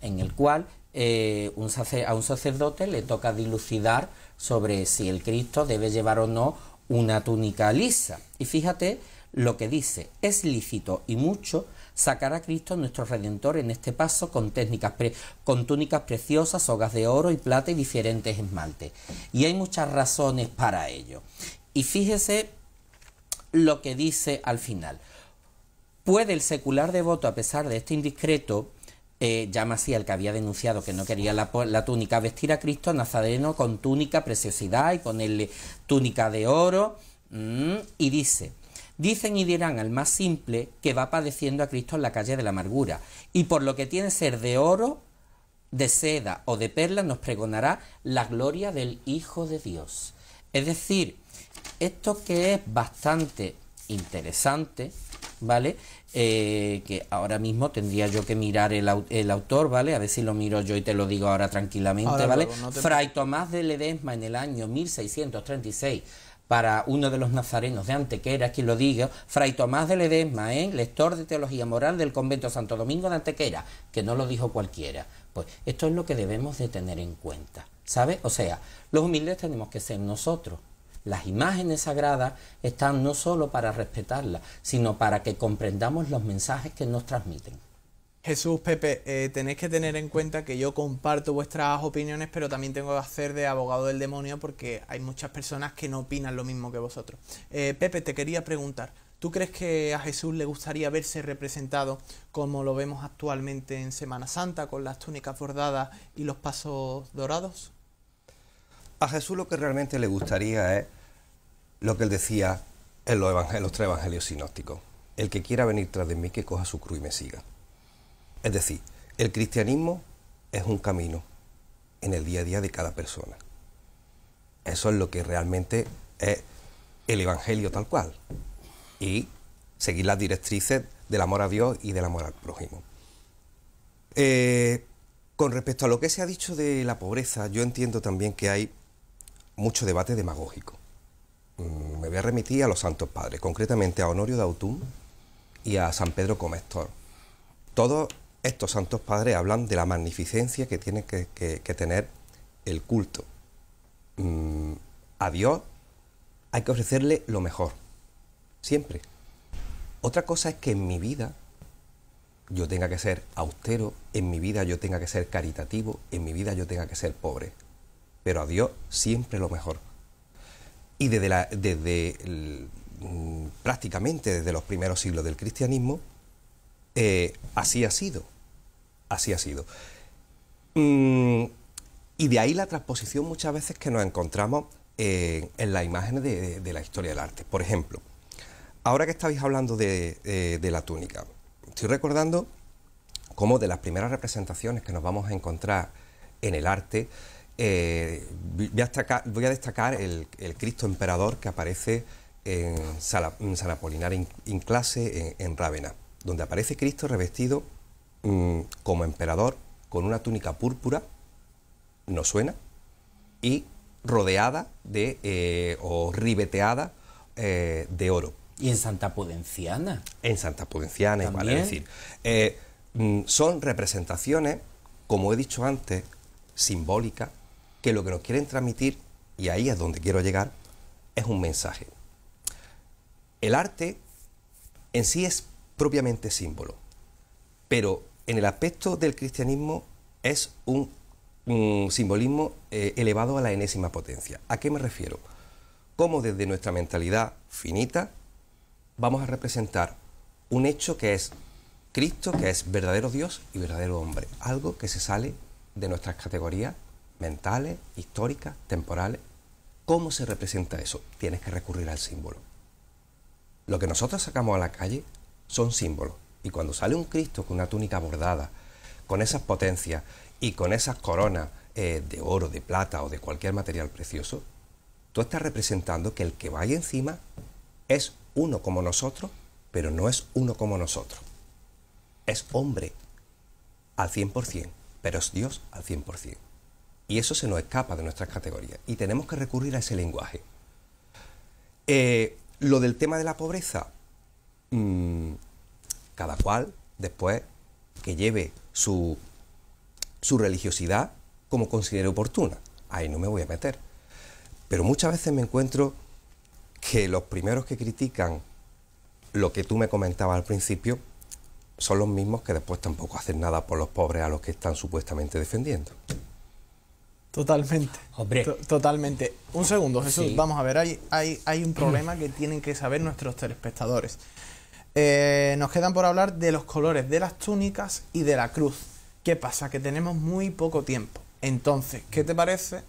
en el cual eh, a un sacerdote le toca dilucidar sobre si el Cristo debe llevar o no una túnica lisa. Y fíjate lo que dice es lícito y mucho, sacará a Cristo nuestro Redentor en este paso con técnicas con túnicas preciosas, hogas de oro y plata y diferentes esmaltes. Y hay muchas razones para ello. Y fíjese lo que dice al final. ¿Puede el secular devoto, a pesar de este indiscreto, eh, llama así al que había denunciado que no quería la, túnica, vestir a Cristo Nazareno con túnica, preciosidad y ponerle túnica de oro? Mm, y dice, Dicen y dirán al más simple que va padeciendo a Cristo en la calle de la amargura, y por lo que tiene ser de oro, de seda o de perla, nos pregonará la gloria del Hijo de Dios. Es decir, esto que es bastante interesante, ¿vale? Eh, que ahora mismo tendría yo que mirar el, el, autor, ¿vale? A ver si lo miro yo y te lo digo ahora tranquilamente, ¿vale? Fray Tomás de Ledesma en el año 1636 para uno de los nazarenos de Antequera, quien lo diga, Fray Tomás de Ledesma, ¿eh? lector de Teología Moral del Convento Santo Domingo de Antequera, que no lo dijo cualquiera. Pues esto es lo que debemos de tener en cuenta, ¿sabe? O sea, los humildes tenemos que ser nosotros. Las imágenes sagradas están no solo para respetarlas, sino para que comprendamos los mensajes que nos transmiten. Jesús, Pepe, eh, tenéis que tener en cuenta que yo comparto vuestras opiniones, pero también tengo que hacer de abogado del demonio porque hay muchas personas que no opinan lo mismo que vosotros. Eh, Pepe, te quería preguntar, ¿tú crees que a Jesús le gustaría verse representado como lo vemos actualmente en Semana Santa, con las túnicas bordadas y los pasos dorados? A Jesús lo que realmente le gustaría es lo que él decía en los, evangelios, los tres evangelios sinópticos. El que quiera venir tras de mí, que coja su cruz y me siga. Es decir, el cristianismo es un camino en el día a día de cada persona. Eso es lo que realmente es el Evangelio tal cual. Y seguir las directrices del amor a Dios y del amor al prójimo. Eh, con respecto a lo que se ha dicho de la pobreza, yo entiendo también que hay mucho debate demagógico. Mm, me voy a remitir a los santos padres, concretamente a Honorio de Autun y a San Pedro Comestor. Todos estos santos padres hablan de la magnificencia que tiene que, tener el culto. Mm, a Dios hay que ofrecerle lo mejor, siempre. Otra cosa es que en mi vida yo tenga que ser austero, en mi vida yo tenga que ser caritativo, en mi vida yo tenga que ser pobre. Pero a Dios siempre lo mejor. Y desde, la, mm, prácticamente desde los primeros siglos del cristianismo, eh, así ha sido así ha sido. Mm, y de ahí la transposición muchas veces que nos encontramos en las imágenes de, la historia del arte. Por ejemplo, ahora que estáis hablando de, la túnica, estoy recordando cómo de las primeras representaciones que nos vamos a encontrar en el arte, eh, voy, a destacar, el, Cristo Emperador que aparece en San Apolinar en clase en, en Rávena, donde aparece Cristo revestido Mm, como emperador con una túnica púrpura, no suena, y rodeada de eh, o ribeteada eh, de oro. ¿Y en Santa Pudenciana? En Santa Pudenciana, igual, es decir, eh, mm, son representaciones, como he dicho antes, simbólicas, que lo que nos quieren transmitir, y ahí es donde quiero llegar, es un mensaje. El arte en sí es propiamente símbolo, pero en el aspecto del cristianismo es un, simbolismo eh, elevado a la enésima potencia. ¿A qué me refiero? Cómo desde nuestra mentalidad finita vamos a representar un hecho que es Cristo, que es verdadero Dios y verdadero hombre. Algo que se sale de nuestras categorías mentales, históricas, temporales. ¿Cómo se representa eso? Tienes que recurrir al símbolo. Lo que nosotros sacamos a la calle son símbolos. Y cuando sale un Cristo con una túnica bordada, con esas potencias y con esas coronas eh, de oro, de plata o de cualquier material precioso, tú estás representando que el que ahí encima es uno como nosotros, pero no es uno como nosotros. Es hombre al 100%, pero es Dios al 100%. Y eso se nos escapa de nuestras categorías y tenemos que recurrir a ese lenguaje. Eh, lo del tema de la pobreza, mm, cada cual después que lleve su, su religiosidad como considere oportuna. Ahí no me voy a meter. Pero muchas veces me encuentro que los primeros que critican lo que tú me comentabas al principio son los mismos que después tampoco hacen nada por los pobres a los que están supuestamente defendiendo. Totalmente. Totalmente. Un segundo, Jesús. Vamos a ver, hay, hay un problema que tienen que saber nuestros telespectadores. Eh, nos quedan por hablar de los colores de las túnicas y de la cruz. ¿Qué pasa? Que tenemos muy poco tiempo. Entonces, ¿qué te parece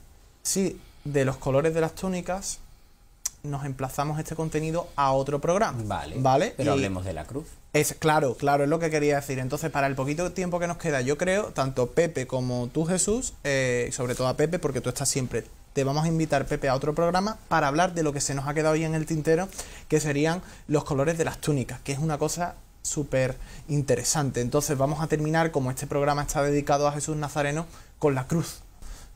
si de los colores de las túnicas nos emplazamos este contenido a otro programa? Vale. ¿Vale? Pero hablemos de la cruz. Es, claro, claro, es lo que quería decir. Entonces, para el poquito tiempo que nos queda, yo creo, tanto Pepe como tú, Jesús, y eh, sobre todo a Pepe, porque tú estás siempre te vamos a invitar, Pepe, a otro programa para hablar de lo que se nos ha quedado hoy en el tintero, que serían los colores de las túnicas, que es una cosa súper interesante. Entonces vamos a terminar, como este programa está dedicado a Jesús Nazareno, con la cruz.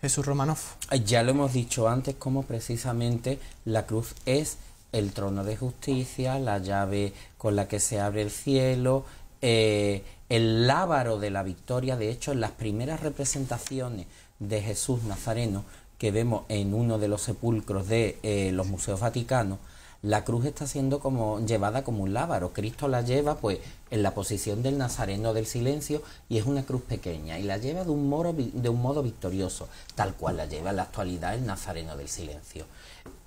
Jesús Romanoff. Ya lo hemos dicho antes, como precisamente la cruz es el trono de justicia, la llave con la que se abre el cielo, eh, el lábaro de la victoria. De hecho, en las primeras representaciones de Jesús Nazareno, que vemos en uno de los sepulcros de eh, los museos vaticanos, la cruz está siendo como llevada como un lábaro. Cristo la lleva pues en la posición del Nazareno del silencio y es una cruz pequeña y la lleva de un, modo, de un modo victorioso, tal cual la lleva en la actualidad el Nazareno del silencio.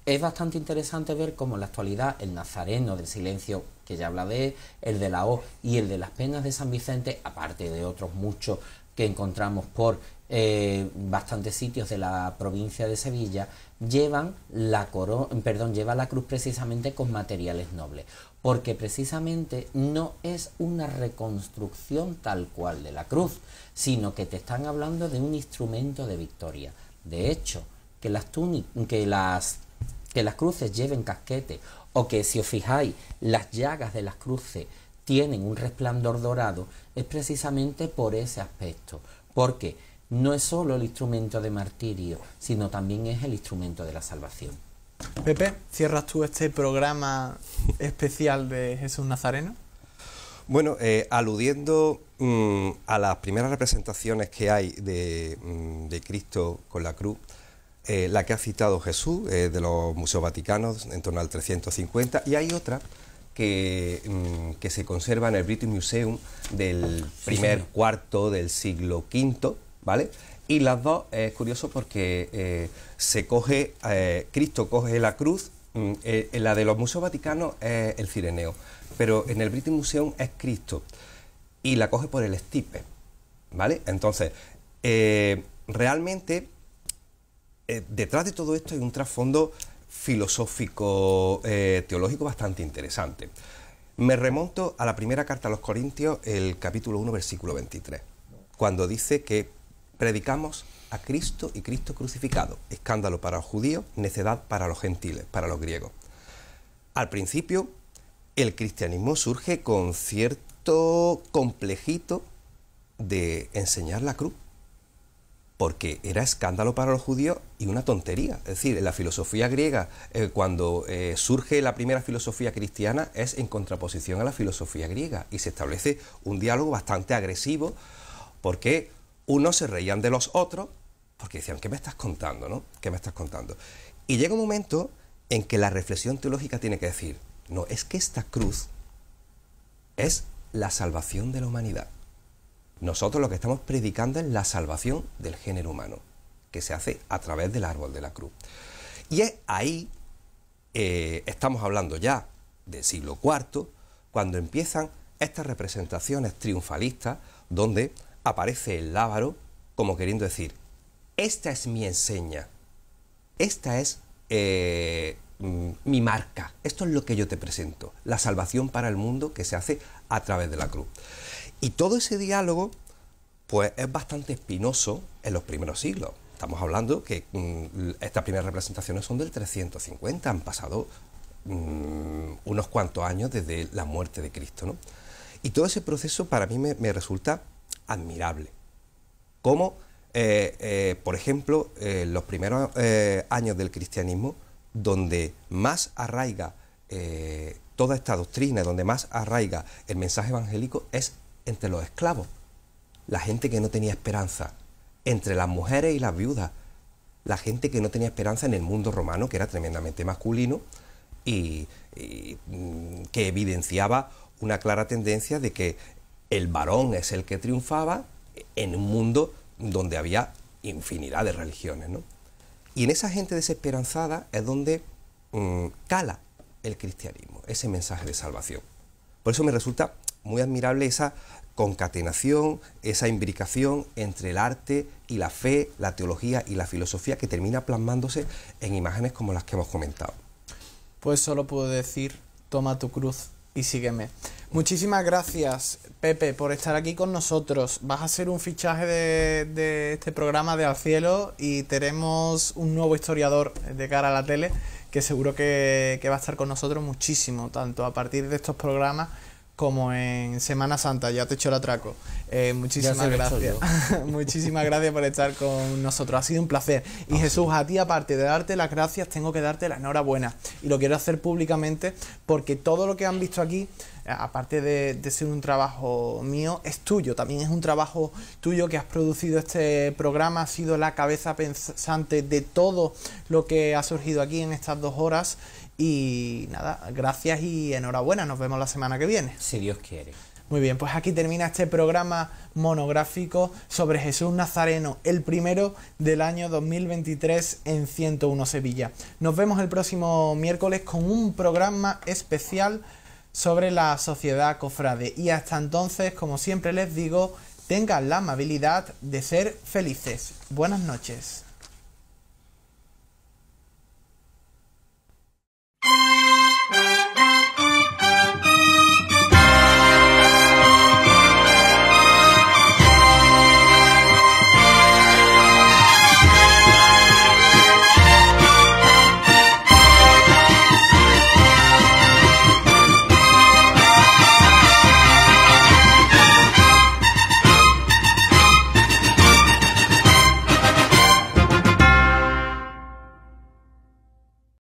Es bastante interesante ver cómo en la actualidad el Nazareno del silencio, que ya habla de él, el de la O y el de las penas de San Vicente, aparte de otros muchos que encontramos por eh, bastantes sitios de la provincia de Sevilla llevan la perdón, lleva la cruz precisamente con materiales nobles, porque precisamente no es una reconstrucción tal cual de la cruz, sino que te están hablando de un instrumento de victoria. De hecho, que las que las que las cruces lleven casquete o que si os fijáis las llagas de las cruces tienen un resplandor dorado es precisamente por ese aspecto, porque no es solo el instrumento de martirio, sino también es el instrumento de la salvación. Pepe, ¿cierras tú este programa especial de Jesús Nazareno? Bueno, eh, aludiendo mm, a las primeras representaciones que hay de, mm, Cristo con la cruz, eh, la que ha citado Jesús eh, de los Museos Vaticanos en torno al 350 y hay otra que, mm, que se conserva en el British Museum del primer cuarto del siglo V ¿vale? Y las dos eh, es curioso porque eh, se coge, eh, Cristo coge la cruz, mm, en la de los museos vaticanos es el cireneo, pero en el British Museum es Cristo y la coge por el estipe, ¿vale? Entonces, realmente detrás de todo esto hay un trasfondo filosófico, teológico bastante interesante. Me remonto a la primera carta a los Corintios, el capítulo 1, versículo 23, cuando dice que predicamos a Cristo y Cristo crucificado, escándalo para los judíos, necedad para los gentiles, para los griegos. Al principio, el cristianismo surge con cierto complejito de enseñar la cruz, porque era escándalo para los judíos y una tontería. Es decir, en la filosofía griega, eh, cuando eh, surge la primera filosofía cristiana, es en contraposición a la filosofía griega y se establece un diálogo bastante agresivo, porque unos se reían de los otros porque decían, ¿qué me estás contando? ¿no? ¿Qué me estás contando? Y llega un momento en que la reflexión teológica tiene que decir, no, es que esta cruz es la salvación de la humanidad. Nosotros lo que estamos predicando es la salvación del género humano, que se hace a través del árbol de la cruz. Y es ahí, eh, estamos hablando ya del siglo IV, cuando empiezan estas representaciones triunfalistas, donde aparece el lábaro como queriendo decir, esta es mi enseña, esta es eh, mm, mi marca, esto es lo que yo te presento, la salvación para el mundo que se hace a través de la cruz. Y todo ese diálogo, pues es bastante espinoso en los primeros siglos. Estamos hablando que mm, estas primeras representaciones son del 350, han pasado mm, unos cuantos años desde la muerte de Cristo, Y todo ese proceso para mí me resulta admirable. Como, eh, eh, por ejemplo, eh, los primeros años del cristianismo, donde más arraiga toda esta doctrina, donde más arraiga el mensaje evangélico, es entre los esclavos, la gente que no tenía esperanza, entre las mujeres y las viudas, la gente que no tenía esperanza en el mundo romano, que era tremendamente masculino y mm, que evidenciaba una clara tendencia de que el varón es el que triunfaba en un mundo donde había infinidad de religiones. Y en esa gente desesperanzada es donde mm, cala el cristianismo, ese mensaje de salvación. Por eso me resulta muy admirable esa concatenación, esa imbricación entre el arte y la fe, la teología y la filosofía que termina plasmándose en imágenes como las que hemos comentado. Pues solo puedo decir, toma tu cruz y sígueme. Muchísimas gracias, Pepe, por estar aquí con nosotros. Vas a ser un fichaje de, este programa de Al Cielo y tenemos un nuevo historiador de cara a la tele que seguro que, que va a estar con nosotros muchísimo, tanto a partir de estos programas como en Semana Santa, ya te echo el atraco. Eh, muchísimas gracias. muchísimas gracias por estar con nosotros. Ha sido un placer. Y Jesús, a ti, aparte de darte las gracias, tengo que darte la enhorabuena. Y lo quiero hacer públicamente porque todo lo que han visto aquí, eh, aparte de, de ser un trabajo mío, es tuyo. También es un trabajo tuyo que has producido este programa. ha sido la cabeza pensante de todo lo que ha surgido aquí en estas dos horas y nada, gracias y enhorabuena, nos vemos la semana que viene. Si Dios quiere. Muy bien, pues aquí termina este programa monográfico sobre Jesús Nazareno, el primero del año 2023 en 101 Sevilla. Nos vemos el próximo miércoles con un programa especial sobre la sociedad cofrade. Y hasta entonces, como siempre les digo, tengan la amabilidad de ser felices. Buenas noches.